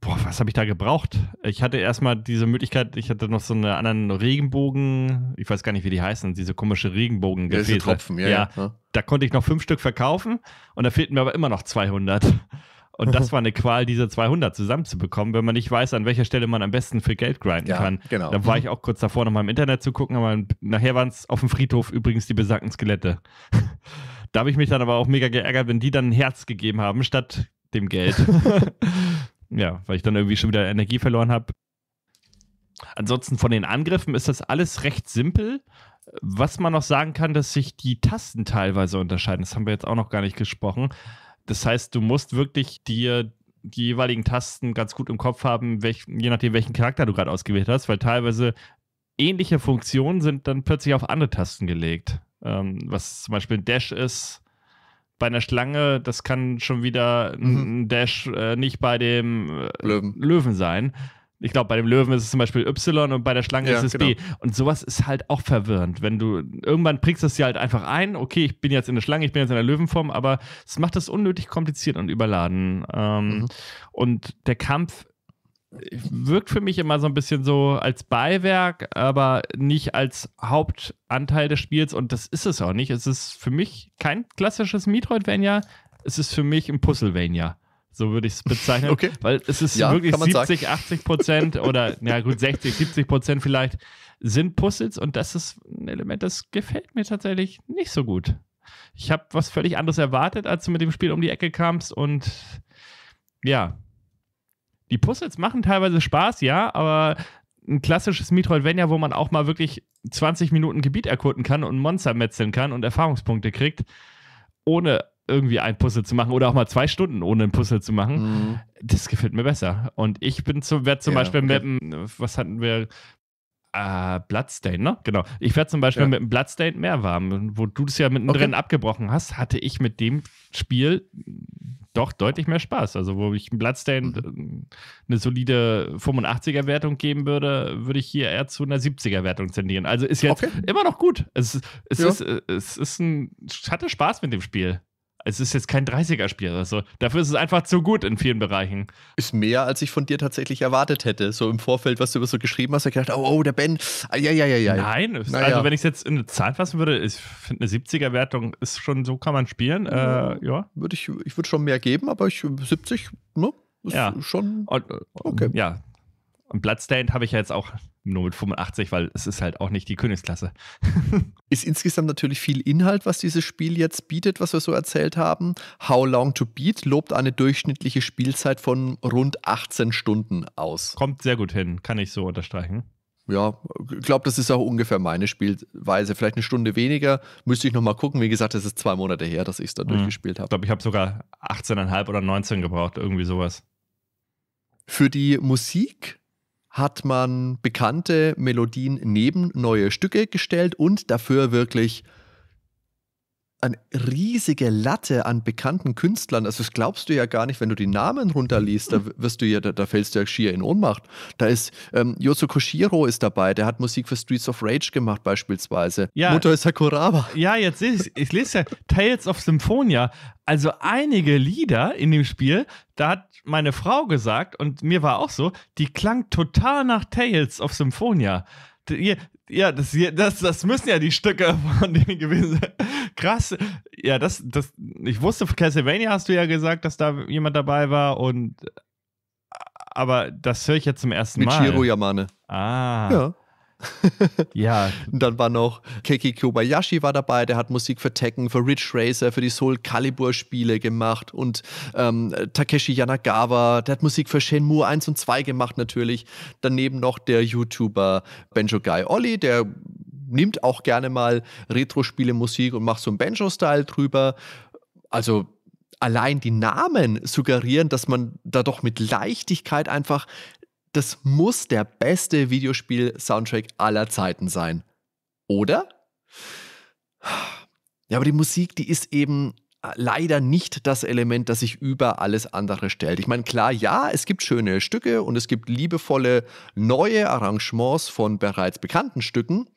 Boah, was habe ich da gebraucht? Ich hatte erstmal diese Möglichkeit, ich hatte noch so einen anderen Regenbogen, ich weiß gar nicht, wie die heißen, diese komische Regenbogen. Ja, Tropfen, ja, ja, ja. Da konnte ich noch fünf Stück verkaufen und da fehlten mir aber immer noch 200. Und das mhm. war eine Qual, diese 200 zusammenzubekommen, wenn man nicht weiß, an welcher Stelle man am besten für Geld grinden ja, kann. Genau. Da war mhm. ich auch kurz davor, nochmal im Internet zu gucken, aber nachher waren es auf dem Friedhof übrigens die besagten Skelette. da habe ich mich dann aber auch mega geärgert, wenn die dann ein Herz gegeben haben, statt dem Geld. ja, weil ich dann irgendwie schon wieder Energie verloren habe. Ansonsten von den Angriffen ist das alles recht simpel. Was man noch sagen kann, dass sich die Tasten teilweise unterscheiden. Das haben wir jetzt auch noch gar nicht gesprochen. Das heißt, du musst wirklich dir die jeweiligen Tasten ganz gut im Kopf haben, welch, je nachdem, welchen Charakter du gerade ausgewählt hast, weil teilweise ähnliche Funktionen sind dann plötzlich auf andere Tasten gelegt. Ähm, was zum Beispiel ein Dash ist bei einer Schlange, das kann schon wieder mhm. ein Dash äh, nicht bei dem äh, Löwen. Löwen sein. Ich glaube, bei dem Löwen ist es zum Beispiel Y und bei der Schlange ja, ist es genau. B. Und sowas ist halt auch verwirrend. Wenn du irgendwann prickst es dir halt einfach ein, okay, ich bin jetzt in der Schlange, ich bin jetzt in der Löwenform, aber es macht das unnötig kompliziert und überladen. Ähm, mhm. Und der Kampf wirkt für mich immer so ein bisschen so als Beiwerk, aber nicht als Hauptanteil des Spiels und das ist es auch nicht. Es ist für mich kein klassisches Metroidvania, es ist für mich ein Puzzlevania. So würde ich es bezeichnen. Okay. Weil es ist ja, wirklich 70, sagen. 80 Prozent oder ja gut, 60, 70 Prozent vielleicht sind Puzzles und das ist ein Element, das gefällt mir tatsächlich nicht so gut. Ich habe was völlig anderes erwartet, als du mit dem Spiel um die Ecke kamst und ja. Die Puzzles machen teilweise Spaß, ja, aber ein klassisches Metroidvania, wo man auch mal wirklich 20 Minuten Gebiet erkunden kann und Monster metzeln kann und Erfahrungspunkte kriegt, ohne irgendwie ein Puzzle zu machen oder auch mal zwei Stunden ohne ein Puzzle zu machen, mhm. das gefällt mir besser. Und ich bin zum, werde zum ja, Beispiel okay. mit, was hatten wir, äh, ah, Bloodstain, ne? Genau. Ich werde zum Beispiel ja. mit dem Bloodstain mehr warm. Wo du das ja mittendrin okay. abgebrochen hast, hatte ich mit dem Spiel doch deutlich mehr Spaß. Also, wo ich Bloodstain mhm. Ähm, eine solide 85er-Wertung geben würde, würde ich hier eher zu einer 70er-Wertung zendieren. Also ist jetzt okay. immer noch gut. Es, es, ja. ist, äh, es ist ein, hatte Spaß mit dem Spiel es ist jetzt kein 30er-Spiel. Also dafür ist es einfach zu gut in vielen Bereichen. Ist mehr, als ich von dir tatsächlich erwartet hätte. So im Vorfeld, was du über so geschrieben hast, habe ich gedacht, oh, oh, der Ben. Ah, ja, ja, ja, ja. Nein, naja. also wenn ich es jetzt in eine Zahl fassen würde, ich finde eine 70er-Wertung ist schon, so kann man spielen. Mhm. Äh, hm. ja. Würde ich, ich würde schon mehr geben, aber ich 70, ne? Ist ja. schon. okay. Ja, und Bloodstained habe ich ja jetzt auch nur mit 85, weil es ist halt auch nicht die Königsklasse. ist insgesamt natürlich viel Inhalt, was dieses Spiel jetzt bietet, was wir so erzählt haben. How Long to Beat lobt eine durchschnittliche Spielzeit von rund 18 Stunden aus. Kommt sehr gut hin, kann ich so unterstreichen. Ja, ich glaube, das ist auch ungefähr meine Spielweise. Vielleicht eine Stunde weniger, müsste ich nochmal gucken. Wie gesagt, es ist zwei Monate her, dass ich es da mhm. durchgespielt habe. Ich glaube, ich habe sogar 18,5 oder 19 gebraucht, irgendwie sowas. Für die Musik hat man bekannte Melodien neben neue Stücke gestellt und dafür wirklich eine riesige Latte an bekannten Künstlern. Also das glaubst du ja gar nicht, wenn du die Namen runterliest, da wirst du ja, da, da fällst du ja schier in Ohnmacht. Da ist ähm, Yosu Koshiro ist dabei, der hat Musik für Streets of Rage gemacht beispielsweise. Ja, Mutter ist Hakuraba. Ja, jetzt ich ich lese ja Tales of Symphonia. Also einige Lieder in dem Spiel, da hat meine Frau gesagt, und mir war auch so, die klang total nach Tales of Symphonia ja, das, das, das müssen ja die Stücke von dem gewesen sein. Krass. Ja, das, das, ich wusste, Castlevania hast du ja gesagt, dass da jemand dabei war und äh, aber das höre ich jetzt zum ersten Michiro Mal. Michiro Yamane. Ah. Ja. ja. Und dann war noch Keiki Kobayashi war dabei, der hat Musik für Tekken, für Ridge Racer, für die Soul Calibur Spiele gemacht und ähm, Takeshi Yanagawa, der hat Musik für Shenmue 1 und 2 gemacht natürlich. Daneben noch der YouTuber Benjo Guy Olli, der nimmt auch gerne mal Retro-Spiele Musik und macht so einen Banjo-Style drüber. Also allein die Namen suggerieren, dass man da doch mit Leichtigkeit einfach das muss der beste Videospiel-Soundtrack aller Zeiten sein. Oder? Ja, aber die Musik, die ist eben äh, leider nicht das Element, das sich über alles andere stellt. Ich meine, klar, ja, es gibt schöne Stücke und es gibt liebevolle neue Arrangements von bereits bekannten Stücken,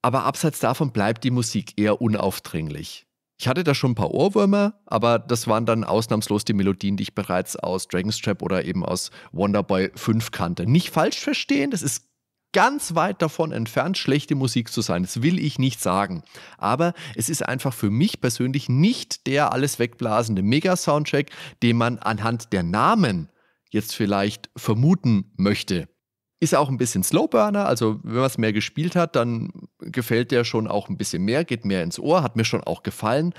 aber abseits davon bleibt die Musik eher unaufdringlich. Ich hatte da schon ein paar Ohrwürmer, aber das waren dann ausnahmslos die Melodien, die ich bereits aus Dragon's Trap oder eben aus Wonderboy 5 kannte. Nicht falsch verstehen, das ist ganz weit davon entfernt, schlechte Musik zu sein. Das will ich nicht sagen. Aber es ist einfach für mich persönlich nicht der alles wegblasende Mega-Soundtrack, den man anhand der Namen jetzt vielleicht vermuten möchte. Ist auch ein bisschen Slowburner, also wenn man es mehr gespielt hat, dann gefällt der schon auch ein bisschen mehr, geht mehr ins Ohr, hat mir schon auch gefallen.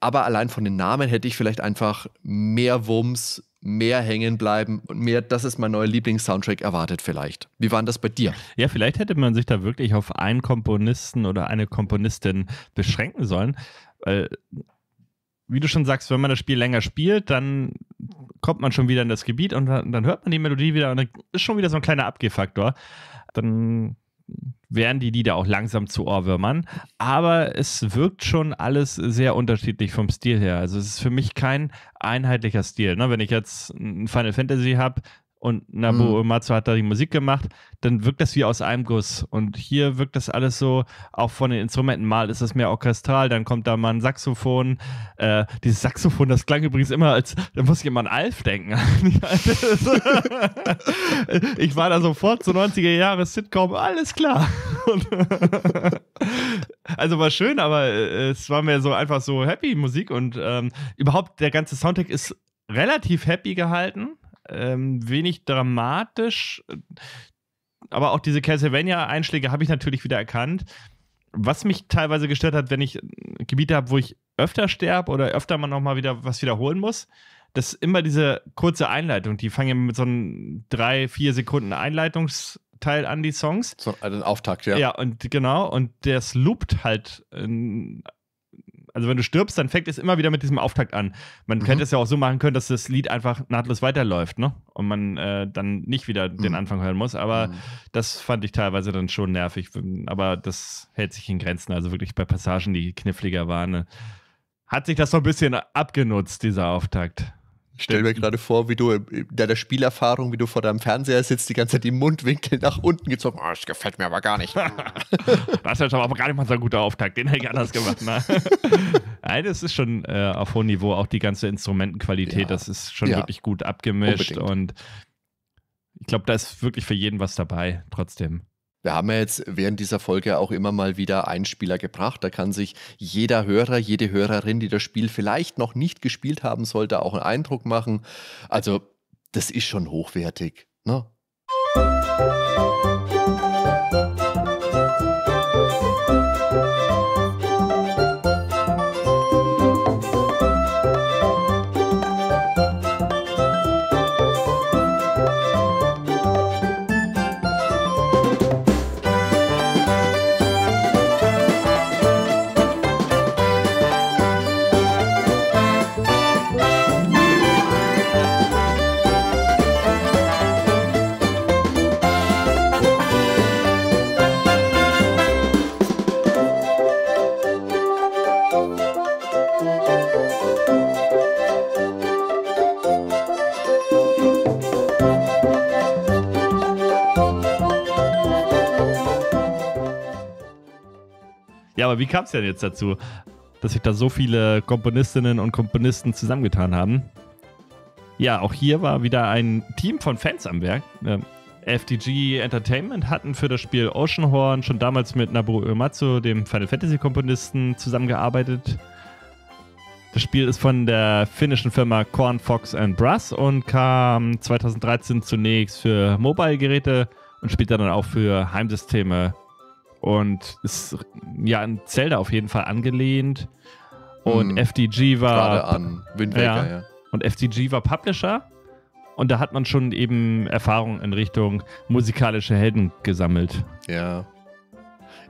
Aber allein von den Namen hätte ich vielleicht einfach mehr Wumms, mehr hängen bleiben und mehr, das ist mein neuer Lieblingssoundtrack erwartet vielleicht. Wie war das bei dir? Ja, vielleicht hätte man sich da wirklich auf einen Komponisten oder eine Komponistin beschränken sollen, weil wie du schon sagst, wenn man das Spiel länger spielt, dann kommt man schon wieder in das Gebiet und dann, dann hört man die Melodie wieder und dann ist schon wieder so ein kleiner Abgehfaktor. Dann werden die Lieder auch langsam zu Ohrwürmern. Aber es wirkt schon alles sehr unterschiedlich vom Stil her. Also es ist für mich kein einheitlicher Stil. Ne? Wenn ich jetzt ein Final Fantasy habe, und Nabu mhm. hat da die Musik gemacht, dann wirkt das wie aus einem Guss. Und hier wirkt das alles so, auch von den Instrumenten, mal ist das mehr orchestral, dann kommt da mal ein Saxophon. Äh, dieses Saxophon, das klang übrigens immer, als da muss ich immer an Alf denken. ich war da sofort zu 90er Jahre Sitcom, alles klar. also war schön, aber äh, es war mir so einfach so happy Musik und ähm, überhaupt der ganze Soundtrack ist relativ happy gehalten ähm, wenig dramatisch. Aber auch diese Castlevania-Einschläge habe ich natürlich wieder erkannt. Was mich teilweise gestört hat, wenn ich Gebiete habe, wo ich öfter sterbe oder öfter man noch mal wieder was wiederholen muss, das ist immer diese kurze Einleitung, die fangen ja mit so einem drei, vier Sekunden Einleitungsteil an, die Songs. So, also ein Auftakt, ja. Ja, und genau, und das loopt halt in, ähm, also wenn du stirbst, dann fängt es immer wieder mit diesem Auftakt an. Man mhm. könnte es ja auch so machen können, dass das Lied einfach nahtlos weiterläuft, ne? Und man äh, dann nicht wieder mhm. den Anfang hören muss. Aber mhm. das fand ich teilweise dann schon nervig. Aber das hält sich in Grenzen. Also wirklich bei Passagen, die kniffliger waren, ne? hat sich das so ein bisschen abgenutzt, dieser Auftakt stell mir gerade vor, wie du in deiner Spielerfahrung, wie du vor deinem Fernseher sitzt, die ganze Zeit die Mundwinkel nach unten gezogen. Oh, das gefällt mir aber gar nicht. das ist aber gar nicht mal so ein guter Auftakt, den hätte ich anders gemacht. Ne? Nein, das ist schon äh, auf hohem Niveau, auch die ganze Instrumentenqualität, ja. das ist schon ja. wirklich gut abgemischt Unbedingt. und ich glaube, da ist wirklich für jeden was dabei, trotzdem. Wir haben ja jetzt während dieser Folge auch immer mal wieder Einspieler gebracht. Da kann sich jeder Hörer, jede Hörerin, die das Spiel vielleicht noch nicht gespielt haben sollte, auch einen Eindruck machen. Also, das ist schon hochwertig. Ne? Musik Ja, aber wie kam es denn jetzt dazu, dass sich da so viele Komponistinnen und Komponisten zusammengetan haben? Ja, auch hier war wieder ein Team von Fans am Werk. Ähm, FDG Entertainment hatten für das Spiel Oceanhorn schon damals mit Nabu Uematsu, dem Final Fantasy Komponisten, zusammengearbeitet. Das Spiel ist von der finnischen Firma Corn Fox Brass und kam 2013 zunächst für Mobile-Geräte und später dann auch für Heimsysteme und ist ja an Zelda auf jeden Fall angelehnt. Und hm, FDG war. Gerade an Wind Waker, ja. ja. Und FDG war Publisher. Und da hat man schon eben Erfahrung in Richtung musikalische Helden gesammelt. Ja.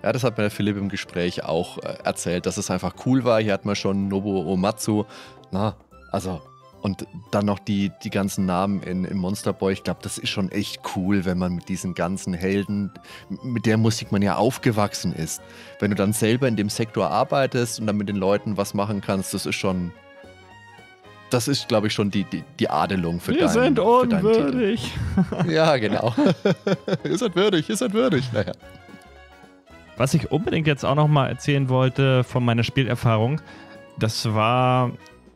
Ja, das hat mir der Philipp im Gespräch auch äh, erzählt, dass es einfach cool war. Hier hat man schon Nobuo Omatsu, na, also und dann noch die, die ganzen Namen in, in Monster Boy. Ich glaube, das ist schon echt cool, wenn man mit diesen ganzen Helden, mit der Musik man ja aufgewachsen ist. Wenn du dann selber in dem Sektor arbeitest und dann mit den Leuten was machen kannst, das ist schon. Das ist, glaube ich, schon die, die, die Adelung für Wir deinen, sind unwürdig. ja, genau. ihr seid würdig, ihr seid würdig. Naja. Was ich unbedingt jetzt auch noch mal erzählen wollte von meiner Spielerfahrung, das war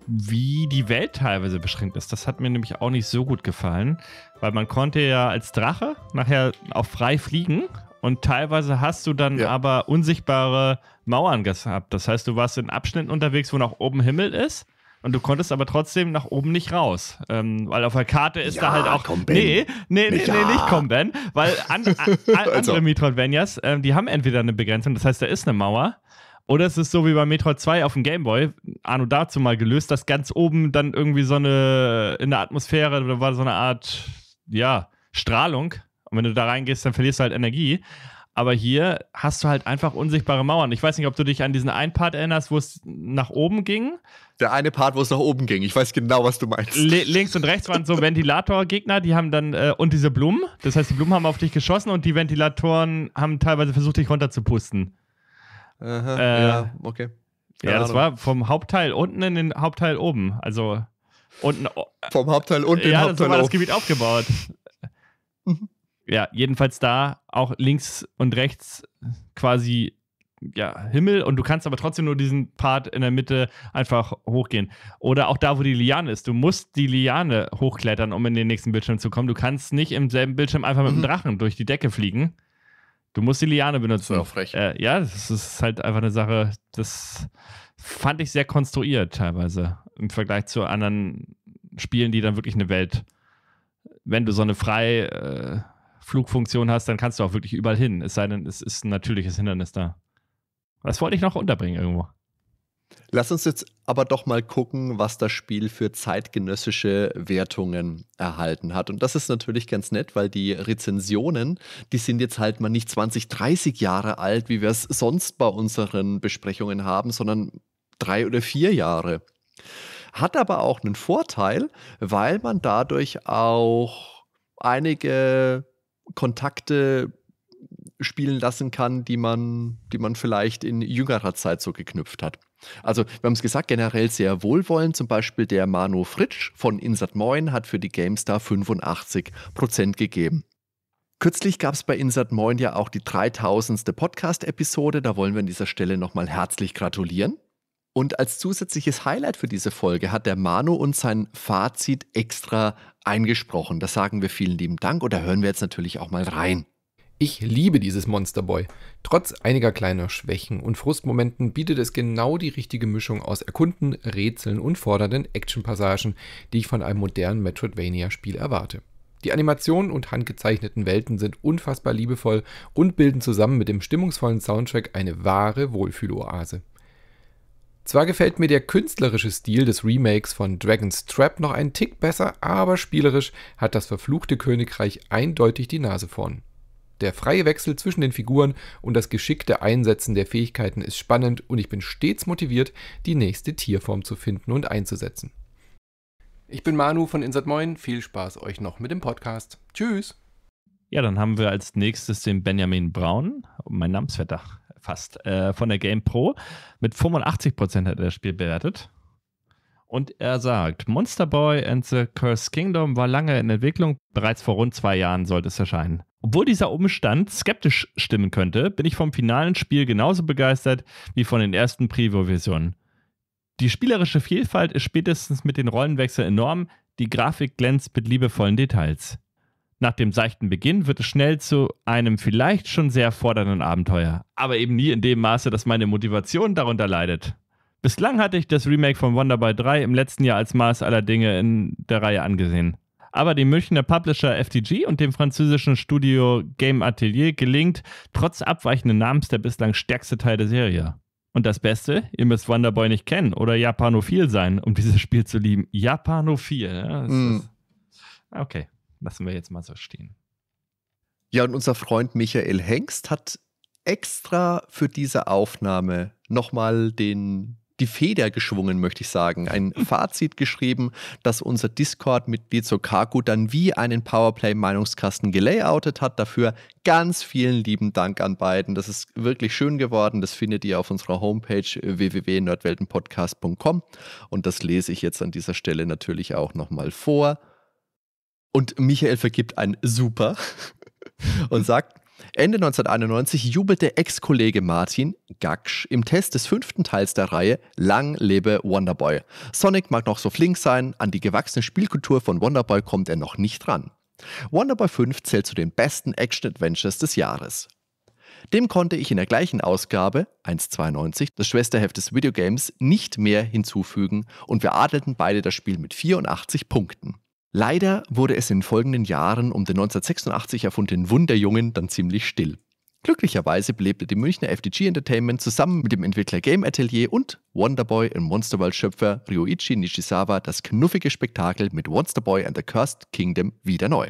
wie die Welt teilweise beschränkt ist. Das hat mir nämlich auch nicht so gut gefallen, weil man konnte ja als Drache nachher auch frei fliegen und teilweise hast du dann ja. aber unsichtbare Mauern gehabt. Das heißt, du warst in Abschnitten unterwegs, wo nach oben Himmel ist. Und du konntest aber trotzdem nach oben nicht raus. Ähm, weil auf der Karte ist ja, da halt auch. Komm, ben. Nee, nee, nee, ja. nee, nicht ah. komm, Ben. Weil an, an, an, also. andere Metroidvanias, ähm, die haben entweder eine Begrenzung, das heißt, da ist eine Mauer. Oder es ist so wie bei Metroid 2 auf dem Gameboy, Anno dazu mal gelöst, dass ganz oben dann irgendwie so eine, in der Atmosphäre, da war so eine Art, ja, Strahlung. Und wenn du da reingehst, dann verlierst du halt Energie. Aber hier hast du halt einfach unsichtbare Mauern. Ich weiß nicht, ob du dich an diesen einen Part erinnerst, wo es nach oben ging. Der eine Part, wo es nach oben ging. Ich weiß genau, was du meinst. Le links und rechts waren so Ventilatorgegner, die haben dann, äh, und diese Blumen. Das heißt, die Blumen haben auf dich geschossen und die Ventilatoren haben teilweise versucht, dich runterzupusten. Aha, äh, ja, okay. Keine ja, das war vom Hauptteil unten in den Hauptteil oben. Also unten. Vom Hauptteil unten. in Ja, Hauptteil das war auf. das Gebiet aufgebaut. Mhm. ja, jedenfalls da auch links und rechts quasi ja, Himmel und du kannst aber trotzdem nur diesen Part in der Mitte einfach hochgehen. Oder auch da, wo die Liane ist. Du musst die Liane hochklettern, um in den nächsten Bildschirm zu kommen. Du kannst nicht im selben Bildschirm einfach mit mhm. dem Drachen durch die Decke fliegen. Du musst die Liane benutzen. Das ist auch frech. Äh, ja, das ist halt einfach eine Sache, das fand ich sehr konstruiert teilweise im Vergleich zu anderen Spielen, die dann wirklich eine Welt, wenn du so eine freie äh, Flugfunktion hast, dann kannst du auch wirklich überall hin. Es sei denn, es ist ein natürliches Hindernis da. Das wollte ich noch unterbringen irgendwo. Lass uns jetzt aber doch mal gucken, was das Spiel für zeitgenössische Wertungen erhalten hat. Und das ist natürlich ganz nett, weil die Rezensionen, die sind jetzt halt mal nicht 20, 30 Jahre alt, wie wir es sonst bei unseren Besprechungen haben, sondern drei oder vier Jahre. Hat aber auch einen Vorteil, weil man dadurch auch einige Kontakte spielen lassen kann, die man, die man vielleicht in jüngerer Zeit so geknüpft hat. Also, wir haben es gesagt, generell sehr wohlwollend. Zum Beispiel der Manu Fritsch von Insert Moin hat für die GameStar 85 Prozent gegeben. Kürzlich gab es bei Insert Moin ja auch die 3000. Podcast-Episode. Da wollen wir an dieser Stelle nochmal herzlich gratulieren. Und als zusätzliches Highlight für diese Folge hat der Manu uns sein Fazit extra eingesprochen. Das sagen wir vielen lieben Dank und da hören wir jetzt natürlich auch mal rein. Ich liebe dieses Monsterboy. Trotz einiger kleiner Schwächen und Frustmomenten bietet es genau die richtige Mischung aus Erkunden, Rätseln und fordernden Actionpassagen, die ich von einem modernen Metroidvania-Spiel erwarte. Die Animationen und handgezeichneten Welten sind unfassbar liebevoll und bilden zusammen mit dem stimmungsvollen Soundtrack eine wahre Wohlfühloase. Zwar gefällt mir der künstlerische Stil des Remakes von Dragon's Trap noch einen Tick besser, aber spielerisch hat das verfluchte Königreich eindeutig die Nase vorn. Der freie Wechsel zwischen den Figuren und das geschickte Einsetzen der Fähigkeiten ist spannend und ich bin stets motiviert, die nächste Tierform zu finden und einzusetzen. Ich bin Manu von Insert Moin. Viel Spaß euch noch mit dem Podcast. Tschüss. Ja, dann haben wir als nächstes den Benjamin Braun, mein Namensvetter fast, äh, von der Game Pro. Mit 85% hat er das Spiel bewertet. Und er sagt, Monster Boy and the Cursed Kingdom war lange in Entwicklung, bereits vor rund zwei Jahren sollte es erscheinen. Obwohl dieser Umstand skeptisch stimmen könnte, bin ich vom finalen Spiel genauso begeistert wie von den ersten Preview-Versionen. Die spielerische Vielfalt ist spätestens mit den Rollenwechseln enorm, die Grafik glänzt mit liebevollen Details. Nach dem seichten Beginn wird es schnell zu einem vielleicht schon sehr fordernden Abenteuer, aber eben nie in dem Maße, dass meine Motivation darunter leidet. Bislang hatte ich das Remake von Wonderboy 3 im letzten Jahr als Maß aller Dinge in der Reihe angesehen. Aber dem Münchner Publisher FTG und dem französischen Studio Game Atelier gelingt trotz abweichenden Namens der bislang stärkste Teil der Serie. Und das Beste, ihr müsst Wonderboy nicht kennen oder japanophil sein, um dieses Spiel zu lieben. Japanophil. Ja, mm. okay, lassen wir jetzt mal so stehen. Ja, und unser Freund Michael Hengst hat extra für diese Aufnahme nochmal den die Feder geschwungen, möchte ich sagen. Ein Fazit geschrieben, dass unser Discord-Mitglied Sokaku dann wie einen Powerplay-Meinungskasten gelayoutet hat. Dafür ganz vielen lieben Dank an beiden. Das ist wirklich schön geworden. Das findet ihr auf unserer Homepage www.nordweltenpodcast.com. Und das lese ich jetzt an dieser Stelle natürlich auch nochmal vor. Und Michael vergibt ein Super und sagt, Ende 1991 jubelte Ex-Kollege Martin Gaksch im Test des fünften Teils der Reihe Lang lebe Wonderboy. Sonic mag noch so flink sein, an die gewachsene Spielkultur von Wonderboy kommt er noch nicht ran. Wonderboy 5 zählt zu den besten Action-Adventures des Jahres. Dem konnte ich in der gleichen Ausgabe, 1,92, das Schwesterheft des Videogames nicht mehr hinzufügen und wir adelten beide das Spiel mit 84 Punkten. Leider wurde es in den folgenden Jahren um den 1986 erfundenen Wunderjungen dann ziemlich still. Glücklicherweise belebte die Münchner FDG Entertainment zusammen mit dem Entwickler Game Atelier und Wonderboy und Monsterworld-Schöpfer Ryoichi Nishizawa das knuffige Spektakel mit Monsterboy and the Cursed Kingdom wieder neu.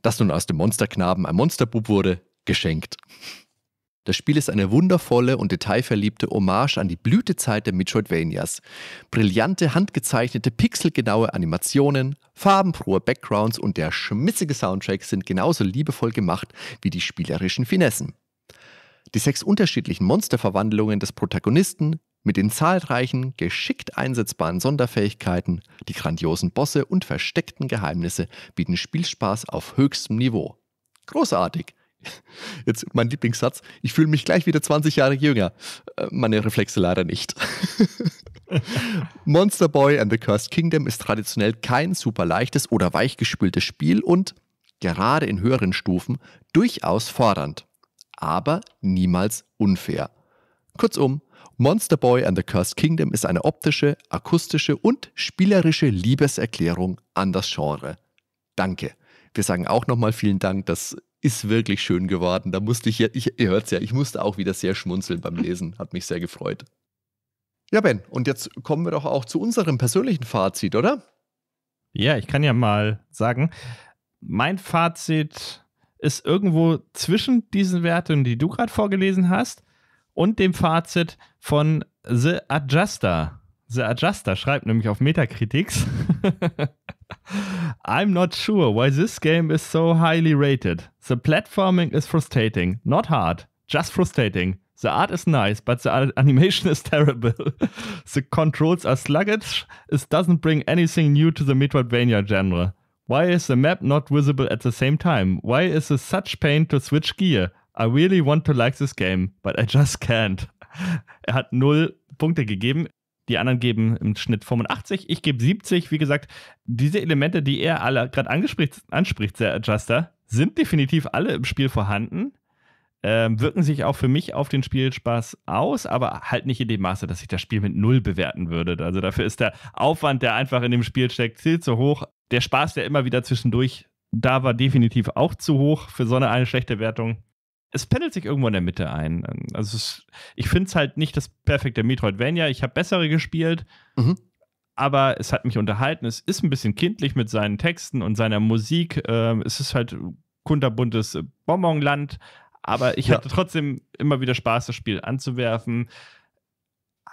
Dass nun aus dem Monsterknaben ein Monsterbub wurde, geschenkt. Das Spiel ist eine wundervolle und detailverliebte Hommage an die Blütezeit der Metroidvanias. Brillante, handgezeichnete, pixelgenaue Animationen, farbenfrohe Backgrounds und der schmissige Soundtrack sind genauso liebevoll gemacht wie die spielerischen Finessen. Die sechs unterschiedlichen Monsterverwandlungen des Protagonisten mit den zahlreichen, geschickt einsetzbaren Sonderfähigkeiten, die grandiosen Bosse und versteckten Geheimnisse bieten Spielspaß auf höchstem Niveau. Großartig! jetzt mein Lieblingssatz, ich fühle mich gleich wieder 20 Jahre jünger. Äh, meine Reflexe leider nicht. Monster Boy and the Cursed Kingdom ist traditionell kein super leichtes oder weichgespültes Spiel und gerade in höheren Stufen durchaus fordernd, aber niemals unfair. Kurzum, Monster Boy and the Cursed Kingdom ist eine optische, akustische und spielerische Liebeserklärung an das Genre. Danke. Wir sagen auch nochmal vielen Dank, dass ist wirklich schön geworden. Da musste ich, ja, ich ihr hört es ja, ich musste auch wieder sehr schmunzeln beim Lesen. Hat mich sehr gefreut. Ja, Ben, und jetzt kommen wir doch auch zu unserem persönlichen Fazit, oder? Ja, ich kann ja mal sagen, mein Fazit ist irgendwo zwischen diesen Werten, die du gerade vorgelesen hast, und dem Fazit von The Adjuster. The Adjuster schreibt nämlich auf Metacritics. I'm not sure why this game is so highly rated. The platforming is frustrating, not hard, just frustrating. The art is nice, but the animation is terrible. the controls are sluggish. It doesn't bring anything new to the Metroidvania genre. Why is the map not visible at the same time? Why is it such pain to switch gear? I really want to like this game, but I just can't. er hat null Punkte gegeben. Die anderen geben im Schnitt 85. Ich gebe 70. Wie gesagt, diese Elemente, die er alle gerade anspricht, anspricht, der Adjuster, sind definitiv alle im Spiel vorhanden. Ähm, wirken sich auch für mich auf den Spielspaß aus, aber halt nicht in dem Maße, dass ich das Spiel mit null bewerten würde. Also dafür ist der Aufwand, der einfach in dem Spiel steckt, viel zu hoch. Der Spaß, der immer wieder zwischendurch da war, definitiv auch zu hoch für so eine, eine schlechte Wertung es pendelt sich irgendwo in der Mitte ein. Also es, ich finde es halt nicht das perfekte Metroidvania. Ich habe bessere gespielt, mhm. aber es hat mich unterhalten. Es ist ein bisschen kindlich mit seinen Texten und seiner Musik. Ähm, es ist halt kunterbuntes Bonbonland, aber ich ja. hatte trotzdem immer wieder Spaß, das Spiel anzuwerfen.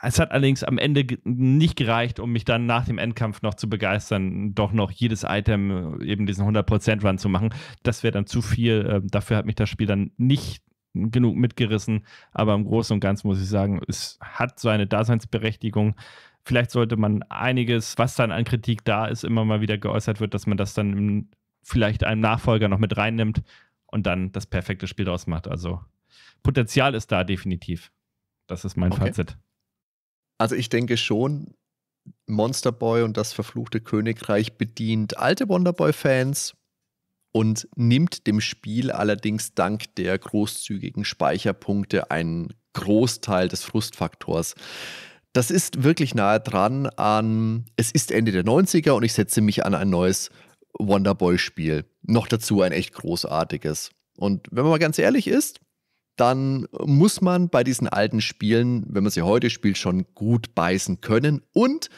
Es hat allerdings am Ende nicht gereicht, um mich dann nach dem Endkampf noch zu begeistern, doch noch jedes Item äh, eben diesen 100%-Run zu machen. Das wäre dann zu viel. Ähm, dafür hat mich das Spiel dann nicht genug mitgerissen. Aber im Großen und Ganzen muss ich sagen, es hat seine Daseinsberechtigung. Vielleicht sollte man einiges, was dann an Kritik da ist, immer mal wieder geäußert wird, dass man das dann vielleicht einem Nachfolger noch mit reinnimmt und dann das perfekte Spiel draus macht. Also Potenzial ist da definitiv. Das ist mein okay. Fazit. Also ich denke schon, Monster Boy und das verfluchte Königreich bedient alte Wonderboy-Fans und nimmt dem Spiel allerdings dank der großzügigen Speicherpunkte einen Großteil des Frustfaktors. Das ist wirklich nahe dran an, es ist Ende der 90er und ich setze mich an ein neues Wonderboy-Spiel. Noch dazu ein echt großartiges. Und wenn man mal ganz ehrlich ist, dann muss man bei diesen alten Spielen, wenn man sie heute spielt, schon gut beißen können und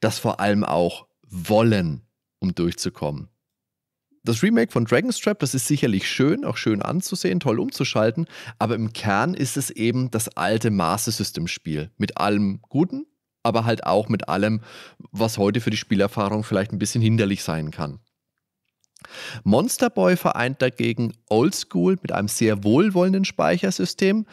das vor allem auch wollen, um durchzukommen. Das Remake von Dragonstrap, das ist sicherlich schön, auch schön anzusehen, toll umzuschalten, aber im Kern ist es eben das alte Master System Spiel mit allem Guten, aber halt auch mit allem, was heute für die Spielerfahrung vielleicht ein bisschen hinderlich sein kann. Monsterboy vereint dagegen Oldschool mit einem sehr wohlwollenden Speichersystem.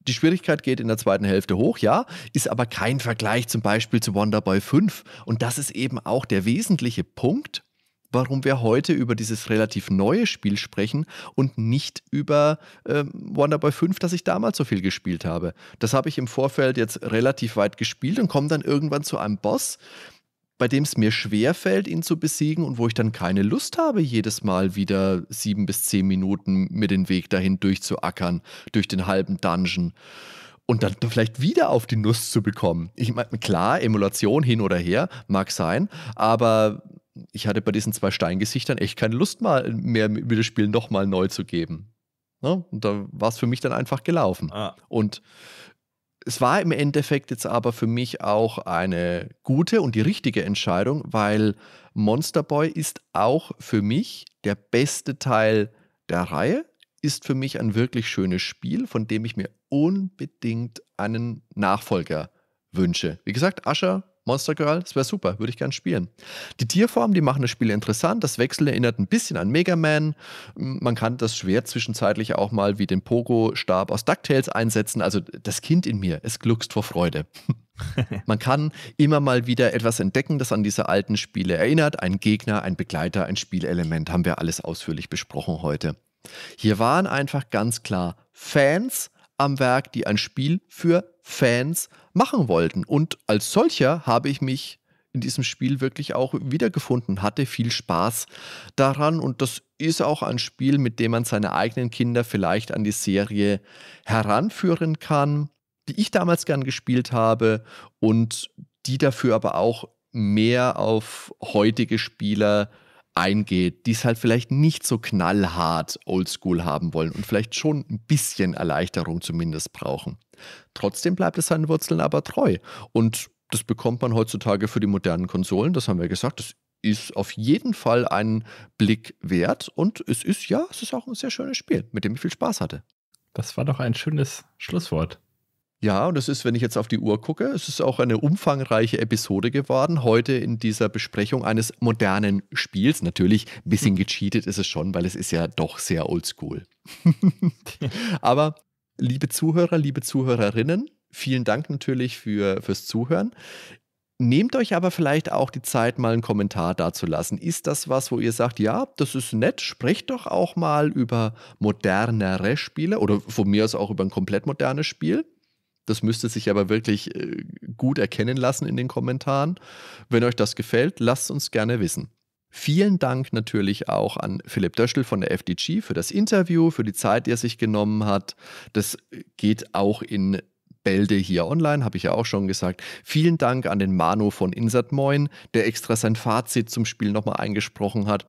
Die Schwierigkeit geht in der zweiten Hälfte hoch, ja, ist aber kein Vergleich zum Beispiel zu Wonderboy 5. Und das ist eben auch der wesentliche Punkt, warum wir heute über dieses relativ neue Spiel sprechen und nicht über äh, Wonderboy 5, das ich damals so viel gespielt habe. Das habe ich im Vorfeld jetzt relativ weit gespielt und komme dann irgendwann zu einem Boss, bei dem es mir schwer fällt, ihn zu besiegen und wo ich dann keine Lust habe, jedes Mal wieder sieben bis zehn Minuten mir den Weg dahin durchzuackern, durch den halben Dungeon. Und dann vielleicht wieder auf die Nuss zu bekommen. Ich meine, klar, Emulation hin oder her, mag sein, aber ich hatte bei diesen zwei Steingesichtern echt keine Lust mal mehr, mir das Spiel nochmal neu zu geben. Ne? Und da war es für mich dann einfach gelaufen. Ah. Und es war im Endeffekt jetzt aber für mich auch eine gute und die richtige Entscheidung, weil Monster Boy ist auch für mich der beste Teil der Reihe, ist für mich ein wirklich schönes Spiel, von dem ich mir unbedingt einen Nachfolger wünsche. Wie gesagt, Ascher Monster Girl, das wäre super, würde ich gerne spielen. Die Tierformen, die machen das Spiel interessant. Das Wechsel erinnert ein bisschen an Mega Man. Man kann das Schwert zwischenzeitlich auch mal wie den Pogo-Stab aus DuckTales einsetzen. Also das Kind in mir, es gluckst vor Freude. Man kann immer mal wieder etwas entdecken, das an diese alten Spiele erinnert. Ein Gegner, ein Begleiter, ein Spielelement haben wir alles ausführlich besprochen heute. Hier waren einfach ganz klar Fans am Werk, die ein Spiel für Fans machen wollten. Und als solcher habe ich mich in diesem Spiel wirklich auch wiedergefunden, hatte viel Spaß daran und das ist auch ein Spiel, mit dem man seine eigenen Kinder vielleicht an die Serie heranführen kann, die ich damals gern gespielt habe und die dafür aber auch mehr auf heutige Spieler äh, eingeht, die es halt vielleicht nicht so knallhart oldschool haben wollen und vielleicht schon ein bisschen Erleichterung zumindest brauchen. Trotzdem bleibt es seinen Wurzeln aber treu. Und das bekommt man heutzutage für die modernen Konsolen, das haben wir gesagt, das ist auf jeden Fall einen Blick wert und es ist ja, es ist auch ein sehr schönes Spiel, mit dem ich viel Spaß hatte. Das war doch ein schönes Schlusswort. Ja, und das ist, wenn ich jetzt auf die Uhr gucke, es ist auch eine umfangreiche Episode geworden. Heute in dieser Besprechung eines modernen Spiels. Natürlich ein bisschen hm. gecheatet ist es schon, weil es ist ja doch sehr oldschool. Aber liebe Zuhörer, liebe Zuhörerinnen, vielen Dank natürlich für, fürs Zuhören. Nehmt euch aber vielleicht auch die Zeit, mal einen Kommentar dazulassen. Ist das was, wo ihr sagt, ja, das ist nett, sprecht doch auch mal über modernere Spiele oder von mir aus auch über ein komplett modernes Spiel. Das müsste sich aber wirklich äh, gut erkennen lassen in den Kommentaren. Wenn euch das gefällt, lasst uns gerne wissen. Vielen Dank natürlich auch an Philipp Döschel von der FDG für das Interview, für die Zeit, die er sich genommen hat. Das äh, geht auch in Bälde hier online, habe ich ja auch schon gesagt. Vielen Dank an den Manu von Insert Moin, der extra sein Fazit zum Spiel nochmal eingesprochen hat.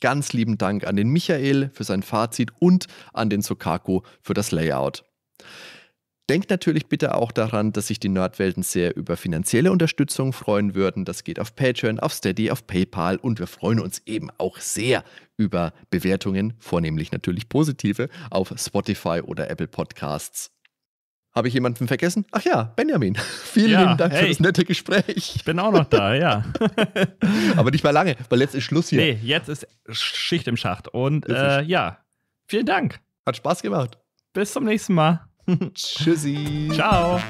Ganz lieben Dank an den Michael für sein Fazit und an den Sokako für das Layout. Denkt natürlich bitte auch daran, dass sich die Nerdwelten sehr über finanzielle Unterstützung freuen würden. Das geht auf Patreon, auf Steady, auf PayPal und wir freuen uns eben auch sehr über Bewertungen, vornehmlich natürlich positive, auf Spotify oder Apple Podcasts. Habe ich jemanden vergessen? Ach ja, Benjamin. Vielen ja, lieben Dank hey, für das nette Gespräch. Ich bin auch noch da, ja. Aber nicht mal lange, weil jetzt ist Schluss hier. Nee, jetzt ist Schicht im Schacht. Und äh, ja, vielen Dank. Hat Spaß gemacht. Bis zum nächsten Mal. Tschüssi. Ciao.